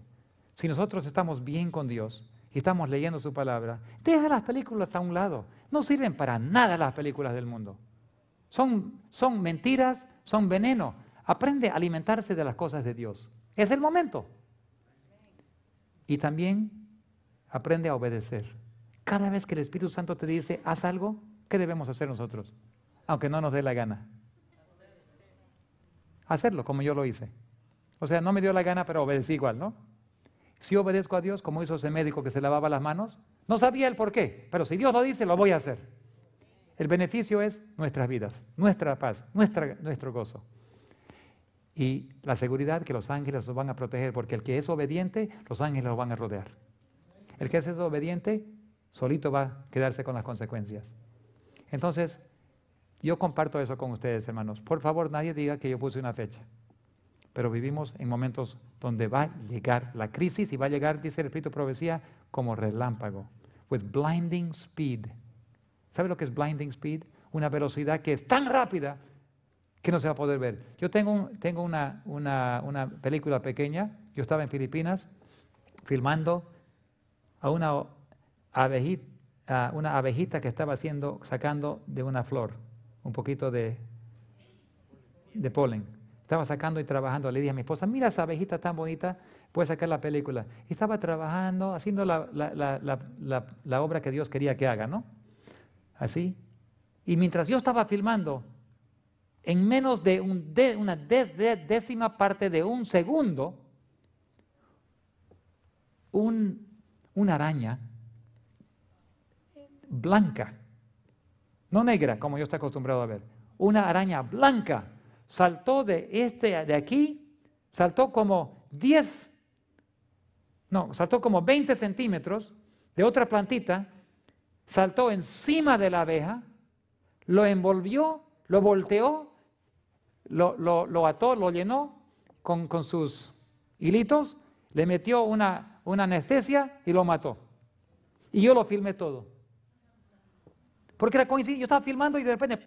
Speaker 1: Si nosotros estamos bien con Dios y estamos leyendo su palabra, deja las películas a un lado. No sirven para nada las películas del mundo. Son, son mentiras, son veneno. Aprende a alimentarse de las cosas de Dios. Es el momento. Y también aprende a obedecer. Cada vez que el Espíritu Santo te dice, haz algo, ¿qué debemos hacer nosotros? Aunque no nos dé la gana. Hacerlo como yo lo hice. O sea, no me dio la gana, pero obedecí igual, ¿no? Si obedezco a Dios, como hizo ese médico que se lavaba las manos, no sabía el por qué, pero si Dios lo dice, lo voy a hacer. El beneficio es nuestras vidas, nuestra paz, nuestra, nuestro gozo y la seguridad que los ángeles los van a proteger, porque el que es obediente, los ángeles los van a rodear. El que es desobediente, solito va a quedarse con las consecuencias. Entonces, yo comparto eso con ustedes, hermanos. Por favor, nadie diga que yo puse una fecha. Pero vivimos en momentos donde va a llegar la crisis y va a llegar, dice el Espíritu de Profecía, como relámpago. With blinding speed. ¿Sabe lo que es blinding speed? Una velocidad que es tan rápida que no se va a poder ver. Yo tengo, tengo una, película pequeña, yo estaba en Filipinas filmando a una abejita, una abejita que estaba haciendo, sacando de una flor un poquito de, de polen. Estaba sacando y trabajando. Le dije a mi esposa, mira esa abejita tan bonita, puedes sacar la película. estaba trabajando, haciendo la, la obra que Dios quería que haga, ¿no? Así. Y mientras yo estaba filmando, en menos de, una décima parte de un segundo, una araña blanca, no negra como yo estoy acostumbrado a ver, una araña blanca saltó de este de aquí, saltó como 10, no, saltó como 20 centímetros de otra plantita, saltó encima de la abeja, lo envolvió, lo volteó lo, lo, lo ató, lo llenó con, sus hilitos, le metió una, anestesia y lo mató. Y yo lo filmé todo. Porque era coincidencia, yo estaba filmando y de repente,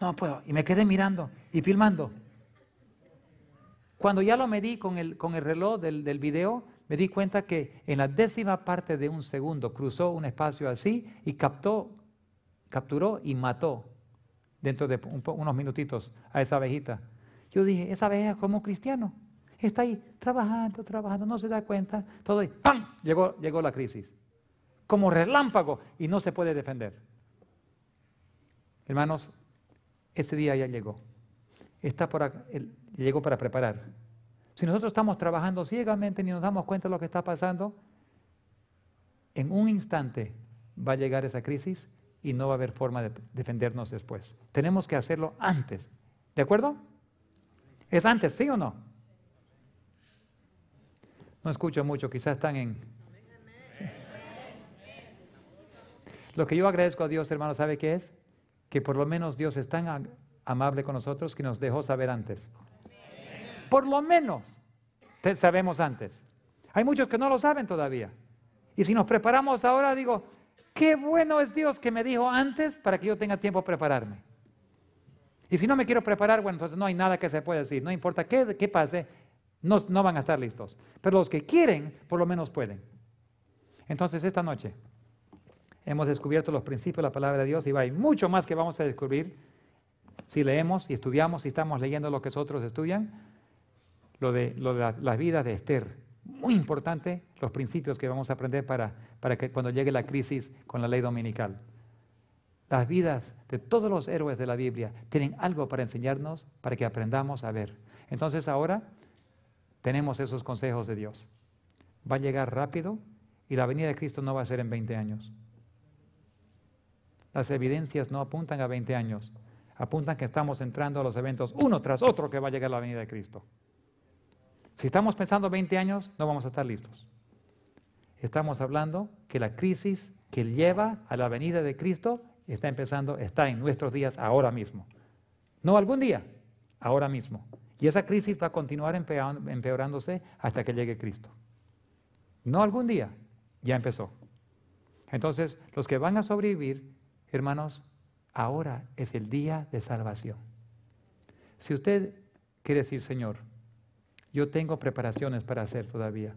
Speaker 1: no puedo. Y me quedé mirando y filmando. Cuando ya lo medí con el, reloj del, del, video, me di cuenta que en la décima parte de un segundo cruzó un espacio así y captó, capturó y mató dentro de unos minutitos a esa abejita. Yo dije, esa abeja como cristiano. Está ahí trabajando, trabajando, no se da cuenta. Todo ahí, ¡pam! Llegó, llegó la crisis. Como relámpago y no se puede defender. Hermanos, ese día ya llegó. Está para, llegó para preparar. Si nosotros estamos trabajando ciegamente ni nos damos cuenta de lo que está pasando, en un instante va a llegar esa crisis y no va a haber forma de defendernos después. Tenemos que hacerlo antes. ¿De acuerdo? ¿Es antes, sí o no? No escucho mucho, quizás están en... Lo que yo agradezco a Dios, hermano, ¿sabe qué es? Que por lo menos Dios es tan amable con nosotros que nos dejó saber antes. Por lo menos sabemos antes. Hay muchos que no lo saben todavía. Y si nos preparamos ahora, digo, qué bueno es Dios que me dijo antes para que yo tenga tiempo a prepararme. Y si no me quiero preparar, bueno, entonces no hay nada que se pueda decir. No importa qué, pase, no, van a estar listos. Pero los que quieren, por lo menos pueden. Entonces, esta noche hemos descubierto los principios de la palabra de Dios y hay mucho más que vamos a descubrir si leemos y estudiamos, si estamos leyendo lo que otros estudian, lo de, las vidas de Esther muy importante los principios que vamos a aprender para, que cuando llegue la crisis con la ley dominical. Las vidas de todos los héroes de la Biblia tienen algo para enseñarnos para que aprendamos a ver. Entonces ahora tenemos esos consejos de Dios. Va a llegar rápido y la venida de Cristo no va a ser en 20 años. Las evidencias no apuntan a 20 años, apuntan que estamos entrando a los eventos uno tras otro que va a llegar la venida de Cristo. Si estamos pensando 20 años, no vamos a estar listos. Estamos hablando que la crisis que lleva a la venida de Cristo está empezando, está en nuestros días ahora mismo. No algún día, ahora mismo. Y esa crisis va a continuar empeorándose hasta que llegue Cristo. No algún día, ya empezó. Entonces, los que van a sobrevivir, hermanos, ahora es el día de salvación. Si usted quiere decir, Señor, yo tengo preparaciones para hacer todavía.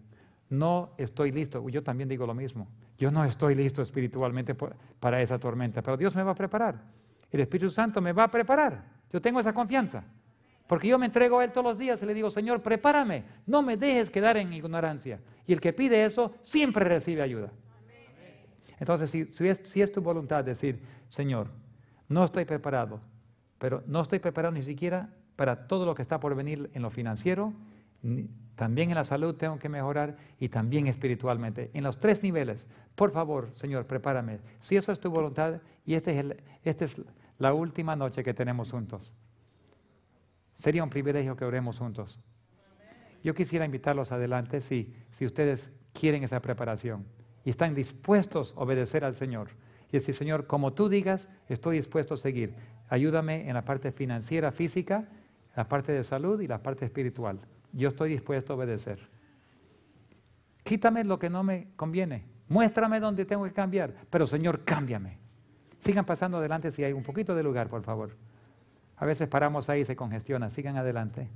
Speaker 1: No estoy listo. Yo también digo lo mismo. Yo no estoy listo espiritualmente para esa tormenta, pero Dios me va a preparar. El Espíritu Santo me va a preparar. Yo tengo esa confianza. Porque yo me entrego a Él todos los días y le digo, Señor, prepárame, no me dejes quedar en ignorancia. Y el que pide eso siempre recibe ayuda. Entonces, si, si, es, tu voluntad decir, Señor, no estoy preparado, pero no estoy preparado ni siquiera para todo lo que está por venir en lo financiero, también en la salud tengo que mejorar y también espiritualmente. En los tres niveles, por favor, Señor, prepárame. Si eso es tu voluntad y este esta es, la última noche que tenemos juntos, sería un privilegio que oremos juntos. Yo quisiera invitarlos adelante si, si ustedes quieren esa preparación y están dispuestos a obedecer al Señor. Y decir, Señor, como tú digas, estoy dispuesto a seguir. Ayúdame en la parte financiera, física, la parte de salud y la parte espiritual yo estoy dispuesto a obedecer. Quítame lo que no me conviene. Muéstrame dónde tengo que cambiar. Pero Señor, cámbiame. Sigan pasando adelante si hay un poquito de lugar, por favor. A veces paramos ahí y se congestiona. Sigan adelante.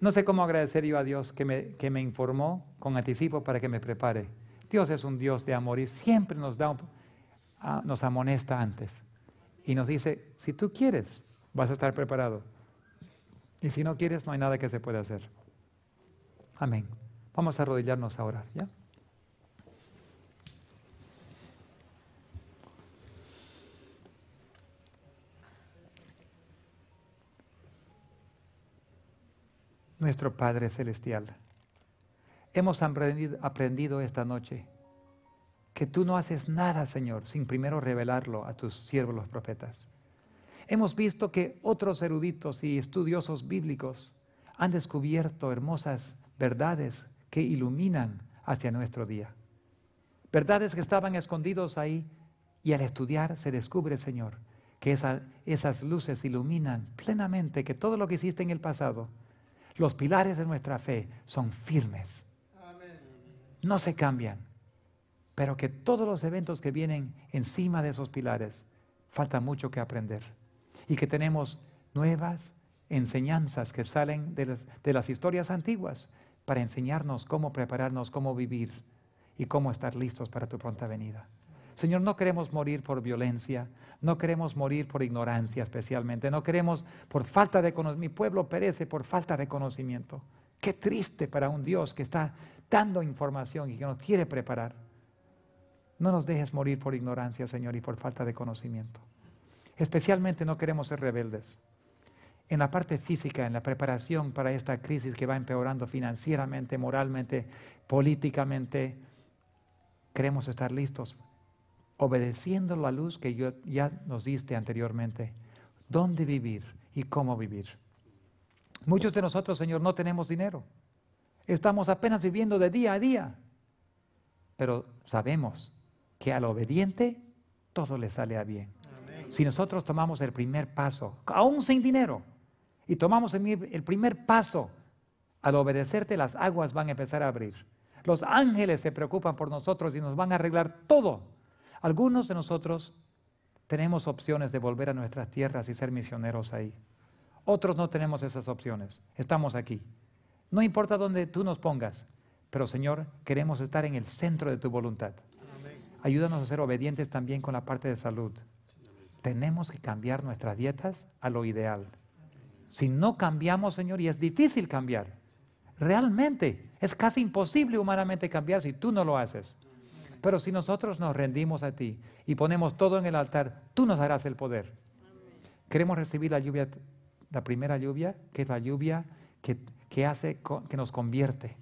Speaker 1: No sé cómo agradecer yo a Dios que me, que me informó con anticipo para que me prepare. Dios es un Dios de amor y siempre nos, da ah, nos amonesta antes. Y nos dice, si tú quieres, vas a estar preparado. Y si no quieres, no hay nada que se pueda hacer. Amén. Vamos a arrodillarnos a orar, ¿ya? Nuestro Padre Celestial, hemos aprendido esta noche que tú no haces nada, Señor, sin primero revelarlo a tus siervos los profetas. Hemos visto que otros eruditos y estudiosos bíblicos han descubierto hermosas verdades que iluminan hacia nuestro día. Verdades que estaban escondidos ahí y al estudiar se descubre, Señor, que esas luces iluminan plenamente que todo lo que hiciste en el pasado, los pilares de nuestra fe son firmes. No se cambian, pero que todos los eventos que vienen encima de esos pilares, falta mucho que aprender y que tenemos nuevas enseñanzas que salen de las, historias antiguas para enseñarnos cómo prepararnos, cómo vivir y cómo estar listos para tu pronta venida. Señor, no queremos morir por violencia, no queremos morir por ignorancia especialmente, no queremos por falta de conocimiento. Mi pueblo perece por falta de conocimiento. Qué triste para un Dios que está dando información y que nos quiere preparar. No nos dejes morir por ignorancia, Señor, y por falta de conocimiento. Especialmente no queremos ser rebeldes. En la parte física, en la preparación para esta crisis que va empeorando financieramente, moralmente, políticamente, queremos estar listos, obedeciendo la luz que yo, ya nos diste anteriormente. ¿Dónde vivir y cómo vivir? Muchos de nosotros, Señor, no tenemos dinero. Estamos apenas viviendo de día a día. Pero sabemos que al obediente todo le sale a bien si nosotros tomamos el primer paso, aún sin dinero, y tomamos el primer paso, al obedecerte las aguas van a empezar a abrir. Los ángeles se preocupan por nosotros y nos van a arreglar todo. Algunos de nosotros tenemos opciones de volver a nuestras tierras y ser misioneros ahí. Otros no tenemos esas opciones. Estamos aquí. No importa dónde tú nos pongas, pero Señor, queremos estar en el centro de tu voluntad. Ayúdanos a ser obedientes también con la parte de salud tenemos que cambiar nuestras dietas a lo ideal. Si no cambiamos, Señor, y es difícil cambiar, realmente es casi imposible humanamente cambiar si tú no lo haces. Pero si nosotros nos rendimos a ti y ponemos todo en el altar, tú nos harás el poder. Queremos recibir la lluvia, la primera lluvia, que es la lluvia que, hace, que nos convierte.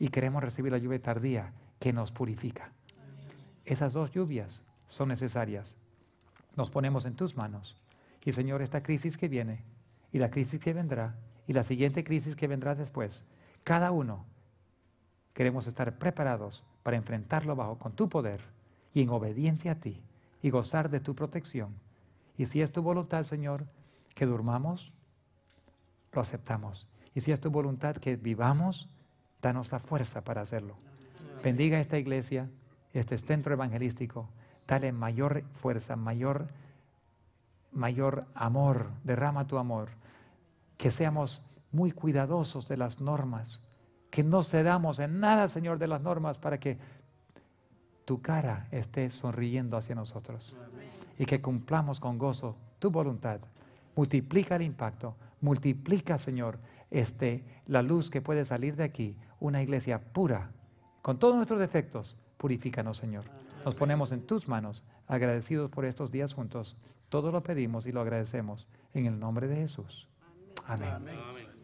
Speaker 1: Y queremos recibir la lluvia tardía, que nos purifica. Esas dos lluvias son necesarias nos ponemos en tus manos. Y Señor, esta crisis que viene y la crisis que vendrá y la siguiente crisis que vendrá después, cada uno queremos estar preparados para enfrentarlo bajo con tu poder y en obediencia a ti y gozar de tu protección. Y si es tu voluntad, Señor, que durmamos, lo aceptamos. Y si es tu voluntad que vivamos, danos la fuerza para hacerlo. Bendiga esta iglesia, este centro evangelístico dale mayor fuerza, mayor, mayor amor, derrama tu amor. Que seamos muy cuidadosos de las normas, que no cedamos en nada, Señor, de las normas para que tu cara esté sonriendo hacia nosotros y que cumplamos con gozo tu voluntad. Multiplica el impacto, multiplica, Señor, este, la luz que puede salir de aquí, una iglesia pura, con todos nuestros defectos. Purifícanos, Señor. Nos ponemos en tus manos, agradecidos por estos días juntos. Todo lo pedimos y lo agradecemos en el nombre de Jesús. Amén. Amén.